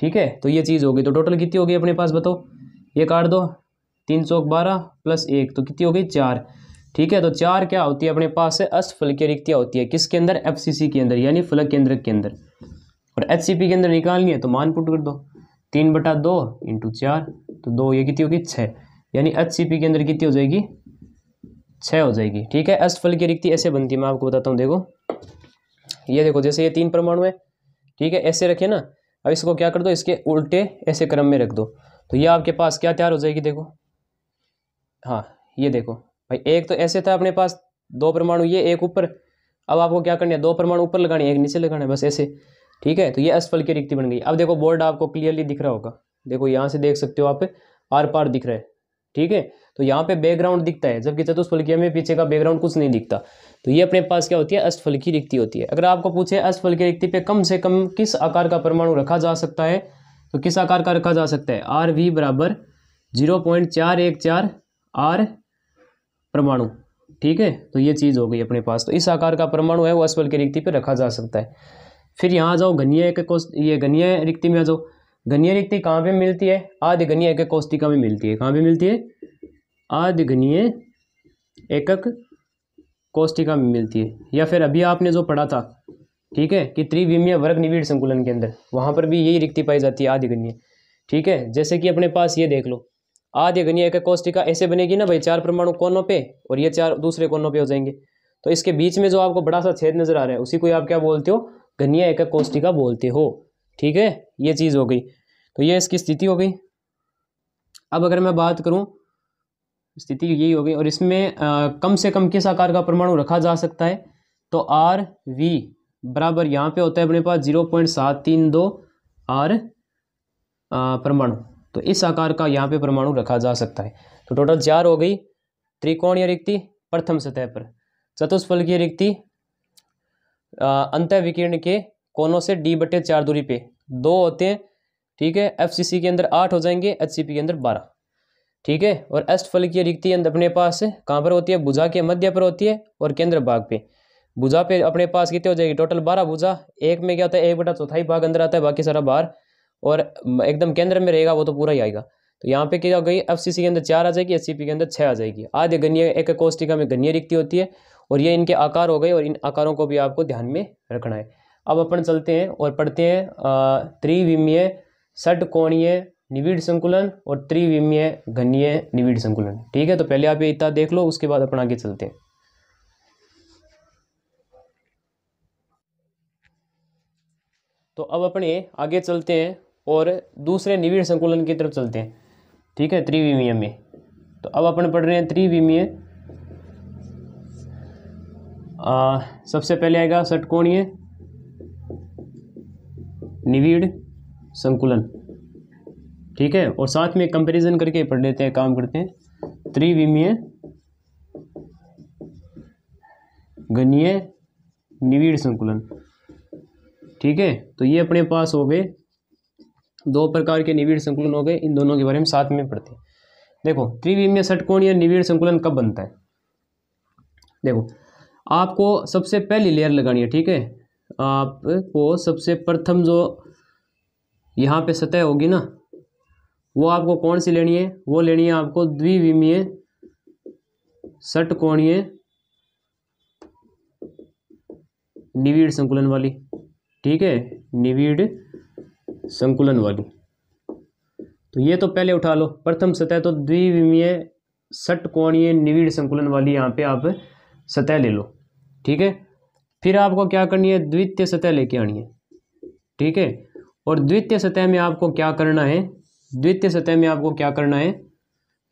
ठीक है तो ये चीज़ होगी तो टोटल कितनी होगी अपने पास बताओ ये काट दो तीन सौ बारह प्लस एक तो कितनी होगी चार ठीक है तो चार क्या होती है अपने पास से है की रिक्तियाँ होती है किसके अंदर सी के अंदर यानी फलक केंद्र के अंदर और पी के अंदर निकालनी है तो मान पुट कर दो तीन बटा दो इंटू चार तो दो ये कितनी होगी छः यानी पी के अंदर कितनी हो जाएगी छः हो जाएगी ठीक है की रिक्ति ऐसे बनती है मैं आपको बताता हूँ देखो ये देखो जैसे ये तीन परमाणु है ठीक है ऐसे रखे ना अब इसको क्या कर दो इसके उल्टे ऐसे क्रम में रख दो तो ये आपके पास क्या तैयार हो जाएगी देखो हाँ ये देखो भाई एक तो ऐसे था अपने पास दो परमाणु ये एक ऊपर अब आपको क्या करना है दो परमाणु ऊपर लगाने है एक नीचे लगाना है बस ऐसे ठीक है तो ये असफल की रिक्ति बन गई अब देखो बोर्ड आपको क्लियरली दिख रहा होगा देखो यहाँ से देख सकते हो आप आर पार दिख रहा है ठीक है तो यहाँ पे बैकग्राउंड दिखता है जबकि चतुष्फलकिया में पीछे का बैकग्राउंड कुछ नहीं दिखता तो ये अपने पास क्या होती है अष्टफलकी रिक्ति होती है अगर आपको पूछे अष्टफलकी रिक्ति पे कम से कम किस आकार का परमाणु रखा जा सकता है तो किस आकार का रखा जा सकता है आर वी बराबर जीरो पॉइंट चार एक चार आर परमाणु ठीक है तो ये चीज़ हो गई अपने पास तो इस आकार का परमाणु है वो अष्टफल की रिक्ति पर रखा जा सकता है फिर यहाँ जाओ घनिया एक ये घनिया रिक्ति में आ जाओ घनिया रिक्ति कहाँ पे मिलती है आदि घनिया एक कोष्टिका में मिलती है कहाँ पे मिलती है आदिगणीय एकक कोष्टिका में मिलती है या फिर अभी आपने जो पढ़ा था ठीक है कि त्रिविमीय वर्ग निविड़ संकुलन के अंदर वहाँ पर भी यही रिक्ति पाई जाती है आदिगणीय ठीक है जैसे कि अपने पास ये देख लो आदिगणीय एकक कोष्टिका ऐसे बनेगी ना भाई चार परमाणु कोनों पे और ये चार दूसरे कोनों पे हो जाएंगे तो इसके बीच में जो आपको बड़ा सा छेद नजर आ रहा है उसी को आप क्या बोलते हो घनीय एकक कोष्टिका बोलते हो ठीक है ये चीज़ हो गई तो ये इसकी स्थिति हो गई अब अगर मैं बात करूँ स्थिति यही हो गई और इसमें आ, कम से कम किस आकार का परमाणु रखा जा सकता है तो आर वी बराबर यहाँ पे होता है अपने पास जीरो पॉइंट सात तीन दो आर परमाणु तो इस आकार का यहाँ पे परमाणु रखा जा सकता है तो टोटल चार हो गई त्रिकोणीय रिक्ति प्रथम सतह पर की रिक्ति अंत विकीर्ण के कोनों से डी बटे चार दूरी पे दो होते हैं ठीक है एफ के अंदर आठ हो जाएंगे एच के अंदर बारह ठीक है और अष्टफल की रिक्ति अंत अपने पास कहाँ पर होती है भुजा के मध्य पर होती है और केंद्र भाग पे भुजा पे अपने पास कितने हो जाएगी टोटल बारह भुजा एक में क्या होता है एक बटा चौथाई भाग अंदर आता है बाकी सारा बाहर और एकदम केंद्र में रहेगा वो तो पूरा ही आएगा तो यहाँ पे क्या हो गई एफ के अंदर चार आ जाएगी एस के अंदर छः आ जाएगी आधे गन्य एक कोष्टिका में गन्य रिक्ति होती है और ये इनके आकार हो गए और इन आकारों को भी आपको ध्यान में रखना है अब अपन चलते हैं और पढ़ते हैं त्रिविमीय कोणीय निविड संकुलन और त्रिविमीय घनीय निविड संकुलन ठीक है तो पहले आप ये इतना देख लो उसके बाद अपन आगे चलते हैं तो अब अपने आगे चलते हैं और दूसरे निविड़ संकुलन की तरफ चलते हैं ठीक है त्रिविमीय में तो अब अपन पढ़ रहे हैं त्रिविमीय सबसे पहले आएगा षटकोणीय निविड़ संकुलन ठीक है और साथ में कंपैरिजन करके पढ़ लेते हैं काम करते हैं त्रिविमीय गणीय निविड़ संकुलन ठीक है तो ये अपने पास हो गए दो प्रकार के निविड़ संकुलन हो गए इन दोनों के बारे में साथ में पढ़ते हैं देखो त्रिविमीय षटकोण या निविड़ संकुलन कब बनता है देखो आपको सबसे पहली लेयर लगानी है ठीक है आपको सबसे प्रथम जो यहाँ पे सतह होगी ना वो आपको कौन सी लेनी है वो लेनी है आपको द्विविमीय षटकोणीय निविड़ संकुलन वाली ठीक है निविड़ संकुलन वाली तो ये तो पहले उठा लो प्रथम सतह तो द्विविमीय षटकोणीय निविड़ संकुलन वाली यहाँ पे आप सतह ले लो ठीक है फिर आपको क्या करनी है द्वितीय सतह लेके आनी है ठीक है और द्वितीय सतह में आपको क्या करना है द्वितीय सतह में आपको क्या करना है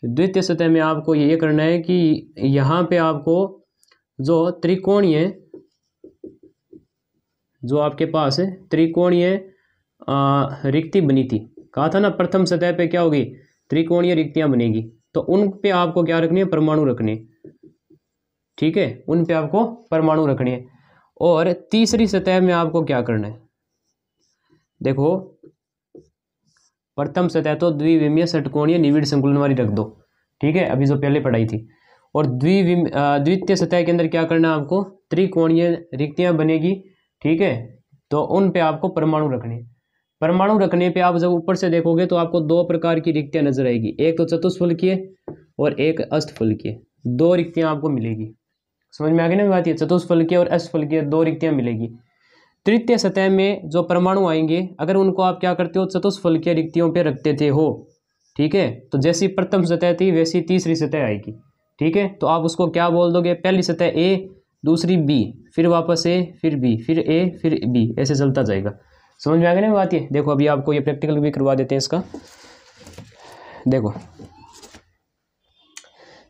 द्वितीय सतह में आपको ये करना है कि यहाँ पे आपको जो त्रिकोणीय जो आपके पास त्रिकोणीय रिक्ति बनी थी कहा था ना प्रथम सतह पे क्या होगी त्रिकोणीय रिक्तियाँ बनेगी तो उन पे आपको क्या रखनी है परमाणु रखने ठीक है उन पे आपको परमाणु रखने और तीसरी सतह में आपको क्या करना है देखो प्रथम सतह तो द्विविमीय षटकोणीय निविड़ संकुलन वाली रख दो ठीक है अभी जो पहले पढ़ाई थी और द्विविम द्वितीय सतह के अंदर क्या करना है आपको त्रिकोणीय रिक्तियाँ बनेगी ठीक है तो उन पे आपको परमाणु रखने परमाणु रखने पे आप जब ऊपर से देखोगे तो आपको दो प्रकार की रिक्तियाँ नजर आएगी एक तो चतुष्फुलकीय और एक की दो रिक्तियाँ आपको मिलेगी समझ में आ गई ना बात ये चतुष्फलकीय और अष्टफलकीय दो रिक्तियाँ मिलेगी तृतीय सतह में जो परमाणु आएंगे अगर उनको आप क्या करते हो चतुष्फल की रिक्तियों पर रखते थे हो ठीक है तो जैसी प्रथम सतह थी वैसी तीसरी सतह आएगी ठीक है तो आप उसको क्या बोल दोगे पहली सतह ए दूसरी बी फिर वापस ए फिर बी फिर ए फिर बी ऐसे चलता जाएगा समझ में आ गया ना बात ये देखो अभी आपको ये प्रैक्टिकल भी करवा देते हैं इसका देखो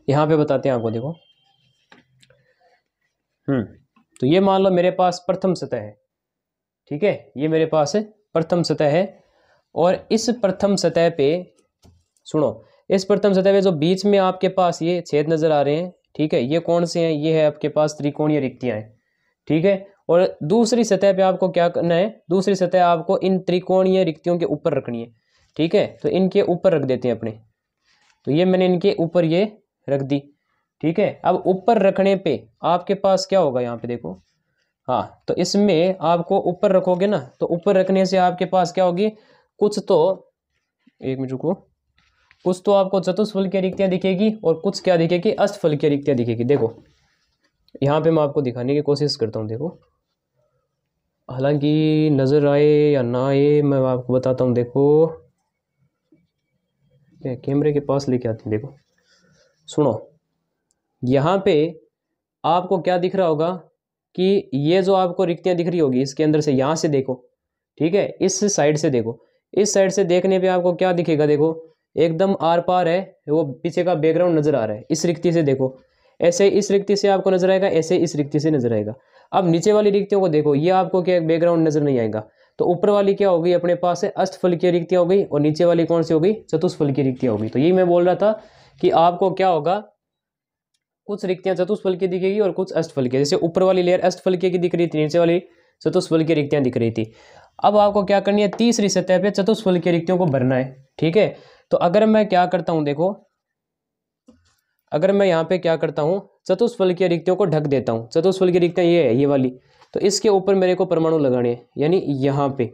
यहाँ पे बताते हैं आपको देखो हम्म तो ये मान लो मेरे पास प्रथम सतह है ठीक है ये मेरे पास प्रथम सतह है और इस प्रथम सतह पे सुनो इस प्रथम सतह पे जो बीच में आपके पास ये छेद नज़र आ रहे हैं ठीक है ये कौन से हैं ये है आपके पास त्रिकोणीय रिक्तियाँ हैं ठीक है और दूसरी सतह पे आपको क्या करना है दूसरी सतह आपको इन त्रिकोणीय रिक्तियों के ऊपर रखनी है ठीक है तो इनके ऊपर रख देते हैं अपने तो ये मैंने इनके ऊपर ये रख दी ठीक है अब ऊपर रखने पे आपके पास क्या होगा यहाँ पे देखो हाँ तो इसमें आपको ऊपर रखोगे ना तो ऊपर रखने से आपके पास क्या होगी कुछ तो एक मिनट रुको कुछ तो आपको चतुष्फल की रिक्तियाँ दिखेगी और कुछ क्या दिखेगी अष्टफल की रिक्तियाँ दिखेगी देखो यहाँ पे मैं आपको दिखाने की कोशिश करता हूँ देखो हालांकि नज़र आए या ना आए मैं आपको बताता हूँ देखो क्या कैमरे के पास लेके आती हूँ देखो सुनो यहाँ पे आपको क्या दिख रहा होगा कि ये जो आपको रिक्तियाँ दिख रही होगी इसके अंदर से यहाँ से देखो ठीक है इस साइड से देखो इस साइड से देखने पे आपको क्या दिखेगा देखो एकदम आर पार है वो पीछे का बैकग्राउंड नज़र आ रहा है इस रिक्ति से देखो ऐसे इस रिक्ति से आपको नज़र आएगा ऐसे इस रिक्ति से नज़र आएगा अब नीचे वाली रिक्तियों को देखो ये आपको क्या बैकग्राउंड नज़र नहीं आएगा तो ऊपर वाली क्या होगी अपने पास है अष्टफल की रिक्तियाँ हो गई और नीचे वाली कौन सी होगी चतुष्फल की रिक्तियाँ होगी तो यही मैं बोल रहा था कि आपको क्या होगा कुछ रिक्तियाँ चतुष्फलकीय तो दिखेगी और कुछ अष्टफलकीय जैसे ऊपर वाली लेयर अष्टफलकीय की दिख रही थी नीचे वाली चतुष्फलकीय तो रिक्तियाँ दिख रही थी अब आपको क्या करनी है तीसरी सतह पे चतुष्फलकीय तो रिक्तियों को भरना है ठीक है तो अगर मैं क्या करता हूँ देखो अगर मैं यहाँ पे क्या करता हूँ चतुष्फलकीय रिक्तियों को ढक देता हूँ चतुष्फलकीय रिक्तियाँ ये है ये वाली तो इसके ऊपर मेरे को परमाणु लगाने हैं यानी यहाँ पे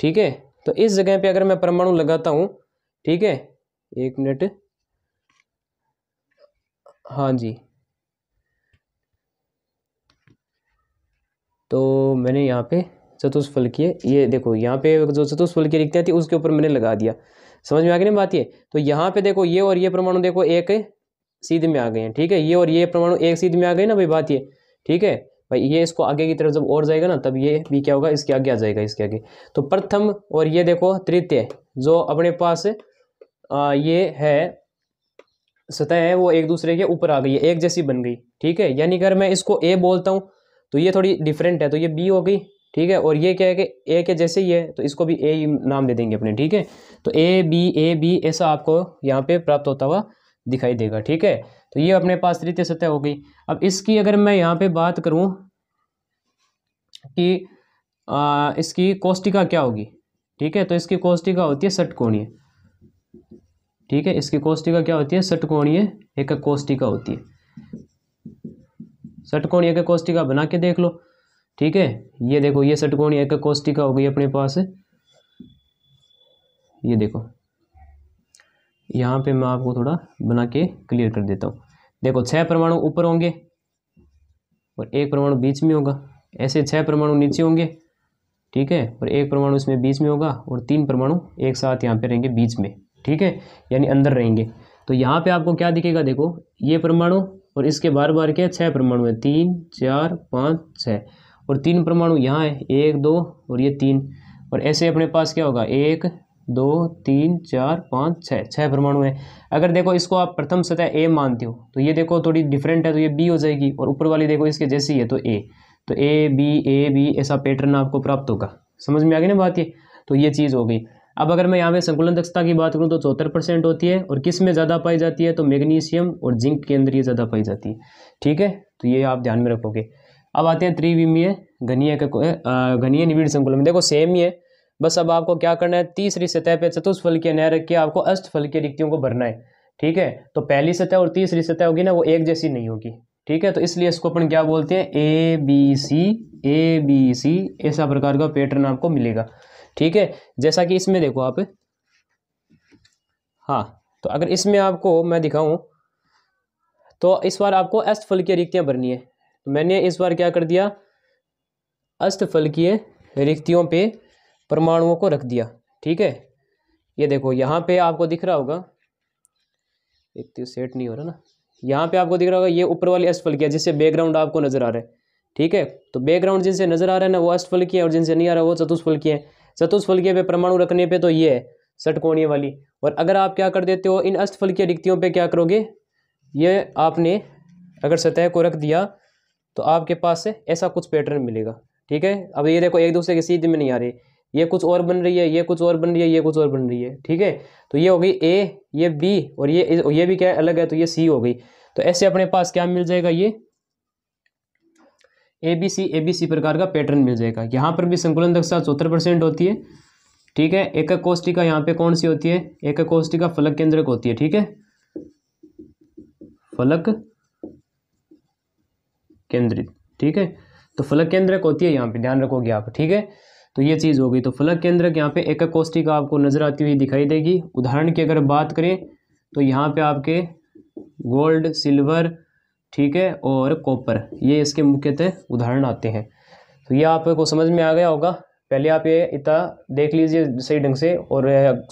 ठीक है तो इस जगह पे अगर मैं परमाणु लगाता हूँ ठीक है एक मिनट हाँ जी तो मैंने यहाँ पे चतुष्फल फलकीय ये देखो यहाँ पे जो चतुष्फल की रिक्तियाँ थी उसके ऊपर मैंने लगा दिया समझ में आ गई ना बात ये तो यहाँ पे देखो ये और ये परमाणु देखो एक सीध में आ गए हैं ठीक है ये और ये परमाणु एक सीध में आ गए ना भाई बात ये ठीक है भाई ये इसको आगे की तरफ जब और जाएगा ना तब ये भी क्या होगा इसके आगे आ जाएगा इसके आगे तो प्रथम और ये देखो तृतीय जो अपने पास आ, ये है सतह है वो एक दूसरे के ऊपर आ गई है एक जैसी बन गई ठीक है यानी अगर मैं इसको ए बोलता हूँ तो ये थोड़ी डिफरेंट है तो ये बी हो गई ठीक है और ये क्या है कि ए के जैसे ही है तो इसको भी ए नाम दे देंगे अपने ठीक है तो ए बी ए बी ऐसा आपको यहाँ पे प्राप्त होता हुआ दिखाई देगा ठीक है तो ये अपने पास तृतीय सतह हो गई अब इसकी अगर मैं यहाँ पे बात करूँ कि आ, इसकी कोष्टिका क्या होगी ठीक है तो इसकी कोष्टिका होती है सटकोणीय ठीक है इसकी कोष्टिका क्या होती है सटकोणीय एक कोष्टिका होती है षटकोणीय एक कोष्टिका बना के देख लो ठीक है ये देखो ये सटकोणी एक कोष्टिका हो गई अपने पास ये देखो यहाँ पे मैं आपको थोड़ा बना के क्लियर कर देता हूँ देखो छह परमाणु ऊपर होंगे और एक परमाणु बीच में होगा ऐसे छह परमाणु नीचे होंगे ठीक है और एक परमाणु इसमें बीच में होगा और तीन परमाणु एक साथ यहाँ पे रहेंगे बीच में ठीक है यानी अंदर रहेंगे तो यहाँ पे आपको क्या दिखेगा देखो ये परमाणु और इसके बार बार क्या छः परमाणु है तीन चार पाँच छः और तीन परमाणु यहाँ है एक दो और ये तीन और ऐसे अपने पास क्या होगा एक दो तीन चार पाँच छः छः परमाणु है अगर देखो इसको आप प्रथम सतह ए मानते हो तो ये देखो थोड़ी डिफरेंट है तो ये बी हो जाएगी और ऊपर वाली देखो इसके जैसी है तो ए तो ए बी ए बी ऐसा पैटर्न आपको प्राप्त होगा समझ में आ गई ना बात ये तो ये चीज़ हो गई अब अगर मैं यहाँ पे संकुलन दक्षता की बात करूँ तो चौहत्तर परसेंट होती है और किस में ज़्यादा पाई जाती है तो मैग्नीशियम और जिंक के अंदर ये ज़्यादा पाई जाती है ठीक है तो ये आप ध्यान में रखोगे अब आते हैं त्रिविमीय घनीय का घनीय निविड़ संकुलन में देखो सेम ही है बस अब आपको क्या करना है तीसरी सतह पर के न्याय रख के आपको के रिक्तियों को भरना है ठीक है तो पहली सतह और तीसरी सतह होगी ना वो एक जैसी नहीं होगी ठीक है तो इसलिए इसको अपन क्या बोलते हैं ए बी सी ए बी सी ऐसा प्रकार का पैटर्न आपको मिलेगा ठीक है जैसा कि इसमें देखो आप हाँ तो अगर इसमें आपको मैं दिखाऊं तो इस बार आपको अस्तफल की रिक्तियाँ भरनी है तो मैंने इस बार क्या कर दिया अस्तफल की रिक्तियों पे परमाणुओं को रख दिया ठीक है ये देखो यहाँ पे आपको दिख रहा होगा एक तो सेट नहीं हो रहा ना यहाँ पे आपको दिख रहा होगा ये ऊपर वाली अस्तफल की है जिससे बैकग्राउंड आपको नज़र आ रहा है ठीक है तो बैकग्राउंड जिनसे नज़र आ रहा है ना वो अष्टफल की है और जिनसे नहीं आ रहा वो चतुष्फल की है चतुष्फलकीय पे परमाणु रखने पे तो ये है षटकोणीय वाली और अगर आप क्या कर देते हो इन अष्टफलकीय रिक्तियों पे क्या करोगे ये आपने अगर सतह को रख दिया तो आपके पास से ऐसा कुछ पैटर्न मिलेगा ठीक है अब ये देखो एक दूसरे के सीध में नहीं आ रही ये कुछ और बन रही है ये कुछ और बन रही है ये कुछ और बन रही है ठीक है तो ये हो गई ए ये बी और ये ये भी क्या है अलग है तो ये सी हो गई तो ऐसे अपने पास क्या मिल जाएगा ये ए बी सी ए बी सी प्रकार का पैटर्न मिल जाएगा यहाँ पर भी संकुलन दक्षता चौहत्तर परसेंट होती है ठीक है एक कोष्टिका यहाँ पे कौन सी होती है एक कोष्टिका फलक केंद्रक होती है ठीक है फलक केंद्रित ठीक है तो फलक केंद्रक होती है यहाँ पे ध्यान रखोगे आप ठीक है तो ये चीज़ हो गई तो फलक केंद्रक यहाँ पे एक कोष्टिका आपको नजर आती हुई दिखाई देगी उदाहरण की अगर बात करें तो यहाँ पे आपके गोल्ड सिल्वर ठीक है और कॉपर ये इसके मुख्यतः उदाहरण आते हैं तो ये आपको समझ में आ गया होगा पहले आप ये इतना देख लीजिए सही ढंग से और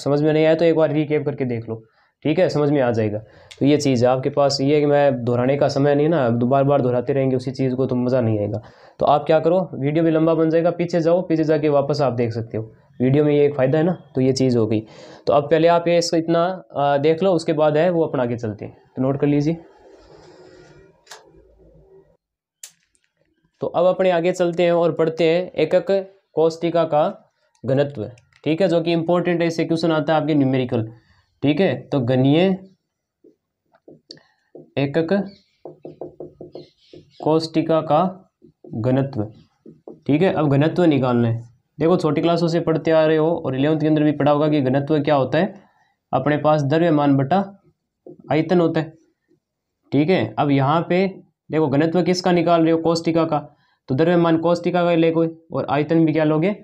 समझ में नहीं आया तो एक बार रिकेप करके देख लो ठीक है समझ में आ जाएगा तो ये चीज़ है आपके पास ये कि मैं दोहराने का समय नहीं ना दोबार बार दोहराते रहेंगे उसी चीज़ को तो मज़ा नहीं आएगा तो आप क्या करो वीडियो भी लंबा बन जाएगा पीछे जाओ पीछे जाके वापस आप देख सकते हो वीडियो में ये एक फ़ायदा है ना तो ये चीज़ हो गई तो अब पहले आप ये इसका इतना देख लो उसके बाद है वो अपना आगे चलते हैं तो नोट कर लीजिए तो अब अपने आगे चलते हैं और पढ़ते हैं एकक कोष्टिका का घनत्व ठीक है जो कि इंपॉर्टेंट है इसे क्वेश्चन आता है आपके न्यूमेरिकल ठीक है तो गणीय एकक कोष्टिका का घनत्व ठीक है अब घनत्व निकालना है देखो छोटी क्लासों से पढ़ते आ रहे हो और इलेवंथ के अंदर भी पढ़ा होगा कि घनत्व क्या होता है अपने पास द्रव्यमान बटा आयतन होता है ठीक है अब यहाँ पे देखो घनत्व किसका निकाल रहे हो कोष्टिका का तो द्रव्यमान कोष्टिका का ले कोई और आयतन भी क्या लोगे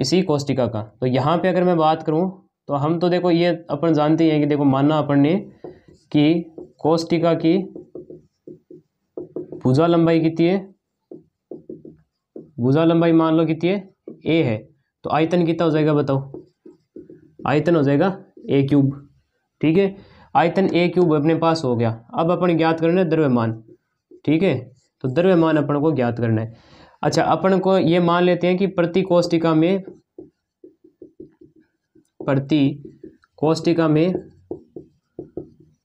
इसी कोष्टिका का तो यहाँ पे अगर मैं बात करूँ तो हम तो देखो ये अपन जानते हैं कि देखो माना अपन ने कि कोष्टिका की भुजा लंबाई कितनी है भुजा लंबाई मान लो कितनी है ए है तो आयतन कितना हो जाएगा बताओ आयतन हो जाएगा ए क्यूब ठीक है आयतन ए क्यूब अपने पास हो गया अब अपन ज्ञात करें द्रव्यमान ठीक है तो द्रव्यमान अपन को ज्ञात करना है अच्छा अपन को ये मान लेते हैं कि प्रति कोष्टिका में प्रति कोष्टिका में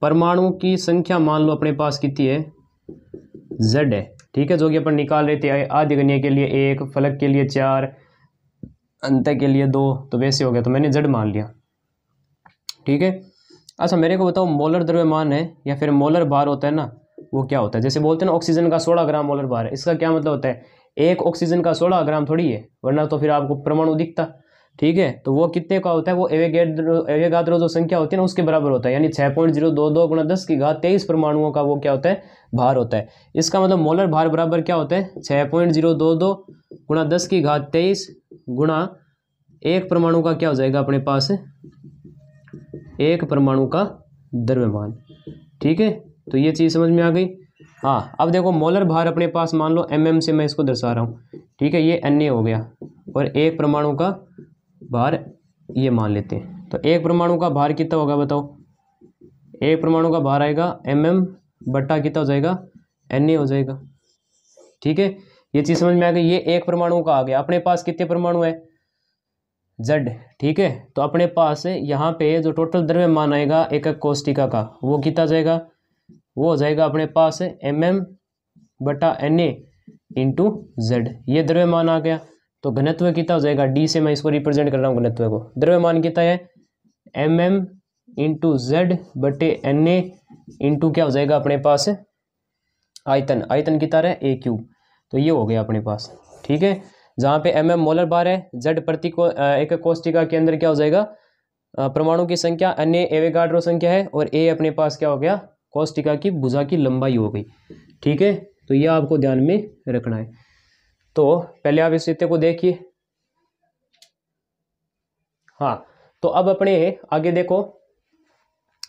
परमाणु की संख्या मान लो अपने पास कितनी है जेड है ठीक है जो कि अपन निकाल रहे थे आदिगण्य के लिए एक फलक के लिए चार अंत के लिए दो तो वैसे हो गया तो मैंने जेड मान लिया ठीक है अच्छा मेरे को बताओ मोलर द्रव्यमान है या फिर मोलर बार होता है ना वो क्या होता है जैसे बोलते हैं ना ऑक्सीजन का सोलह ग्राम मोलर बार है इसका क्या मतलब होता है एक ऑक्सीजन का सोलह ग्राम थोड़ी है वरना तो फिर आपको परमाणु दिखता ठीक है तो वो कितने का होता है वो एवेगाद्रो जो संख्या होती है ना उसके बराबर होता है यानी छः पॉइंट जीरो दो दो गुणा दस की घात तेईस परमाणुओं का वो क्या होता है भार होता है इसका मतलब मोलर भार बराबर क्या होता है छः पॉइंट जीरो दो दो गुणा दस की घात तेईस गुणा एक परमाणु का क्या हो जाएगा अपने पास एक परमाणु का द्रव्यमान ठीक है तो ये चीज़ समझ में आ गई हाँ अब देखो मोलर भार अपने पास मान लो एम से मैं इसको दर्शा रहा हूँ ठीक है ये एन हो गया और एक परमाणु का भार ये मान लेते हैं तो एक परमाणु का भार कितना होगा बताओ एक परमाणु का भार आएगा एम एम बट्टा कितना हो जाएगा एन हो जाएगा ठीक है ये चीज़ समझ में आ गई ये एक परमाणु का आ गया अपने पास कितने परमाणु है जड ठीक है तो अपने पास यहाँ पे जो टोटल द्रव्यमान आएगा एक एक कोष्टिका का वो कितना जाएगा वो हो जाएगा अपने पास एम एम बटा एन ए इंटू जेड ये द्रव्यमान आ गया तो घनत्व कितना हो जाएगा डी से मैं इसको रिप्रेजेंट कर रहा हूँ घनत्व को द्रव्यमान कितना है एम एम इंटू जेड बटे एन ए इंटू क्या हो जाएगा अपने पास आयतन आयतन कितना है ए क्यूब तो ये हो गया अपने पास ठीक है जहाँ पे एम एम मोलर बार है जेड प्रति को एक कोष्टिका के अंदर क्या हो जाएगा परमाणु की संख्या अन्य एवेगाड्रो संख्या है और ए अपने पास क्या हो गया कॉस्टिका की भुजा की लंबाई हो गई ठीक है तो यह आपको ध्यान में रखना है तो पहले आप इस चित्र को देखिए हाँ तो अब अपने आगे देखो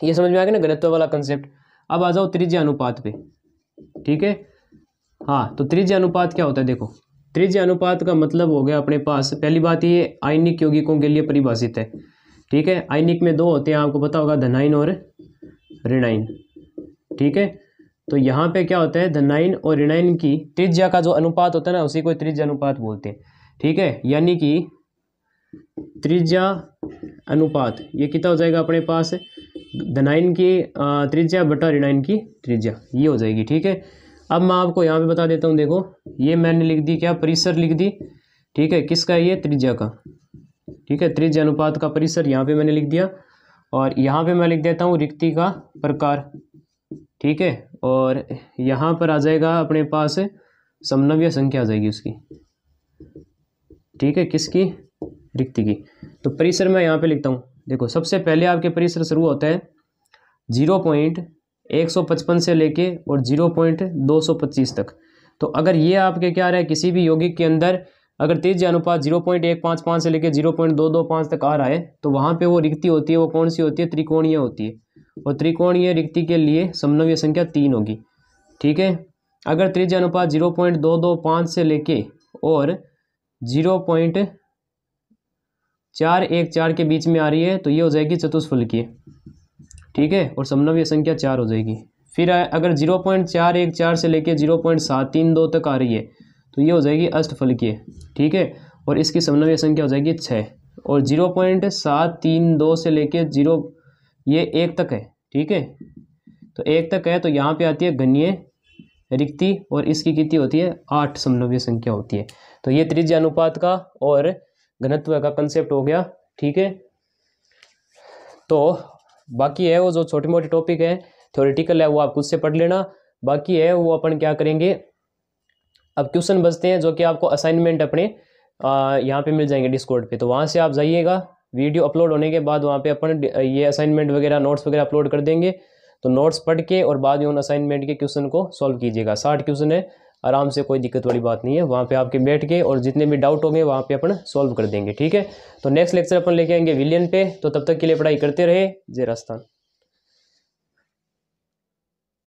ये समझ में आ गया ना गणित्व वाला कंसेप्ट अब आ जाओ त्रिज्य अनुपात पे ठीक है हाँ तो त्रिज्य अनुपात क्या होता है देखो त्रिज्य अनुपात का मतलब हो गया अपने पास पहली बात ये आयनिक यौगिकों के लिए परिभाषित है ठीक है आयनिक में दो होते हैं आपको पता होगा धनाइन और ऋणाइन ठीक है तो यहाँ पे क्या होता है धनाइन और ऋणाइन की त्रिज्या का जो अनुपात होता है ना उसी को त्रिज्या अनुपात बोलते हैं ठीक है यानी कि त्रिज्या अनुपात ये कितना हो जाएगा अपने पास धनाइन की त्रिज्या बटा ऋणाइन की त्रिज्या ये हो जाएगी ठीक है अब मैं आपको यहाँ पे बता देता हूँ देखो ये मैंने लिख दी क्या परिसर लिख दी ठीक है किसका ये त्रिज्या का ठीक है त्रिज्या अनुपात का परिसर यहाँ पे मैंने लिख दिया और यहाँ पे मैं लिख देता हूँ रिक्ति का प्रकार ठीक है और यहाँ पर आ जाएगा अपने पास समन्वय संख्या आ जाएगी उसकी ठीक है किसकी रिक्ति की तो परिसर मैं यहाँ पे लिखता हूँ देखो सबसे पहले आपके परिसर शुरू होता है जीरो पॉइंट एक सौ पचपन से लेके और जीरो पॉइंट दो सौ पच्चीस तक तो अगर ये आपके क्या आ रहा है किसी भी यौगिक के अंदर अगर तेज अनुपात जीरो पॉइंट एक पाँच पाँच से लेकर जीरो पॉइंट दो दो पाँच तक आ रहा है तो वहाँ पे वो रिक्ति होती है वो कौन सी होती है त्रिकोणीय होती है और त्रिकोणीय रिक्ति के लिए समन्वय संख्या तीन होगी ठीक है अगर त्रिज अनुपात जीरो पॉइंट दो दो पाँच से लेके और जीरो पॉइंट चार एक चार के बीच में आ रही है तो ये हो जाएगी की ठीक है और समन्वय संख्या चार हो जाएगी फिर अगर जीरो पॉइंट चार एक चार से लेके जीरो पॉइंट सात तीन दो तक आ रही है तो ये हो जाएगी की ठीक है और इसकी समन्वय संख्या हो जाएगी छः और जीरो पॉइंट सात तीन दो से लेके जीरो ये एक तक है ठीक है तो एक तक है तो यहाँ पे आती है गन्य रिक्ति और इसकी कितनी होती है आठ समन्वय संख्या होती है तो ये त्रिज्य अनुपात का और घनत्व का कंसेप्ट हो गया ठीक है तो बाकी है वो जो छोटे मोटे टॉपिक है थ्योरिटिकल है वो आप खुद से पढ़ लेना बाकी है वो अपन क्या करेंगे अब क्वेश्चन बचते हैं जो कि आपको असाइनमेंट अपने यहाँ पे मिल जाएंगे डिस्कोड पे तो वहाँ से आप जाइएगा वीडियो अपलोड होने के बाद वहाँ पे अपन ये असाइनमेंट वगैरह नोट्स वगैरह अपलोड कर देंगे तो नोट्स पढ़ के और बाद में उन असाइनमेंट के क्वेश्चन को सॉल्व कीजिएगा साठ क्वेश्चन है आराम से कोई दिक्कत वाली बात नहीं है वहाँ पे आपके बैठ के और जितने भी डाउट होंगे वहाँ पे अपन सॉल्व कर देंगे ठीक है तो नेक्स्ट लेक्चर अपन लेके आएंगे विलियन पे तो तब तक के लिए पढ़ाई करते रहे जय राजस्थान